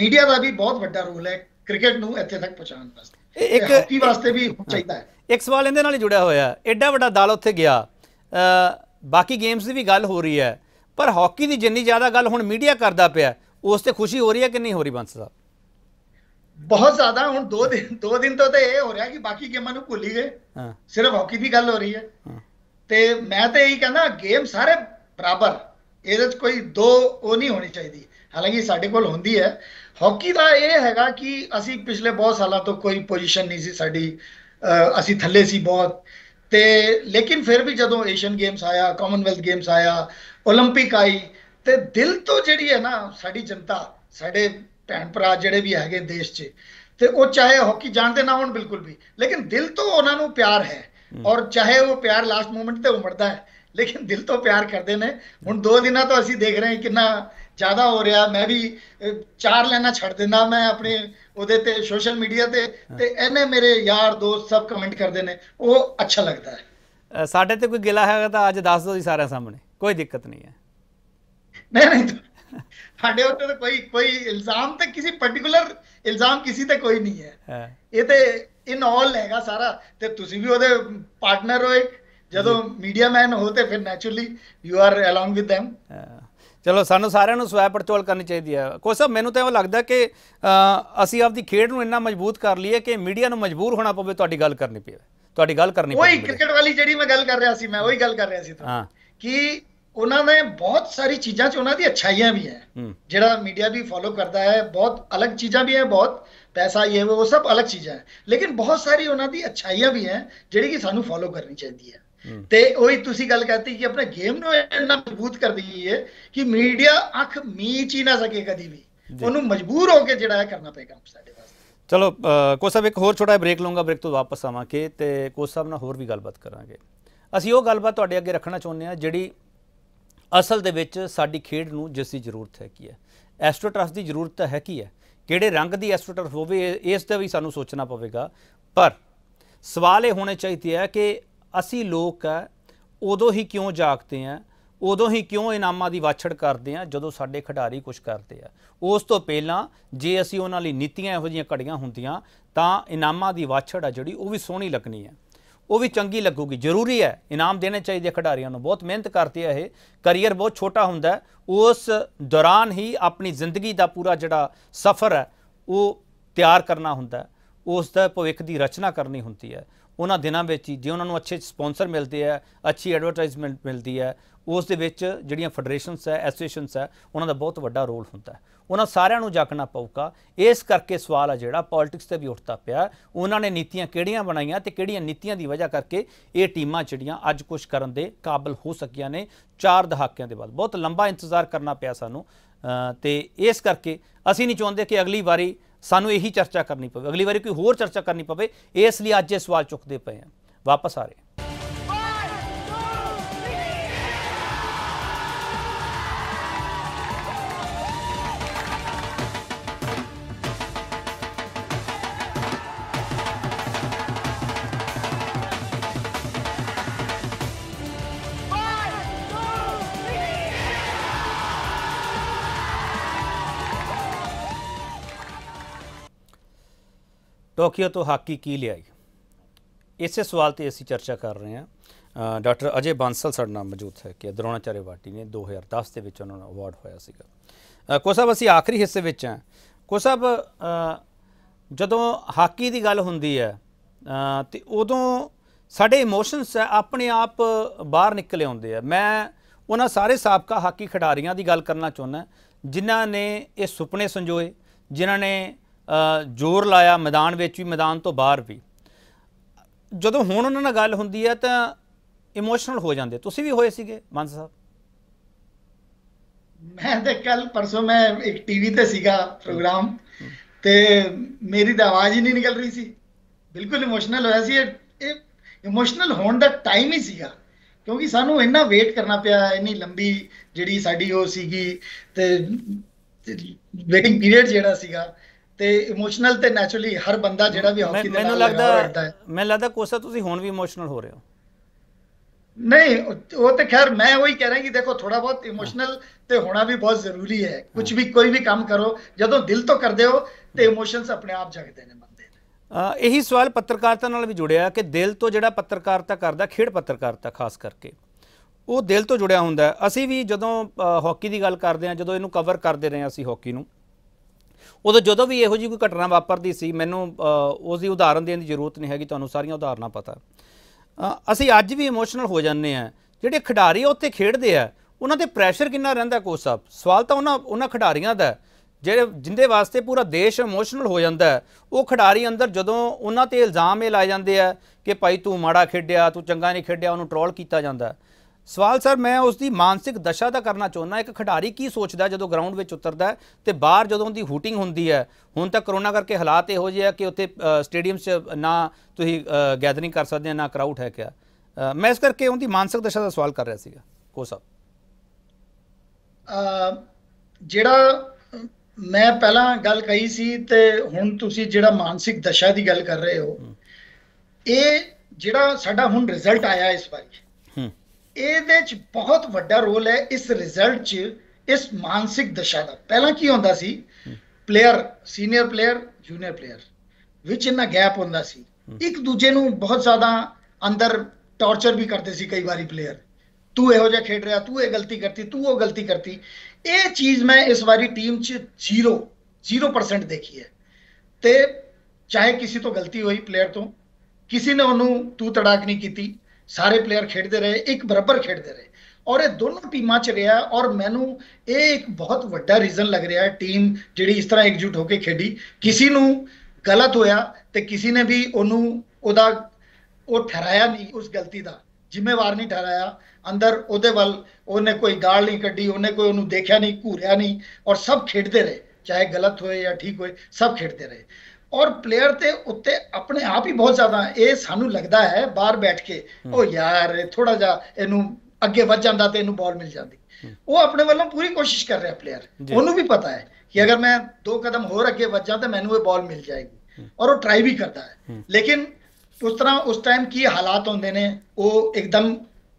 ਮੀਡੀਆ ਦਾ ਵੀ ਬਹੁਤ ਵੱਡਾ ਰੋਲ ਹੈ ਕ੍ਰਿਕਟ ਨੂੰ ਇੱਥੇ ਤੱਕ ਪਹੁੰਚਾਉਣ ਵਾਸਤੇ ਇੱਕ ਹਾਕੀ ਵਾਸਤੇ ਵੀ ਚਾਹੀਦਾ ਹੈ ਇੱਕ ਸਵਾਲ ਇਹਦੇ ਨਾਲ ਹੀ ਜੁੜਿਆ ਹੋਇਆ ਐਡਾ ਵੱਡਾ ਦਲ ਉੱਥੇ ਗਿਆ ਬਾਕੀ ਗੇਮਸ ਦੀ ਵੀ ਗੱਲ ਹੋ ਰਹੀ ਹੈ ਪਰ ਹਾਕੀ ਦੀ ਜਿੰਨੀ ਜ਼ਿਆਦਾ ਗੱਲ ਹੁਣ ਮੀਡੀਆ ਕਰਦਾ ਪਿਆ ਉਸ ਤੇ ਖੁਸ਼ੀ ਹੋ ਰਹੀ ਹੈ ਕਿ ਨਹੀਂ ਹੋ ਰਹੀ ਬੰਸ ਸਾਹਿਬ ਬਹੁਤ ਜ਼ਿਆਦਾ ਹੁਣ ਦੋ ਦਿਨ ਦੋ ਦਿਨ ਤੋਂ ਤੇ ਇਹ ਹੋ ਰਿਹਾ ਕਿ ਬਾਕੀ ਗੇਮਾਂ ਨੂੰ ਭੁੱਲ ਹੀ ਗਏ ਹਾਂ ਸਿਰਫ ਹਾਕੀ ਦੀ ਗੱਲ ਹੋ ਰਹੀ ਹੈ ਤੇ ਮੈਂ ਤੇ ਇਹੀ ਕਹਿੰਦਾ ਗੇਮ ਸਾਰੇ ਬਰਾਬਰ ਇਹਦੇ ਵਿੱਚ ਕੋਈ ਦੋ ਉਹ ਨਹੀਂ ਹੋਣੀ ਚਾਹੀਦੀ ਹਾਲਾਂਕਿ ਸਾਡੇ ਕੋਲ ਹੁੰਦੀ ਹੈ ਹਾਕੀ ਦਾ ਇਹ ਹੈਗਾ ਕਿ ਅਸੀਂ ਪਿਛਲੇ ਬਹੁਤ ਸਾਲਾਂ ਤੋਂ ਕੋਈ ਪੋਜੀਸ਼ਨ ਨਹੀਂ ਸੀ ਸਾਡੀ ਅਸੀਂ ਥੱਲੇ ਸੀ ਬਹੁਤ ਤੇ ਲੇਕਿਨ ਫਿਰ ਵੀ ਜਦੋਂ ਏਸ਼ੀਅਨ ਗੇਮਸ ਆਇਆ ਕਾਮਨਵੈਲਥ ਗੇਮਸ ਆਇਆ 올림픽 ਆਈ ਤੇ ਦਿਲ ਤੋਂ ਜਿਹੜੀ ਹੈ ਨਾ ਸਾਡੀ ਜਨਤਾ ਸਾਡੇ ਭੈਣ ਭਰਾ ਜਿਹੜੇ ਵੀ ਹੈਗੇ ਦੇਸ਼ 'ਚ ਤੇ ਉਹ ਚਾਹੇ ਹਾਕੀ ਜਾਣਦੇ ਨਾ ਹੋਣ ਬਿਲਕੁਲ ਵੀ ਲੇਕਿਨ ਦਿਲ ਤੋਂ ਉਹਨਾਂ ਨੂੰ ਪਿਆਰ ਹੈ ਔਰ ਚਾਹੇ ਉਹ ਪਿਆਰ ਲਾਸਟ ਮੂਮੈਂਟ ਤੇ ਉਮੜਦਾ ਹੈ ਲੇਕਿਨ ਦਿਲ ਤੋਂ ਪਿਆਰ ਕਰਦੇ ਨੇ ਹੁਣ ਦੋ ਦਿਨਾਂ ਤੋਂ ਅਸੀਂ ਦੇਖ ਰਹੇ ਹਾਂ ਕਿੰਨਾ ਜ਼ਿਆਦਾ ਹੋ ਰਿਹਾ ਮੈਂ ਵੀ ਚਾਰ ਲੈਣਾ ਛੱਡ ਦਿੰਦਾ ਮੈਂ ਆਪਣੇ ਉਹਦੇ ਤੇ ਸੋਸ਼ਲ ਮੀਡੀਆ ਤੇ ਤੇ ਐਨੇ ਮੇਰੇ ਯਾਰ ਦੋਸਤ ਸਭ ਕਮੈਂਟ ਕਰਦੇ ਨੇ ਉਹ ਅੱਛਾ ਲੱਗਦਾ ਹੈ ਸਾਡੇ ਤੇ ਕੋਈ ਗਿਲਾ ਹੈਗਾ ਤਾਂ ਅੱਜ ਦੱਸ ਦਿਓ ਜੀ ਸਾਰਿਆਂ ਸਾਹਮਣੇ ਕੋਈ ਦਿੱਕਤ ਨਹੀਂ ਹੈ ਨਹੀਂ ਨਹੀਂ ਸਾਡੇ ਉੱਤੇ ਤਾਂ ਕੋਈ ਕੋਈ ਇਲਜ਼ਾਮ ਤੇ ਕਿਸੇ ਪਾਰਟਿਕੂਲਰ ਇਲਜ਼ਾਮ ਕਿਸੇ ਤੇ ਕੋਈ ਨਹੀਂ ਹੈ ਇਹ ਤੇ ਇਨ ਆਲ ਹੈਗਾ ਸਾਰਾ ਤੇ ਤੁਸੀਂ ਵੀ ਉਹਦੇ ਪਾਰਟਨਰ ਹੋ ਇੱਕ ਜਦੋਂ ਮੀਡੀਆ ਮੈਨ ਹੋ ਤੇ ਫਿਰ naturally you are along with them ਚਲੋ ਸਾਨੂੰ ਸਾਰਿਆਂ ਨੂੰ ਸਵੈ ਪਰਚੋਲ ਕਰਨੀ ਚਾਹੀਦੀ ਹੈ ਕੋਈ ਮੈਨੂੰ ਤਾਂ ਇਹ ਲੱਗਦਾ ਕਿ ਅਸੀਂ ਆਪਦੀ ਖੇਡ ਨੂੰ ਇੰਨਾ ਮਜ਼ਬੂਤ ਕਰ ਲਈਏ ਕਿ ਮੀਡੀਆ ਨੂੰ ਮਜਬੂਰ ਹੋਣਾ ਪਵੇ ਤੁਹਾਡੀ ਗੱਲ ਕਰਨੀ ਪਵੇ ਤੁਹਾਡੀ ਗੱਲ ਕਰਨੀ ਪਵੇ ਉਹ ਕ੍ਰਿਕਟ ਵਾਲੀ ਜਿਹੜੀ ਮੈਂ ਗੱਲ ਕਰ ਰਿਹਾ ਸੀ ਮੈਂ ਉਹੀ ਗੱਲ ਕਰ ਰਿਹਾ ਸੀ ਹਾਂ ਕਿ ਉਹਨਾਂ ਨੇ ਬਹੁਤ ਸਾਰੀ ਚੀਜ਼ਾਂ 'ਚ ਉਹਨਾਂ ਦੀ ਅਛਾਈਆਂ ਵੀ ਹੈ ਜਿਹੜਾ ਮੀਡੀਆ ਵੀ ਫੋਲੋ ਕਰਦਾ ਹੈ ਬਹੁਤ ਅਲੱਗ ਚੀਜ਼ਾਂ ਵੀ ਹੈ ਬਹੁਤ ਪੈਸਾ ਇਹ ਉਹ ਸਭ ਅਲੱਗ ਚੀਜ਼ਾਂ ਹੈ ਲੇਕਿਨ ਬਹੁਤ ਸਾਰੀ ਉਹਨਾਂ ਦੀ ਅਛਾਈਆਂ ਵੀ ਹੈ ਜਿਹੜੀ ਕਿ ਸਾਨੂੰ ਫੋਲੋ ਕਰਨੀ ਚਾਹੀਦੀ ਹੈ ਤੇ ਉਹੀ ਤੁਸੀਂ ਗੱਲ ਕਰਤੀ ਕਿ ਆਪਣਾ ਗੇਮ ਨੂੰ ਇੰਨਾ ਮਜ਼ਬੂਤ ਕਰ ਦਈਏ ਕਿ ਮੀਡੀਆ ਅੱਖ ਮੀਚ ਹੀ ਨਾ ਸਕੇ ਕਦੀ ਵੀ ਉਹਨੂੰ ਮਜਬੂਰ ਹੋ ਕੇ ਜਿਹੜਾ ਹੈ ਕਰਨਾ ਪਏਗਾ ਸਾਡੇ ਵਾਸਤੇ ਚਲੋ ਕੋਚ ਸਾਹਿਬ ਇੱਕ ਹੋਰ ਛੋਟਾ ਬ੍ਰੇਕ ਲਵਾਂਗਾ ਬ੍ਰੇਕ ਤੋਂ ਵਾਪਸ ਆਵਾਂਗੇ ਤੇ ਕੋਚ ਸਾਹਿਬ ਨਾਲ ਹੋਰ ਵੀ ਗੱਲਬਾਤ ਕਰਾਂਗੇ ਅਸੀਂ ਉਹ ਗੱਲਬਾਤ ਤੁਹਾਡੇ ਅੱਗੇ ਰੱਖਣਾ ਚਾਹੁੰਦੇ ਹਾਂ ਜਿਹੜੀ ਅਸਲ ਦੇ ਵਿੱਚ ਸਾਡੀ ਖੇਡ ਨੂੰ ਜਿਸ ਦੀ ਜ਼ਰੂਰਤ ਹੈ ਕੀ ਹੈ ਐਸਟ੍ਰੋਟਰਫ ਦੀ ਜ਼ਰੂਰਤ ਹੈ ਕੀ ਹੈ ਕਿਹੜੇ ਰੰਗ ਦੀ ਐਸਟ੍ਰੋਟਰਫ ਹੋਵੇ ਇਸ ਤੇ ਵੀ ਸਾਨੂੰ ਸੋਚਣਾ ਪਵੇਗਾ ਪਰ ਸਵਾਲ ਇਹ ਹੋਣੇ ਚਾਹੀਦੇ ਹੈ ਕਿ ਅਸੀਂ ਲੋਕ ਆ ਉਦੋਂ ਹੀ ਕਿਉਂ ਜਾਗਦੇ ਆ ਉਦੋਂ ਹੀ ਕਿਉਂ ਇਨਾਮਾਂ ਦੀ ਵਾਛੜ ਕਰਦੇ ਆ ਜਦੋਂ ਸਾਡੇ ਖਿਡਾਰੀ ਕੁਝ ਕਰਦੇ ਆ ਉਸ ਤੋਂ ਪਹਿਲਾਂ ਜੇ ਅਸੀਂ ਉਹਨਾਂ ਲਈ ਨੀਤੀਆਂ ਇਹੋ ਜੀਆਂ ਘੜੀਆਂ ਹੁੰਦੀਆਂ ਤਾਂ ਇਨਾਮਾਂ ਦੀ ਵਾਛੜ ਆ ਜਿਹੜੀ ਉਹ ਵੀ ਸੋਹਣੀ ਲੱਗਣੀ ਹੈ ਉਹ ਵੀ ਚੰਗੀ ਲੱਗੂਗੀ ਜ਼ਰੂਰੀ ਹੈ ਇਨਾਮ ਦੇਣੇ ਚਾਹੀਦੇ ਖਿਡਾਰੀਆਂ ਨੂੰ ਬਹੁਤ ਮਿਹਨਤ ਕਰਦੇ ਆ ਇਹ ਕੈਰੀਅਰ ਬਹੁਤ ਛੋਟਾ ਹੁੰਦਾ ਉਸ ਦੌਰਾਨ ਹੀ ਆਪਣੀ ਜ਼ਿੰਦਗੀ ਦਾ ਪੂਰਾ ਜਿਹੜਾ ਸਫ਼ਰ ਹੈ ਉਹ ਤਿਆਰ ਕਰਨਾ ਹੁੰਦਾ ਉਸ ਦਾ ਭਵਿੱਖ ਦੀ ਰਚਨਾ ਕਰਨੀ ਹੁੰਦੀ ਹੈ ਉਹਨਾਂ ਦਿਨਾਂ ਵਿੱਚ ਹੀ ਜੇ ਉਹਨਾਂ ਨੂੰ ਅੱਛੇ ਸਪਾਂਸਰ ਮਿਲਦੇ ਆ ਅੱਛੀ ਐਡਵਰਟਾਈਜ਼ਮੈਂਟ ਮਿਲਦੀ ਹੈ ਉਸ ਦੇ ਵਿੱਚ ਜਿਹੜੀਆਂ ਫੈਡਰੇਸ਼ਨਸ ਹੈ ਐਸੋਸੀਏਸ਼ਨਸ ਹੈ ਉਹਨਾਂ ਦਾ ਬਹੁਤ ਵੱਡਾ ਰੋਲ ਹੁੰਦਾ ਹੈ ਉਹਨਾਂ ਸਾਰਿਆਂ ਨੂੰ ਜਾਗਣਾ ਪਊਗਾ ਇਸ ਕਰਕੇ ਸਵਾਲ ਆ ਜਿਹੜਾ ਪੋਲਿਟਿਕਸ ਤੇ ਵੀ ਉੱਠਦਾ ਪਿਆ ਉਹਨਾਂ ਨੇ ਨੀਤੀਆਂ ਕਿਹੜੀਆਂ ਬਣਾਈਆਂ ਤੇ ਕਿਹੜੀਆਂ ਨੀਤੀਆਂ ਦੀ ਵਜ੍ਹਾ ਕਰਕੇ ਇਹ ਟੀਮਾਂ ਜਿਹੜੀਆਂ ਅੱਜ ਕੁਝ ਕਰਨ ਦੇ ਕਾਬਿਲ ਹੋ ਸਕੀਆਂ ਨੇ ਚਾਰ ਦਹਾਕਿਆਂ ਦੇ ਬਾਅਦ ਬਹੁਤ ਲੰਬਾ ਇੰਤਜ਼ਾਰ ਕਰਨਾ ਪਿਆ ਸਾਨੂੰ ਤੇ ਇਸ ਕਰਕੇ ਅਸੀਂ ਨਹੀਂ ਚਾਹੁੰਦੇ ਕਿ ਅਗਲੀ ਵਾਰੀ ਸਾਨੂੰ ਇਹੀ ਚਰਚਾ ਕਰਨੀ ਪਵੇ ਅਗਲੀ ਵਾਰੀ ਕੋਈ ਹੋਰ ਚਰਚਾ ਕਰਨੀ ਪਵੇ ਇਸ ਲਈ ਅੱਜ ਇਹ ਸਵਾਲ ਚੁੱਕਦੇ ਪਏ ਆ ਵਾਪਸ ਆ ਰਹੇ ਟੋਕੀਓ ਤੋਂ ਹਾਕੀ ਕੀ ਲਿਆਈ ਇਸੇ ਸਵਾਲ ਤੇ ਅਸੀਂ ਚਰਚਾ ਕਰ ਰਹੇ ਹਾਂ ਡਾਕਟਰ ਅਜੇ ਬਾਂਸਲ ਸਾਡੇ ਨਾਲ ਮੌਜੂਦ ਹੈ ਕਿ ਦਰੋਣਾਚਾਰੇ ਵਾਟੀ ਨੇ 2010 ਦੇ ਵਿੱਚ ਉਹਨਾਂ ਨੂੰ ਅਵਾਰਡ ਹੋਇਆ ਸੀਗਾ ਕੋ ਸਾਹਿਬ ਅਸੀਂ ਆਖਰੀ ਹਿੱਸੇ ਵਿੱਚ ਹਾਂ ਕੋ ਸਾਹਿਬ ਜਦੋਂ ਹਾਕੀ ਦੀ ਗੱਲ ਹੁੰਦੀ ਹੈ ਤੇ ਉਦੋਂ ਸਾਡੇ ਇਮੋਸ਼ਨਸ ਆਪਣੇ ਆਪ ਬਾਹਰ ਨਿਕਲੇ ਆਉਂਦੇ ਆ ਮੈਂ ਉਹਨਾਂ ਸਾਰੇ ਸਾਬਕਾ ਹਾਕੀ ਖਿਡਾਰੀਆਂ ਦੀ ਗੱਲ ਕਰਨਾ ਚਾਹੁੰਦਾ ਜਿਨ੍ਹਾਂ ਨੇ ਇਹ ਸੁਪਨੇ ਸੰਜੋਏ ਜਿਨ੍ਹਾਂ ਨੇ ਜ਼ੋਰ ਲਾਇਆ ਮੈਦਾਨ ਵਿੱਚ ਵੀ ਮੈਦਾਨ ਤੋਂ ਬਾਹਰ ਵੀ ਜਦੋਂ ਹੁਣ ਉਹਨਾਂ ਨਾਲ ਗੱਲ ਹੁੰਦੀ ਹੈ ਤਾਂ ਇਮੋਸ਼ਨਲ ਹੋ ਜਾਂਦੇ ਤੁਸੀਂ ਵੀ ਹੋਏ ਸੀਗੇ ਮਨਸ ਸਾਹਿਬ ਮੈਂ ਤੇ ਕੱਲ ਪਰਸੋਂ ਮੈਂ ਇੱਕ ਟੀਵੀ ਤੇ ਸੀਗਾ ਪ੍ਰੋਗਰਾਮ ਤੇ ਮੇਰੀ ਤਾਂ ਆਵਾਜ਼ ਹੀ ਨਹੀਂ ਨਿਕਲ ਰਹੀ ਸੀ ਬਿਲਕੁਲ ਇਮੋਸ਼ਨਲ ਹੋਇਆ ਸੀ ਇਹ ਇਮੋਸ਼ਨਲ ਹੋਣ ਦਾ ਟਾਈਮ ਹੀ ਸੀਗਾ ਕਿਉਂਕਿ ਸਾਨੂੰ ਇੰਨਾ ਵੇਟ ਕਰਨਾ ਪਿਆ ਇੰਨੀ ਲੰਬੀ ਜਿਹੜੀ ਸਾਡੀ ਉਹ ਸੀਗੀ ਤੇ ਵੇਟਿੰਗ ਪੀਰੀਅਡ ਜਿਹੜਾ ਸੀਗਾ ਤੇ ਇਮੋਸ਼ਨਲ ਤੇ ਨੇਚਰਲੀ ਹਰ ਬੰਦਾ ਜਿਹੜਾ ਵੀ ਹਾਕੀ ਦੇ ਨਾਲ ਲੱਗਦਾ ਮੈਨੂੰ ਲੱਗਦਾ ਕੋਸਾ ਤੁਸੀਂ ਹੁਣ ਵੀ ਇਮੋਸ਼ਨਲ ਹੋ ਰਹੇ ਹੋ ਨਹੀਂ ਉਹ ਤੇ ਖੈਰ ਮੈਂ ਉਹੀ ਕਹਿ ਰਹਾ ਕਿ ਦੇਖੋ ਥੋੜਾ ਬਹੁਤ ਇਮੋਸ਼ਨਲ ਤੇ ਹੋਣਾ ਵੀ ਬਹੁਤ ਜ਼ਰੂਰੀ ਹੈ ਕੁਝ ਵੀ ਕੋਈ ਵੀ ਕੰਮ ਕਰੋ ਜਦੋਂ ਦਿਲ ਤੋਂ ਕਰਦੇ ਹੋ ਤੇ ਇਮੋਸ਼ਨਸ ਆਪਣੇ ਆਪ ਜਗਦੇ ਨੇ ਬੰਦੇ ਦੇ ਇਹੀ ਸਵਾਲ ਪੱਤਰਕਾਰਤਾ ਨਾਲ ਵੀ ਜੁੜਿਆ ਕਿ ਦਿਲ ਤੋਂ ਜਿਹੜਾ ਪੱਤਰਕਾਰਤਾ ਕਰਦਾ ਖੇਡ ਪੱਤਰਕਾਰਤਾ ਖਾਸ ਕਰਕੇ ਉਹ ਦਿਲ ਤੋਂ ਜੁੜਿਆ ਹੁੰਦਾ ਅਸੀਂ ਵੀ ਜਦੋਂ ਹਾਕੀ ਦੀ ਗੱਲ ਕਰਦੇ ਹਾਂ ਜਦੋਂ ਇਹਨੂੰ ਕਵਰ ਕਰਦੇ ਰਹੇ ਅਸੀਂ ਹਾਕੀ ਨੂੰ ਉਦੋਂ ਜਦੋਂ ਵੀ ਇਹੋ ਜੀ ਕੋਈ ਘਟਨਾ ਵਾਪਰਦੀ ਸੀ ਮੈਨੂੰ ਉਸ ਦੀ ਉਦਾਹਰਨ ਦੇਣ ਦੀ ਜ਼ਰੂਰਤ ਨਹੀਂ ਹੈਗੀ ਤੁਹਾਨੂੰ ਸਾਰੀਆਂ ਉਦਾਹਰਨਾਂ ਪਤਾ ਅਸੀਂ ਅੱਜ ਵੀ ਇਮੋਸ਼ਨਲ ਹੋ ਜਾਂਦੇ ਆ ਜਿਹੜੇ ਖਿਡਾਰੀ ਉੱਥੇ ਖੇਡਦੇ ਆ ਉਹਨਾਂ ਤੇ ਪ੍ਰੈਸ਼ਰ ਕਿੰਨਾ ਰਹਿੰਦਾ ਕੋਚ ਸਾਹਿਬ ਸਵਾਲ ਤਾਂ ਉਹਨਾਂ ਉਹਨਾਂ ਖਿਡਾਰੀਆਂ ਦਾ ਜਿਹੜੇ ਜਿੰਦੇ ਵਾਸਤੇ ਪੂਰਾ ਦੇਸ਼ ਇਮੋਸ਼ਨਲ ਹੋ ਜਾਂਦਾ ਉਹ ਖਿਡਾਰੀ ਅੰਦਰ ਜਦੋਂ ਉਹਨਾਂ ਤੇ ਇਲਜ਼ਾਮ ਇਹ ਲਾਏ ਜਾਂਦੇ ਆ ਕਿ ਭਾਈ ਤੂੰ ਮਾੜਾ ਖੇਡਿਆ ਤੂੰ ਚੰਗਾ ਨਹੀਂ ਖੇਡਿਆ ਉਹਨੂੰ ਟ੍ਰੋਲ ਕੀਤਾ ਜਾਂਦਾ ਸਵਾਲ ਸਰ ਮੈਂ ਉਸ ਦੀ ਮਾਨਸਿਕ ਦਸ਼ਾ ਦਾ ਕਰਨਾ ਚਾਹੁੰਦਾ ਇੱਕ ਖਿਡਾਰੀ ਕੀ ਸੋਚਦਾ ਜਦੋਂ ਗਰਾਊਂਡ ਵਿੱਚ ਉਤਰਦਾ ਤੇ ਬਾਹਰ ਜਦੋਂ ਦੀ ਹੂਟਿੰਗ ਹੁੰਦੀ ਹੈ ਹੁਣ ਤਾਂ ਕਰੋਨਾ ਕਰਕੇ ਹਾਲਾਤ ਇਹੋ ਜਿਹੇ ਆ ਕਿ ਉੱਥੇ ਸਟੇਡੀਅਮ 'ਚ ਨਾ ਤੁਸੀਂ ਗੈਦਰਿੰਗ ਕਰ ਸਕਦੇ ਨਾ ਕਰਾਊਡ ਹੈ ਕਿਆ ਮੈਂ ਇਸ ਕਰਕੇ ਉਹਦੀ ਮਾਨਸਿਕ ਦਸ਼ਾ ਦਾ ਸਵਾਲ ਕਰ ਰਿਹਾ ਸੀਗਾ ਕੋ ਸਾਹਿਬ ਜਿਹੜਾ ਮੈਂ ਪਹਿਲਾਂ ਗੱਲ ਕਹੀ ਸੀ ਤੇ ਹੁਣ ਤੁਸੀਂ ਜਿਹੜਾ ਮਾਨਸਿਕ ਦਸ਼ਾ ਦੀ ਗੱਲ ਕਰ ਰਹੇ ਹੋ ਇਹ ਜਿਹੜਾ ਸਾਡਾ ਹੁਣ ਰਿਜ਼ਲਟ ਆਇਆ ਇਸ ਵਾਰੀ ਇਹਦੇ ਚ ਬਹੁਤ ਵੱਡਾ ਰੋਲ ਹੈ ਇਸ ਰਿਜ਼ਲਟ ਚ ਇਸ ਮਾਨਸਿਕ ਦਸ਼ਾ ਦਾ ਪਹਿਲਾਂ ਕੀ ਹੁੰਦਾ ਸੀ player senior player junior player ਵਿੱਚ ਇਹਨਾਂ ਗੈਪ ਹੁੰਦਾ ਸੀ ਇੱਕ ਦੂਜੇ ਨੂੰ ਬਹੁਤ ਜ਼ਿਆਦਾ ਅੰਦਰ ਟੌਰਚਰ ਵੀ ਕਰਦੇ ਸੀ ਕਈ ਵਾਰੀ ਪਲੇਅਰ ਤੂੰ ਇਹੋ ਜਿਹਾ ਖੇਡ ਰਿਹਾ ਤੂੰ ਇਹ ਗਲਤੀ ਕਰਤੀ ਤੂੰ ਉਹ ਗਲਤੀ ਕਰਤੀ ਇਹ ਚੀਜ਼ ਮੈਂ ਇਸ ਵਾਰੀ ਟੀਮ 'ਚ 0 0% ਦੇਖੀ ਹੈ ਤੇ ਚਾਹੇ ਕਿਸੇ ਤੋਂ ਗਲਤੀ ਹੋਈ ਪਲੇਅਰ ਤੋਂ ਕਿਸੇ ਨੇ ਉਹਨੂੰ ਤੂੰ ਤੜਾਕ ਨਹੀਂ ਕੀਤੀ ਸਾਰੇ ਪਲੇਅਰ ਖੇਡਦੇ ਰਹੇ ਇੱਕ ਬਰਾਬਰ ਖੇਡਦੇ ਰਹੇ ਔਰ ਇਹ ਦੋਨੋਂ ਟੀਮਾਂ 'ਚ ਰਿਹਾ ਔਰ ਮੈਨੂੰ ਇਹ ਇੱਕ ਬਹੁਤ ਵੱਡਾ ਰੀਜ਼ਨ ਲੱਗ ਰਿਹਾ ਹੈ ਟੀਮ ਜਿਹੜੀ ਇਸ ਤਰ੍ਹਾਂ ਇਕਜੁੱਟ ਹੋ ਕੇ ਖੇਡੀ ਕਿਸੇ ਨੂੰ ਗਲਤ ਹੋਇਆ ਤੇ ਕਿਸੇ ਨੇ ਵੀ ਉਹਨੂੰ ਉਹਦਾ ਉਹ ਠਹਿਰਾਇਆ ਨਹੀਂ ਉਸ ਗਲਤੀ ਦਾ ਜ਼ਿੰਮੇਵਾਰ ਨਹੀਂ ਠਹਿਰਾਇਆ ਅੰਦਰ ਉਹਦੇ ਵੱਲ ਉਹਨੇ ਕੋਈ ਗਾਲ ਨਹੀਂ ਕੱਢੀ ਉਹਨੇ ਕੋਈ ਉਹਨੂੰ ਦੇਖਿਆ ਨਹੀਂ ਘੂਰਿਆ ਨਹੀਂ ਔਰ ਸਭ ਖੇਡਦੇ ਰਹੇ ਚਾਹੇ ਗਲਤ ਹੋਏ ਜਾਂ ਠੀਕ ਹੋਏ ਸਭ ਖੇਡਦੇ ਰਹੇ ਔਰ ਪਲੇਅਰ ਤੇ ਉੱਤੇ ਆਪਣੇ ਆਪ ਹੀ ਬਹੁਤ ਜ਼ਿਆਦਾ ਇਹ ਸਾਨੂੰ ਲੱਗਦਾ ਹੈ ਬਾਹਰ ਬੈਠ ਕੇ ਉਹ ਯਾਰ ਥੋੜਾ ਜਿਹਾ ਇਹਨੂੰ ਅੱਗੇ ਵੱਧ ਜਾਂਦਾ ਤੇ ਇਹਨੂੰ ਬਾਲ ਮਿਲ ਜਾਂਦੀ ਉਹ ਆਪਣੇ ਵੱਲੋਂ ਪੂਰੀ ਕੋਸ਼ਿਸ਼ ਕਰ ਰਿਹਾ ਪਲੇਅਰ ਉਹਨੂੰ ਵੀ ਪਤਾ ਹੈ ਕਿ ਅਗਰ ਮੈਂ ਦੋ ਕਦਮ ਹੋਰ ਅੱਗੇ ਵੱਧ ਤਾਂ ਮੈਨੂੰ ਇਹ ਬਾਲ ਮਿਲ ਜਾਏਗੀ ਔਰ ਉਹ ਟਰਾਈ ਵੀ ਕਰਦਾ ਹੈ ਲੇਕਿਨ ਉਸ ਤਰ੍ਹਾਂ ਉਸ ਟਾਈਮ ਕੀ ਹਾਲਾਤ ਹੁੰਦੇ ਨੇ ਉਹ ਇੱਕਦਮ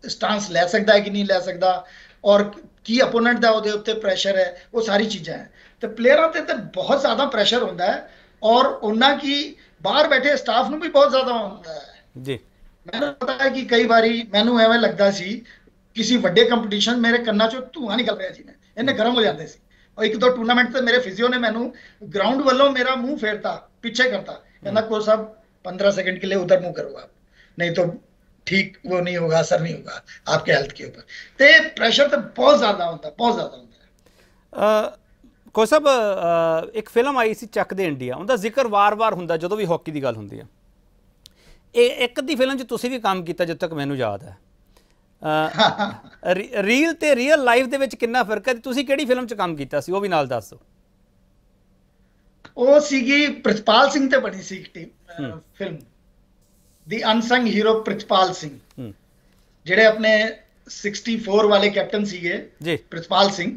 ਸਟਾਂਸ ਲੈ ਸਕਦਾ ਹੈ ਕਿ ਨਹੀਂ ਲੈ ਸਕਦਾ ਔਰ ਕੀ ਅਪੋਨੈਂਟ ਦਾ ਉਹਦੇ ਉੱਤੇ ਪ੍ਰੈਸ਼ਰ ਹੈ ਉਹ ਸਾਰੀ ਚੀਜ਼ਾਂ ਹੈ ਤੇ ਪਲੇਅਰਾਂ ਤੇ ਤਾਂ ਬਹੁਤ ਜ਼ਿਆਦਾ ਪ੍ਰੈਸ਼ਰ ਹੁੰਦਾ ਹੈ ਔਰ ਉਹਨਾਂ ਕੀ ਬਾਹਰ ਬੈਠੇ ਸਟਾਫ ਨੂੰ ਵੀ ਬਹੁਤ ਜ਼ਿਆਦਾ ਹੁੰਦਾ ਹੈ ਜੀ ਮੈਨੂੰ ਪਤਾ ਹੈ ਕਿ ਕਈ ਵਾਰੀ ਮੈਨੂੰ ਐਵੇਂ ਲੱਗਦਾ ਸੀ ਕਿਸੇ ਵੱਡੇ ਕੰਪੀਟੀਸ਼ਨ ਮੇਰੇ ਕੰਨਾਂ ਚੋਂ ਧੂਆਂ ਨਿਕਲ ਰਿਹਾ ਸੀ ਮੈਂ ਇਹਨੇ ਗਰਮ ਹੋ ਜਾਂਦੇ ਸੀ ਉਹ ਇੱਕ ਦੋ ਟੂਰਨਾਮੈਂਟ ਤੇ ਮੇਰੇ ਫਿਜ਼ੀਓ ਨੇ ਮੈਨੂੰ ਗਰਾਊਂਡ ਵੱਲੋਂ ਮੇਰਾ ਮੂੰਹ ਫੇਰਤਾ ਪਿੱਛੇ ਕਰਤਾ ਕਹਿੰਦਾ ਕੋ ਸਾਹਿਬ 15 ਸੈਕਿੰਡ ਕੇ ਲਈ ਉਧਰ ਮੂੰਹ ਕਰੋ ਆਪ ਨਹੀਂ ਤਾਂ ਠੀਕ ਉਹ ਨਹੀਂ ਹੋਗਾ ਅਸਰ ਨਹੀਂ ਹੋਗਾ ਆਪਕੇ ਹੈਲਥ ਕੇ ਉੱਪਰ ਤੇ ਪ੍ਰੈਸ਼ਰ ਤਾਂ ਬਹੁਤ ਜ਼ਿਆਦਾ ਹੁੰਦਾ ਬਹੁਤ ਜ਼ਿਆਦਾ ਹੁੰਦਾ ਕੋਈ ਸਭ ਇੱਕ ਫਿਲਮ ਆਈ ਸੀ ਚੱਕ ਦੇ ਇੰਡੀਆ ਉਹਦਾ ਜ਼ਿਕਰ ਵਾਰ-ਵਾਰ ਹੁੰਦਾ ਜਦੋਂ ਵੀ ਹਾਕੀ ਦੀ ਗੱਲ ਹੁੰਦੀ ਆ ਇਹ ਇੱਕ ਦੀ ਫਿਲਮ 'ਚ ਤੁਸੀਂ ਵੀ ਕੰਮ ਕੀਤਾ ਜਦ ਤੱਕ ਮੈਨੂੰ ਯਾਦ ਹੈ ਰੀਅਲ ਤੇ ਰੀਅਲ ਲਾਈਫ ਦੇ ਵਿੱਚ ਕਿੰਨਾ ਫਰਕ ਹੈ ਤੁਸੀਂ ਕਿਹੜੀ ਫਿਲਮ 'ਚ ਕੰਮ ਕੀਤਾ ਸੀ ਉਹ ਵੀ ਨਾਲ ਦੱਸ ਦਿਓ ਉਹ ਸੀਗੀ ਪ੍ਰਿਤਪਾਲ ਸਿੰਘ ਤੇ ਬਣੀ ਸੀ ਟੀਮ ਫਿਲਮ ਦੀ ਅਨਸੰਗ ਹੀਰੋ ਪ੍ਰਿਤਪਾਲ ਸਿੰਘ ਜਿਹੜੇ ਆਪਣੇ 64 ਵਾਲੇ ਕੈਪਟਨ ਸੀਗੇ ਜੀ ਪ੍ਰਿਤਪਾਲ ਸਿੰਘ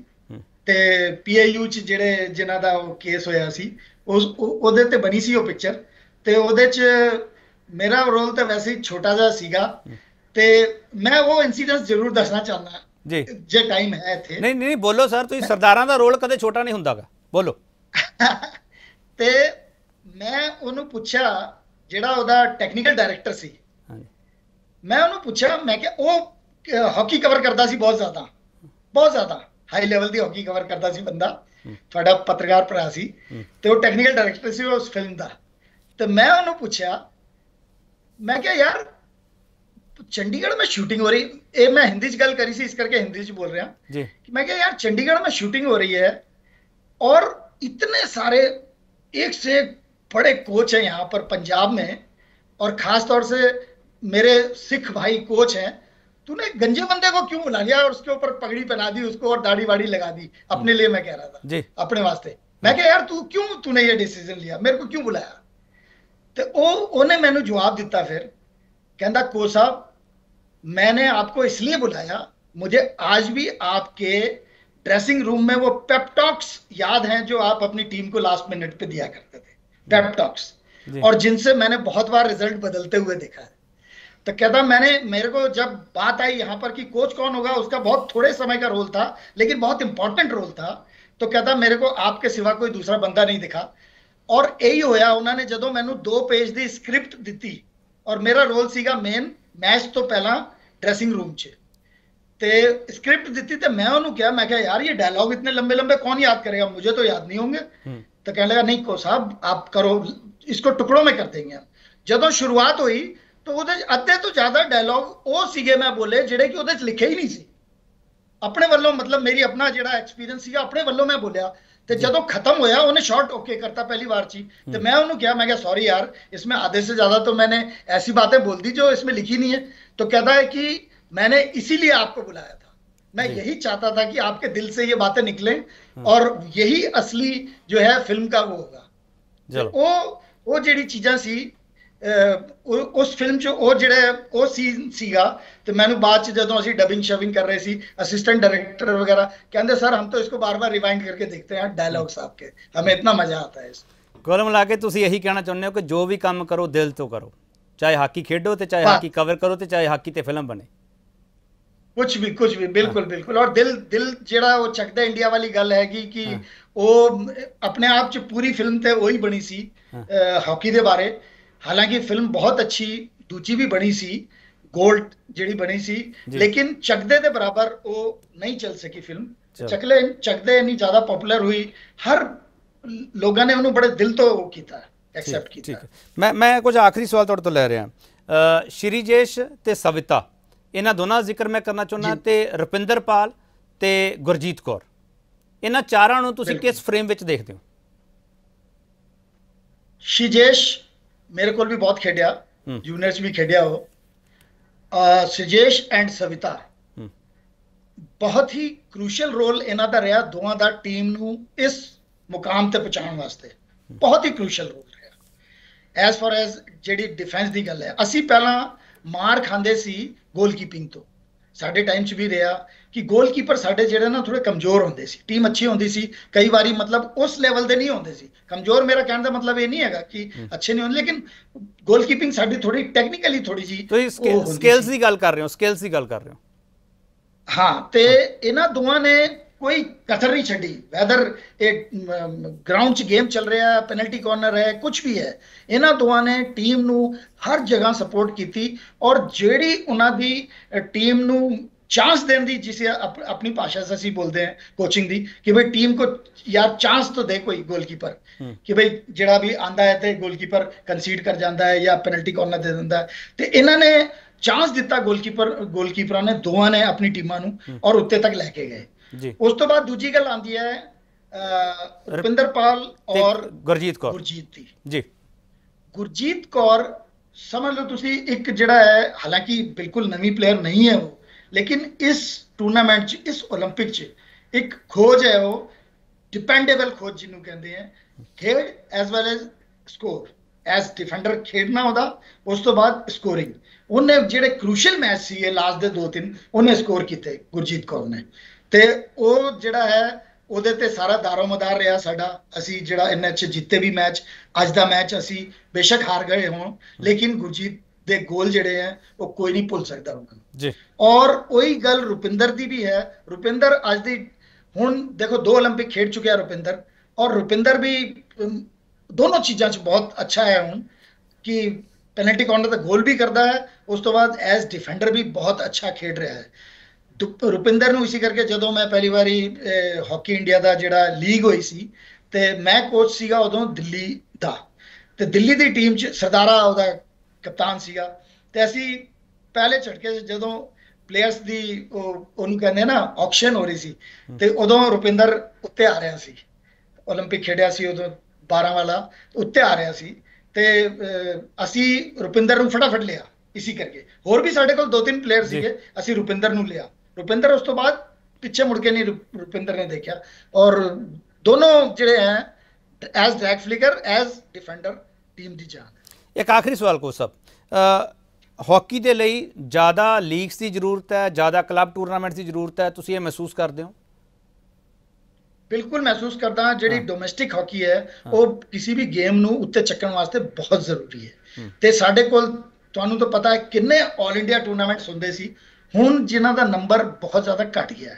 ਤੇ ਪੀਯੂ ਚ ਜਿਹੜੇ ਜਿਨ੍ਹਾਂ ਦਾ ਉਹ ਕੇਸ ਹੋਇਆ ਸੀ ਉਸ ਉਹਦੇ ਤੇ ਬਣੀ ਸੀ ਉਹ ਪਿਕਚਰ ਤੇ ਉਹਦੇ ਚ ਮੇਰਾ ਰੋਲ ਤਾਂ ਵੈਸੇ ਹੀ ਛੋਟਾ ਜਿਹਾ ਸੀਗਾ ਤੇ ਮੈਂ ਉਹ ਇਨਸੀਡੈਂਟ ਜ਼ਰੂਰ ਦੱਸਣਾ ਚਾਹੁੰਦਾ ਜੀ ਜੇ ਟਾਈਮ ਹੈ ਇੱਥੇ ਨਹੀਂ ਨਹੀਂ ਬੋਲੋ ਸਰ ਤੁਸੀਂ ਸਰਦਾਰਾਂ ਦਾ ਰੋਲ ਕਦੇ ਛੋਟਾ ਨਹੀਂ ਹੁੰਦਾਗਾ ਬੋਲੋ ਤੇ ਮੈਂ ਉਹਨੂੰ ਪੁੱਛਿਆ ਜਿਹੜਾ ਉਹਦਾ ਟੈਕਨੀਕਲ ਡਾਇਰੈਕਟਰ ਸੀ ਮੈਂ ਉਹਨੂੰ ਪੁੱਛਿਆ ਮੈਂ ਕਿ ਉਹ ਹਾਕੀ ਕਵਰ ਕਰਦਾ ਸੀ ਬਹੁਤ ਜ਼ਿਆਦਾ ਬਹੁਤ ਜ਼ਿਆਦਾ ਹਾਈ ਲੈਵਲ ਦੀ ਹਾਕੀ ਕਵਰ ਕਰਦਾ ਸੀ ਬੰਦਾ ਤੁਹਾਡਾ ਪੱਤਰਕਾਰ ਭਰਾ ਸੀ ਤੇ ਉਹ ਟੈਕਨੀਕਲ ਡਾਇਰੈਕਟਰ ਸੀ ਉਸ ਫਿਲਮ ਦਾ ਤੇ ਮੈਂ ਉਹਨੂੰ ਪੁੱਛਿਆ ਮੈਂ ਕਿਹਾ ਯਾਰ ਚੰਡੀਗੜ੍ਹ ਮੈਂ ਸ਼ੂਟਿੰਗ ਹੋ ਰਹੀ ਇਹ ਮੈਂ ਹਿੰਦੀ 'ਚ ਗੱਲ ਕਰੀ ਸੀ ਇਸ ਕਰਕੇ ਹਿੰਦੀ 'ਚ ਬੋਲ ਰਿਹਾ ਜੀ ਮੈਂ ਕਿਹਾ ਯਾਰ ਚੰਡੀਗੜ੍ਹ में शूटिंग हो रही है और इतने सारे एक से एक बड़े कोच हैं यहाँ पर पंजाब में और ख़ास तौर से मेरे सिख भाई कोच हैं तूने गंजे बंदे को क्यों बुला लिया और उसके ऊपर पगड़ी पहना दी उसको और दाढ़ी वाड़ी लगा दी अपने लिए मैं कह रहा था जी अपने वास्ते मैं कह यार तू क्यों तूने ये डिसीजन लिया मेरे को क्यों बुलाया तो उन्हें मैंने जवाब दिता फिर कहता को साहब मैंने आपको इसलिए बुलाया मुझे आज भी आपके ड्रेसिंग रूम में वो पेपटॉक्स याद हैं जो आप अपनी टीम को लास्ट मिनट पे दिया करते थे पेपटॉक्स और जिनसे मैंने बहुत बार रिजल्ट बदलते हुए देखा है तो कहता मैंने मेरे को जब बात आई यहाँ पर कि कोच कौन होगा उसका बहुत थोड़े समय का रोल था लेकिन बहुत इंपॉर्टेंट रोल था तो कहता मेरे को आपके सिवा कोई दूसरा बंदा नहीं दिखा और यही होया उन्होंने जो मैं दो पेज की स्क्रिप्ट दी और मेरा रोल सीगा मेन मैच तो पहला ड्रेसिंग रूम ਰੂਮ 'ਚ स्क्रिप्ट दी तो मैं उन्होंने कहा मैं ਮੈਂ ਕਿਹਾ ਯਾਰ ਇਹ ਡਾਇਲੌਗ लंबे ਲੰਬੇ ਲੰਬੇ करेगा मुझे तो याद नहीं होंगे हम्म। तो कहने लगा नहीं को साहब आप करो इसको टुकड़ों में कर देंगे जो शुरुआत हुई तो ਉਹਦੇ ਅੱਧੇ ਤੋਂ ਜ਼ਿਆਦਾ ਡਾਇਲੌਗ ਉਹ ਸੀਗੇ ਮੈਂ ਬੋਲੇ ਜਿਹੜੇ ਕਿ ਉਹਦੇ ਚ ਲਿਖੇ ਹੀ ਨਹੀਂ ਸੀ ਆਪਣੇ ਵੱਲੋਂ ਮਤਲਬ ਮੇਰੀ ਆਪਣਾ ਜਿਹੜਾ ਐਕਸਪੀਰੀਅੰਸ ਸੀਗਾ ਆਪਣੇ ਵੱਲੋਂ ਮੈਂ ਬੋਲਿਆ ਤੇ ਜਦੋਂ ਖਤਮ ਹੋਇਆ ਉਹਨੇ ओके करता पहली बार ची तो मैं उन्होंने क्या मैं क्या सॉरी यार इसमें आधे से ज्यादा तो मैंने ऐसी बातें बोल दी जो इसमें लिखी नहीं है तो कहता है कि मैंने इसीलिए आपको बुलाया था मैं यही चाहता था कि आपके दिल से ये बातें निकले हम्म। और यही असली जो है फिल्म का वो होगा वो वो तो जी चीजा सी ਉਸ ਫਿਲਮ 'ਚ ਉਹ ਜਿਹੜਾ ਉਹ ਸੀਨ ਸੀਗਾ ਤੇ ਮੈਨੂੰ ਬਾਅਦ 'ਚ ਜਦੋਂ ਅਸੀਂ ਡਬਿੰਗ ਸ਼ਵਿੰਗ ਕਰ ਰਹੇ ਸੀ ਅਸਿਸਟੈਂਟ ਡਾਇਰੈਕਟਰ ਵਗੈਰਾ ਕਹਿੰਦੇ ਸਰ ਹਮ ਤਾਂ ਇਸਕੋ ਬਾਰ-ਬਾਰ ਰਿਵਾਈਂਡ ਕਰਕੇ ਦੇਖਤੇ ਹਾਂ ਡਾਇਲੌਗਸ ਆਪਕੇ ਹਮੇ ਇਤਨਾ ਮਜ਼ਾ ਆਤਾ ਹੈ ਇਸ ਗੋਲਮ ਲਾਗੇ ਤੁਸੀਂ ਇਹੀ ਕਹਿਣਾ ਚਾਹੁੰਦੇ ਹੋ ਕਿ ਜੋ ਵੀ ਕੰਮ ਕਰੋ ਦਿਲ ਤੋਂ ਕਰੋ ਚਾਹੇ ਹਾਕੀ ਖੇਡੋ ਤੇ ਚਾਹੇ ਹਾਕੀ ਕਵਰ ਕਰੋ ਤੇ ਚਾਹੇ ਹਾਕੀ ਤੇ ਫਿਲਮ ਬਣੇ ਕੁਝ ਵੀ ਕੁਝ ਵੀ ਬਿਲਕੁਲ ਬਿਲਕੁਲ ਔਰ ਦਿਲ ਦਿਲ ਜਿਹੜਾ ਉਹ ਚੱਕਦਾ ਇੰਡੀਆ ਵਾਲੀ ਗੱਲ ਹੈਗੀ ਕਿ ਉਹ ਆਪਣੇ ਆਪ ਚ ਪੂਰੀ ਫਿਲਮ ਤੇ ਉਹੀ ਬਣੀ ਸੀ ਹਾਕੀ ਦੇ ਬਾਰੇ ਹਾਲਾਂਕਿ ਫਿਲਮ ਬਹੁਤ ਅੱਛੀ ਦੂਜੀ ਵੀ ਬਣੀ ਸੀ ਗੋਲਡ ਜਿਹੜੀ ਬਣੀ ਸੀ ਲੇਕਿਨ ਚੱਕਦੇ ਦੇ ਬਰਾਬਰ ਉਹ ਨਹੀਂ ਚੱਲ ਸਕੀ ਫਿਲਮ ਚੱਕਲੇ ਚੱਕਦੇ ਇੰਨੀ ਜ਼ਿਆਦਾ ਪਪੂਲਰ ਹੋਈ ਹਰ ਲੋਕਾਂ ਨੇ ਉਹਨੂੰ ਬੜੇ ਦਿਲ ਤੋਂ ਉਹ ਕੀਤਾ ਐਕਸੈਪਟ ਕੀਤਾ ਮੈਂ ਮੈਂ ਕੁਝ ਆਖਰੀ ਸਵਾਲ ਤੁਹਾਡੇ ਤੋਂ ਲੈ ਰਿਹਾ ਸ਼੍ਰੀ ਜੇਸ਼ ਤੇ ਸਵਿਤਾ ਇਹਨਾਂ ਦੋਨਾਂ ਜ਼ਿਕਰ ਮੈਂ ਕਰਨਾ ਚਾਹੁੰਦਾ ਤੇ ਰੁਪਿੰਦਰਪਾਲ ਤੇ ਗੁਰਜੀਤ ਕੌਰ ਇਹਨਾਂ ਚਾਰਾਂ ਨੂੰ ਤੁਸੀਂ ਕਿਸ ਫਰੇਮ ਵਿੱਚ ਦੇਖਦੇ ਹੋ ਸ਼ਿਜੇਸ਼ ਮੇਰੇ ਕੋਲ ਵੀ ਬਹੁਤ ਖੇਡਿਆ ਜੂਨੀਅਰਸ ਵੀ ਖੇਡਿਆ ਉਹ ਸਜੇਸ਼ ਐਂਡ ਸਵਿਤਾ ਬਹੁਤ ਹੀ ਕ੍ਰੂਸ਼ੀਅਲ ਰੋਲ ਇਹਨਾਂ ਦਾ ਰਿਹਾ ਦੋਵਾਂ ਦਾ ਟੀਮ ਨੂੰ ਇਸ ਮੁਕਾਮ ਤੇ ਪਹੁੰਚਾਉਣ ਵਾਸਤੇ ਬਹੁਤ ਹੀ ਕ੍ਰੂਸ਼ੀਅਲ ਰੋਲ ਰਿਹਾ ਐਸ ਫਾਰ ਐਸ ਜਿਹੜੀ ਡਿਫੈਂਸ ਦੀ ਗੱਲ ਹੈ ਅਸੀਂ ਪਹਿਲਾਂ ਮਾਰ ਖਾਂਦੇ ਸੀ ਗੋਲਕੀਪਿੰਗ ਤੋਂ ਸਾਡੇ ਟਾਈਮ 'ਚ ਵੀ ਰਿਹਾ ਕਿ ਗੋਲਕੀਪਰ ਸਾਡੇ ਜਿਹੜੇ ਨਾ ਥੋੜੇ ਕਮਜ਼ੋਰ ਹੁੰਦੇ ਸੀ ਟੀਮ ਅੱਛੀ ਹੁੰਦੀ ਸੀ ਕਈ ਵਾਰੀ ਮਤਲਬ ਉਸ ਲੈਵਲ ਦੇ ਨਹੀਂ ਹੁੰਦੇ ਸੀ ਕਮਜ਼ੋਰ ਮੇਰਾ ਕਹਿਣ ਦਾ ਮਤਲਬ ਇਹ ਨਹੀਂ ਹੈਗਾ ਕਿ ਅੱਛੇ ਨਹੀਂ ਹੁੰਦੇ ਲੇਕਿਨ ਗੋਲਕੀਪਿੰਗ ਸਾਡੀ ਥੋੜੀ ਟੈਕਨੀਕਲੀ ਥੋੜੀ ਜੀ ਸਕਿਲਸ ਦੀ ਗੱਲ ਕਰ ਰਹੇ ਹੋ ਸਕਿਲਸ ਦੀ ਗੱਲ ਕਰ ਰਹੇ ਹੋ ਹਾਂ ਤੇ ਇਹਨਾਂ ਦੋਵਾਂ ਨੇ ਕੋਈ ਕਸਰ ਨਹੀਂ ਛੱਡੀ ਵੈਦਰ ਇਹ ਗਰਾਊਂਡ 'ਚ ਗੇਮ ਚੱਲ ਰਿਹਾ ਹੈ ਪੈਨਲਟੀ ਕਾਰਨਰ ਹੈ ਕੁਝ ਵੀ ਹੈ ਇਹਨਾਂ ਦੋਵਾਂ ਨੇ ਟੀਮ ਨੂੰ ਹਰ ਜਗ੍ਹਾ ਸਪੋਰਟ ਕੀਤੀ ਔਰ ਜਿਹੜੀ ਉਹਨਾਂ ਦੀ ਟੀਮ ਨੂੰ ਚਾਂਸ ਦੇਣ ਦੀ ਜਿਸੇ ਆਪਣੀ ਭਾਸ਼ਾ 'ਚ ਅਸੀਂ ਬੋਲਦੇ ਹਾਂ ਕੋਚਿੰਗ ਦੀ ਕਿ ਭਈ ਟੀਮ ਕੋ ਯਾਰ ਚਾਂਸ ਤਾਂ ਦੇ ਕੋਈ ਗੋਲਕੀਪਰ ਕਿ ਭਈ ਜਿਹੜਾ ਵੀ ਆਂਦਾ ਹੈ ਤੇ ਗੋਲਕੀਪਰ ਕਨਸੀਡ ਕਰ ਜਾਂਦਾ ਹੈ ਜਾਂ ਪੈਨਲਟੀ ਕਾਰਨਰ ਦੇ ਦਿੰਦਾ ਹੈ ਤੇ ਇਹਨਾਂ ਨੇ ਚਾਂਸ ਦਿੱਤਾ ਗੋਲਕੀਪਰ ਗੋਲਕੀਪਰਾਂ ਨੇ ਦੋਵਾਂ ਨੇ ਆਪਣੀ ਟੀਮਾਂ ਨੂੰ ਔਰ ਉੱਤੇ ਤੱਕ ਲੈ ਕੇ ਗਏ ਜੀ ਉਸ ਤੋਂ ਬਾਅਦ ਦੂਜੀ ਗੱਲ ਆਉਂਦੀ ਹੈ ਰੁਪਿੰਦਰਪਾਲ ਔਰ ਗੁਰਜੀਤ ਕੌਰ ਗੁਰਜੀਤ ਦੀ ਜੀ ਗੁਰਜੀਤ ਕੌਰ ਸਮਝ ਲਓ ਤੁਸੀਂ ਇੱਕ ਜਿਹੜਾ ਹੈ ਹਾਲਾਂਕਿ ਬਿਲਕੁਲ ਨਵੀਂ ਪਲੇਅਰ ਨਹੀਂ ਹੈ ਉਹ ਲੇਕਿਨ ਇਸ ਟੂਰਨਾਮੈਂਟ 'ਚ ਇਸ 올림픽 'ਚ ਇੱਕ ਖੋਜ ਹੈ ਉਹ ਡਿਪੈਂਡੇਬਲ ਖੋਜ ਜਿਹਨੂੰ ਕਹਿੰਦੇ ਆ ਖੇਡ as well as score as defender ਖੇਡਣਾ ਉਹਦਾ ਉਸ ਤੋਂ ਬਾਅਦ ਸਕੋਰਿੰਗ ਉਹਨੇ ਜਿਹੜੇ ਕ੍ਰੂਸ਼ੀਅਲ ਮੈਚ ਸੀ ਇਹ ਲਾਸਟ ਦੇ ਦੋ ਤਿੰਨ ਉਹਨੇ ਸਕੋਰ ਕੀਤੇ ਗੁਰਜੀਤ ਕੌਰ ਨੇ ਤੇ ਉਹ ਜਿਹੜਾ ਹੈ ਉਹਦੇ ਤੇ ਸਾਰਾ ਦਾਰੋਮਦਾਰ ਰਿਹਾ ਸਾਡਾ ਅਸੀਂ ਜਿਹੜਾ ਐਨਐਚ ਜਿੱਤੇ ਵੀ ਮੈਚ ਅੱਜ ਦਾ ਮੈਚ ਅਸੀਂ ਬੇਸ਼ੱਕ ਹਾਰ ਗਏ ਹੋਣ ਲੇਕਿਨ ਗੁਰਜੀਤ ਦੇ ਗੋਲ ਜਿਹੜੇ ਆ ਉਹ ਕੋਈ ਨਹੀਂ ਭੁੱਲ ਸਕਦਾ ਉਹਨਾਂ ਨੂੰ ਜੀ ਔਰ ਉਹੀ ਗੱਲ ਰੁਪਿੰਦਰ ਦੀ ਵੀ ਹੈ ਰੁਪਿੰਦਰ ਅੱਜ ਦੀ ਹੁਣ ਦੇਖੋ ਦੋ 올림픽 ਖੇਡ ਚੁੱਕਿਆ ਰੁਪਿੰਦਰ ਔਰ ਰੁਪਿੰਦਰ ਵੀ ਦੋਨੋਂ ਚੀਜ਼ਾਂ 'ਚ ਬਹੁਤ ਅੱਛਾ ਹੈ ਹੁਣ ਕਿ ਪੈਨਲਟੀ ਕਾਰਨਰ ਤੇ ਗੋਲ ਵੀ ਕਰਦਾ ਹੈ ਉਸ ਤੋਂ ਬਾਅਦ ਐਜ਼ ਡਿਫੈਂਡਰ ਵੀ ਬਹੁਤ ਅੱਛਾ ਖੇਡ ਰਿਹਾ ਹੈ ਰੁਪਿੰਦਰ ਨੂੰ ਇਸੇ ਕਰਕੇ ਜਦੋਂ ਮੈਂ ਪਹਿਲੀ ਵਾਰੀ ਹਾਕੀ ਇੰਡੀਆ ਦਾ ਜਿਹੜਾ ਲੀਗ ਹੋਈ ਸੀ ਤੇ ਮੈਂ ਕੋਚ ਸੀਗਾ ਉਦੋਂ ਦਿੱਲੀ ਦਾ ਤੇ ਦਿੱਲੀ ਦੀ ਟੀਮ ਚ ਸਰਦਾਰਾ ਉਹਦਾ ਕਪਤਾਨ ਸੀਗਾ ਤੇ ਅਸੀਂ ਪਹਿਲੇ ਝਟਕੇ ਜਦੋਂ ਪਲੇਅਰਸ ਦੀ ਉਹਨੂੰ ਕਹਿੰਦੇ ਨਾ ਆਕਸ਼ਨ ਹੋ ਰਹੀ ਸੀ ਤੇ ਉਦੋਂ ਰੁਪਿੰਦਰ ਉੱਤੇ ਆ ਰਿਹਾ ਸੀ 올림픽 ਖੇਡਿਆ ਸੀ ਉਦੋਂ 12 ਵਾਲਾ ਉੱਤੇ ਆ ਰਿਹਾ ਸੀ ਤੇ ਅਸੀਂ ਰੁਪਿੰਦਰ ਨੂੰ ਫਟਾਫਟ ਲਿਆ ਇਸੇ ਕਰਕੇ ਹੋਰ ਵੀ ਸਾਡੇ ਕੋਲ ਦੋ ਤਿੰਨ ਪਲੇਅਰ ਸੀਗੇ ਅਸੀਂ ਰੁਪਿੰਦਰ ਨੂੰ ਲਿਆ ਰੁਪਿੰਦਰ ਉਸ ਤੋਂ ਬਾਅਦ ਪਿੱਛੇ ਮੁੜ ਕੇ ਨਹੀਂ ਰੁਪਿੰਦਰ ਨੇ ਦੇਖਿਆ ਔਰ ਦੋਨੋਂ ਜਿਹੜੇ ਹੈ as drag flicker as defender team ਦੀ ਜਾਨ ਇੱਕ ਆਖਰੀ ਸਵਾਲ ਕੋ ਸਭ ਹਾਕੀ ਦੇ ਲਈ ਜ਼ਿਆਦਾ ਲੀਗਸ ਦੀ ਜ਼ਰੂਰਤ ਹੈ ਜ਼ਿਆਦਾ ਕਲੱਬ ਟੂਰਨਾਮੈਂਟਸ ਦੀ ਜ਼ਰੂਰਤ ਹੈ ਤੁਸੀਂ ਇਹ ਮਹਿਸੂਸ ਕਰਦੇ ਹੋ ਬਿਲਕੁਲ ਮਹਿਸੂਸ ਕਰਦਾ ਹਾਂ ਜਿਹੜੀ ਡੋਮੈਸਟਿਕ ਹਾਕੀ ਹੈ ਉਹ ਕਿਸੇ ਵੀ ਗੇਮ ਨੂੰ ਉੱਤੇ ਚੱਕਣ ਵਾਸਤੇ ਬਹੁਤ ਜ਼ਰੂਰੀ ਹੈ ਤੇ ਸਾਡੇ ਕੋਲ ਤੁਹਾਨੂੰ ਤਾਂ ਪਤਾ ਹੈ ਕਿੰਨੇ 올 ਇੰਡੀਆ ਟੂਰਨਾਮੈਂਟਸ ਹੁੰਦੇ ਸੀ ਹੁਣ ਜਿਨ੍ਹਾਂ ਦਾ ਨੰਬਰ ਬਹੁਤ ਜ਼ਿਆਦਾ ਘਟ ਗਿਆ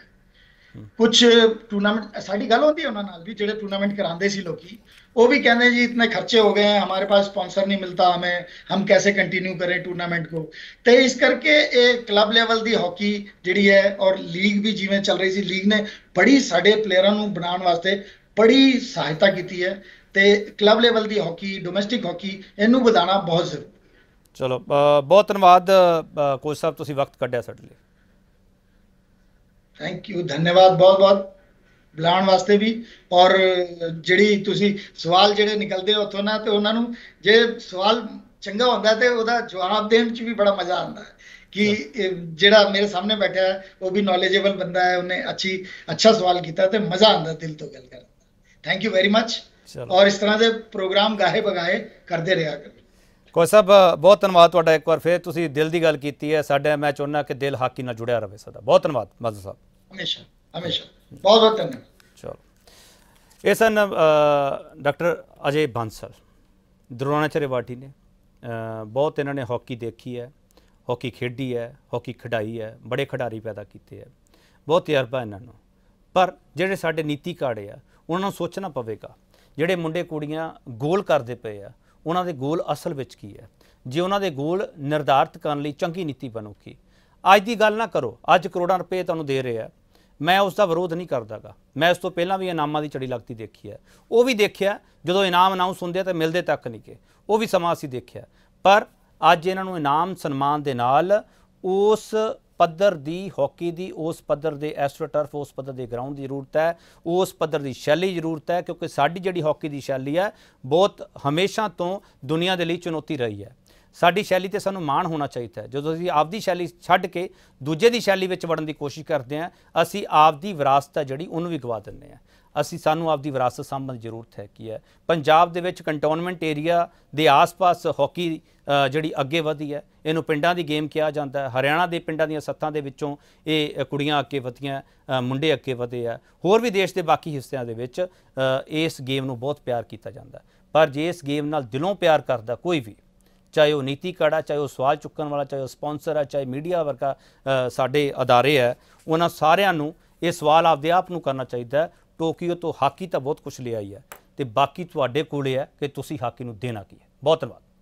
ਕੁਝ ਟੂਰਨਾਮੈਂਟ ਸਾਡੀ ਗੱਲ ਹੁੰਦੀ ਹੈ ਉਹਨਾਂ ਨਾਲ ਵੀ ਜਿਹੜੇ ਟੂਰਨਾਮੈਂਟ ਕਰਾਉਂਦੇ ਸੀ ਲੋਕੀ ਉਹ ਵੀ ਕਹਿੰਦੇ ਜੀ ਇਤਨੇ ਖਰਚੇ ਹੋ ਗਏ ਹਨ ਹਮਾਰੇ ਪਾਸ ਸਪਾਂਸਰ ਨਹੀਂ ਮਿਲਤਾ ਹਮੇ ਹਮ ਕੈਸੇ ਕੰਟੀਨਿਊ ਕਰੇ ਟੂਰਨਾਮੈਂਟ ਕੋ ਤੇ ਇਸ ਕਰਕੇ ਇਹ ਕਲੱਬ ਲੈਵਲ ਦੀ ਹਾਕੀ ਜਿਹੜੀ ਹੈ ਔਰ ਲੀਗ ਵੀ ਜਿਵੇਂ ਚੱਲ ਰਹੀ ਸੀ ਲੀਗ ਨੇ ਬੜੀ ਸਾਡੇ ਪਲੇਅਰਾਂ ਨੂੰ ਬਣਾਉਣ ਵਾਸਤੇ ਬੜੀ ਸਹਾਇਤਾ ਕੀਤੀ ਹੈ ਤੇ ਕਲੱਬ ਲੈਵਲ ਦੀ ਹਾਕੀ ਡੋਮੈਸਟਿਕ ਹਾਕੀ ਇਹਨੂੰ ਵਧਾਣਾ ਬਹੁਤ ਜ਼ਰੂਰੀ ਹੈ ਚਲੋ ਬਹੁਤ ਧੰਨਵਾਦ ਕੋਚ ਸਾਹਿਬ ਤੁਸੀਂ ਵਕਤ ਕੱਢਿਆ ਸਾਡੇ ਲਈ ਥੈਂਕ ਯੂ ਧੰਨਵਾਦ ਬਹੁਤ ਬਹੁਤ ਬੁਲਾਉਣ ਵਾਸਤੇ ਵੀ ਔਰ ਜਿਹੜੀ ਤੁਸੀਂ ਸਵਾਲ ਜਿਹੜੇ ਨਿਕਲਦੇ ਹੋ ਉਥੋਂ ਨਾ ਤੇ ਉਹਨਾਂ ਨੂੰ ਜੇ ਸਵਾਲ ਚੰਗਾ ਹੁੰਦਾ ਤੇ ਉਹਦਾ ਜਵਾਬ ਦੇਣ ਚ ਵੀ ਬੜਾ ਮਜ਼ਾ ਆਉਂਦਾ ਕਿ ਜਿਹੜਾ ਮੇਰੇ ਸਾਹਮਣੇ ਬੈਠਾ ਹੈ ਉਹ ਵੀ ਨੌਲੇਜੇਬਲ ਬੰਦਾ ਹੈ ਉਹਨੇ ਅੱਛੀ ਅੱਛਾ ਸਵਾਲ ਕੀਤਾ ਤੇ ਮਜ਼ਾ ਆਉਂਦਾ ਦਿਲ ਤੋਂ ਗੱਲ ਕਰਨ ਦਾ ਥੈਂਕ ਯੂ ਵੈਰੀ ਮੱਚ ਔਰ ਇਸ ਤਰ੍ਹਾਂ ਦੇ ਪ੍ਰੋਗਰਾਮ ਗਾਹੇ ਬਗਾਏ ਕਰਦੇ ਰਿਹਾ ਕਰੋ ਕੋਈ ਸਾਹਿਬ ਬਹੁਤ ਧੰਨਵਾਦ ਤੁਹਾਡਾ ਇੱਕ ਵਾਰ ਫਿਰ ਤੁਸੀਂ ਦਿਲ ਦੀ ਗੱਲ ਕੀਤੀ ਹੈ ਸਾਡੇ ਮੈਂ ਚਾਹੁੰਦਾ ਕਿ ਦਿਲ ਹਾਕੀ ਨਾਲ ਜੁੜਿਆ ਰਹੇ ਸਦਾ ਬਹੁਤ ਧੰਨਵਾਦ ਮਜ਼ਦ ਸਾਹਿਬ ਹਮੇਸ਼ਾ ਹਮੇਸ਼ਾ ਬਹੁਤ ਬਹੁਤ ਧੰਨਵਾਦ ਚਲੋ ਇਹ ਸਨ ਡਾਕਟਰ ਅਜੇ ਬਾਂਸਲ ਦਰੋਣਾਚਾਰੇ ਵਾਟੀ ਨੇ ਬਹੁਤ ਇਹਨਾਂ ਨੇ ਹਾਕੀ ਦੇਖੀ ਹੈ ਹਾਕੀ ਖੇਡੀ ਹੈ ਹਾਕੀ ਖਿਡਾਈ ਹੈ ਬੜੇ ਖਿਡਾਰੀ ਪੈਦਾ ਕੀਤੇ ਹੈ ਬਹੁਤ ਤਜਰਬਾ ਇਹਨਾਂ ਨੂੰ ਪਰ ਜਿਹੜੇ ਸਾਡੇ ਨੀਤੀ ਕਾੜੇ ਆ ਉਹਨਾਂ ਨੂੰ ਸੋਚਣਾ ਪਵੇਗਾ ਜਿਹੜੇ ਮੁੰਡੇ ਕੁੜੀਆਂ ਗੋਲ ਕਰਦੇ ਪਏ ਆ ਉਹਨਾਂ ਦੇ ਗੋਲ ਅਸਲ ਵਿੱਚ ਕੀ ਹੈ ਜੇ ਉਹਨਾਂ ਦੇ ਗੋਲ ਨਿਰਧਾਰਤ ਕਰਨ ਲਈ ਚੰਗੀ ਨੀਤੀ ਬਣੂਗੀ ਅੱਜ ਦੀ ਗੱਲ ਨਾ ਕਰੋ ਅੱਜ ਕਰੋੜਾਂ ਰੁਪਏ ਤੁਹਾਨੂੰ ਦੇ ਰਿਹਾ ਮੈਂ ਉਸ ਦਾ ਵਿਰੋਧ ਨਹੀਂ ਕਰਦਾਗਾ ਮੈਂ ਉਸ ਤੋਂ ਪਹਿਲਾਂ ਵੀ ਇਨਾਮਾਂ ਦੀ ਚੜੀ ਲੱਗਦੀ ਦੇਖੀ ਹੈ ਉਹ ਵੀ ਦੇਖਿਆ ਜਦੋਂ ਇਨਾਮ ਅਨਾਉਂਸ ਹੁੰਦੇ ਤੇ ਮਿਲਦੇ ਤੱਕ ਨਹੀਂ ਕੇ ਉਹ ਵੀ ਸਮਾਂ ਅਸੀਂ ਦੇਖਿਆ ਪਰ ਅੱਜ ਇਹਨਾਂ ਨੂੰ ਇਨਾਮ ਸਨਮਾਨ ਦੇ ਨਾਲ ਉਸ ਪੱਧਰ ਦੀ ਹਾਕੀ ਦੀ ਉਸ ਪੱਧਰ ਦੇ ਟਰਫ ਉਸ ਪੱਧਰ ਦੇ ਗਰਾਊਂਡ ਦੀ ਜ਼ਰੂਰਤ ਹੈ ਉਸ ਪੱਧਰ ਦੀ ਸ਼ੈਲੀ ਜ਼ਰੂਰਤ ਹੈ ਕਿਉਂਕਿ ਸਾਡੀ ਜਿਹੜੀ ਹਾਕੀ ਦੀ ਸ਼ੈਲੀ ਹੈ ਬਹੁਤ ਹਮੇਸ਼ਾ ਤੋਂ ਦੁਨੀਆ ਦੇ ਲਈ ਚੁਣੌਤੀ ਰਹੀ ਹੈ ਸਾਡੀ ਸ਼ੈਲੀ ਤੇ ਸਾਨੂੰ ਮਾਣ ਹੋਣਾ ਚਾਹੀਦਾ ਹੈ ਜਦੋਂ ਅਸੀਂ ਆਪਦੀ ਸ਼ੈਲੀ ਛੱਡ ਕੇ ਦੂਜੇ ਦੀ ਸ਼ੈਲੀ ਵਿੱਚ ਵੜਨ ਦੀ ਕੋਸ਼ਿਸ਼ ਕਰਦੇ ਹਾਂ ਅਸੀਂ ਆਪਦੀ ਵਿਰਾਸਤ ਹੈ ਜਿਹੜੀ ਉਹਨੂੰ ਵੀ ਗਵਾ ਦਿੰਦੇ ਹਾਂ ਅਸੀਂ ਸਾਨੂੰ ਆਪਦੀ ਵਿਰਾਸਤ ਸੰਬੰਧ ਜ਼ਰੂਰਤ ਹੈ ਕੀ ਹੈ ਪੰਜਾਬ ਦੇ ਵਿੱਚ ਕੰਟੋਨਮੈਂਟ ਏਰੀਆ ਦੇ ਆਸ-ਪਾਸ ਹਾਕੀ ਜਿਹੜੀ ਅੱਗੇ ਵਧੀ ਹੈ ਇਹਨੂੰ ਪਿੰਡਾਂ ਦੀ ਗੇਮ ਕਿਹਾ ਜਾਂਦਾ ਹੈ ਹਰਿਆਣਾ ਦੇ ਪਿੰਡਾਂ ਦੀਆਂ ਸੱਤਾਂ ਦੇ ਵਿੱਚੋਂ ਇਹ ਕੁੜੀਆਂ ਅੱਗੇ ਵਧੀਆਂ ਮੁੰਡੇ ਅੱਗੇ ਵਧੇ ਆ ਹੋਰ ਵੀ ਦੇਸ਼ ਦੇ ਬਾਕੀ ਹਿੱਸਿਆਂ ਦੇ ਵਿੱਚ ਇਸ ਗੇਮ ਨੂੰ ਬਹੁਤ ਪਿਆਰ ਕੀਤਾ ਜਾਂਦਾ ਪਰ ਜੇ ਇਸ ਗੇਮ ਨਾਲ ਦਿਲੋਂ ਪਿਆਰ ਕਰਦਾ ਕੋਈ ਵੀ ਚਾਹੇ ਉਹ ਨੀਤੀ ਕੜਾ ਚਾਹੇ ਉਹ ਸਵਾਲ ਚੁੱਕਣ ਵਾਲਾ ਚਾਹੇ ਉਹ ਸਪਾਂਸਰ ਆ ਚਾਹੇ ਮੀਡੀਆ ਵਰਗਾ ਸਾਡੇ ਅਦਾਰੇ ਹੈ ਉਹਨਾਂ ਸਾਰਿਆਂ ਨੂੰ ਇਹ ਸਵਾਲ ਆਪਦੇ ਆਪ ਨੂੰ ਕਰਨਾ ਚਾਹੀਦਾ ਟੋਕੀਓ ਤੋਂ ਹਾਕੀ ਤਾਂ ਬਹੁਤ ਕੁਝ ਲਿਆਈ ਹੈ ਤੇ ਬਾਕੀ ਤੁਹਾਡੇ ਕੋਲੇ ਹੈ ਕਿ ਤੁਸੀਂ ਹਾਕੀ ਨੂੰ ਦੇਣਾ ਕੀ ਹੈ ਬਹੁਤ ਧੰਨਵਾਦ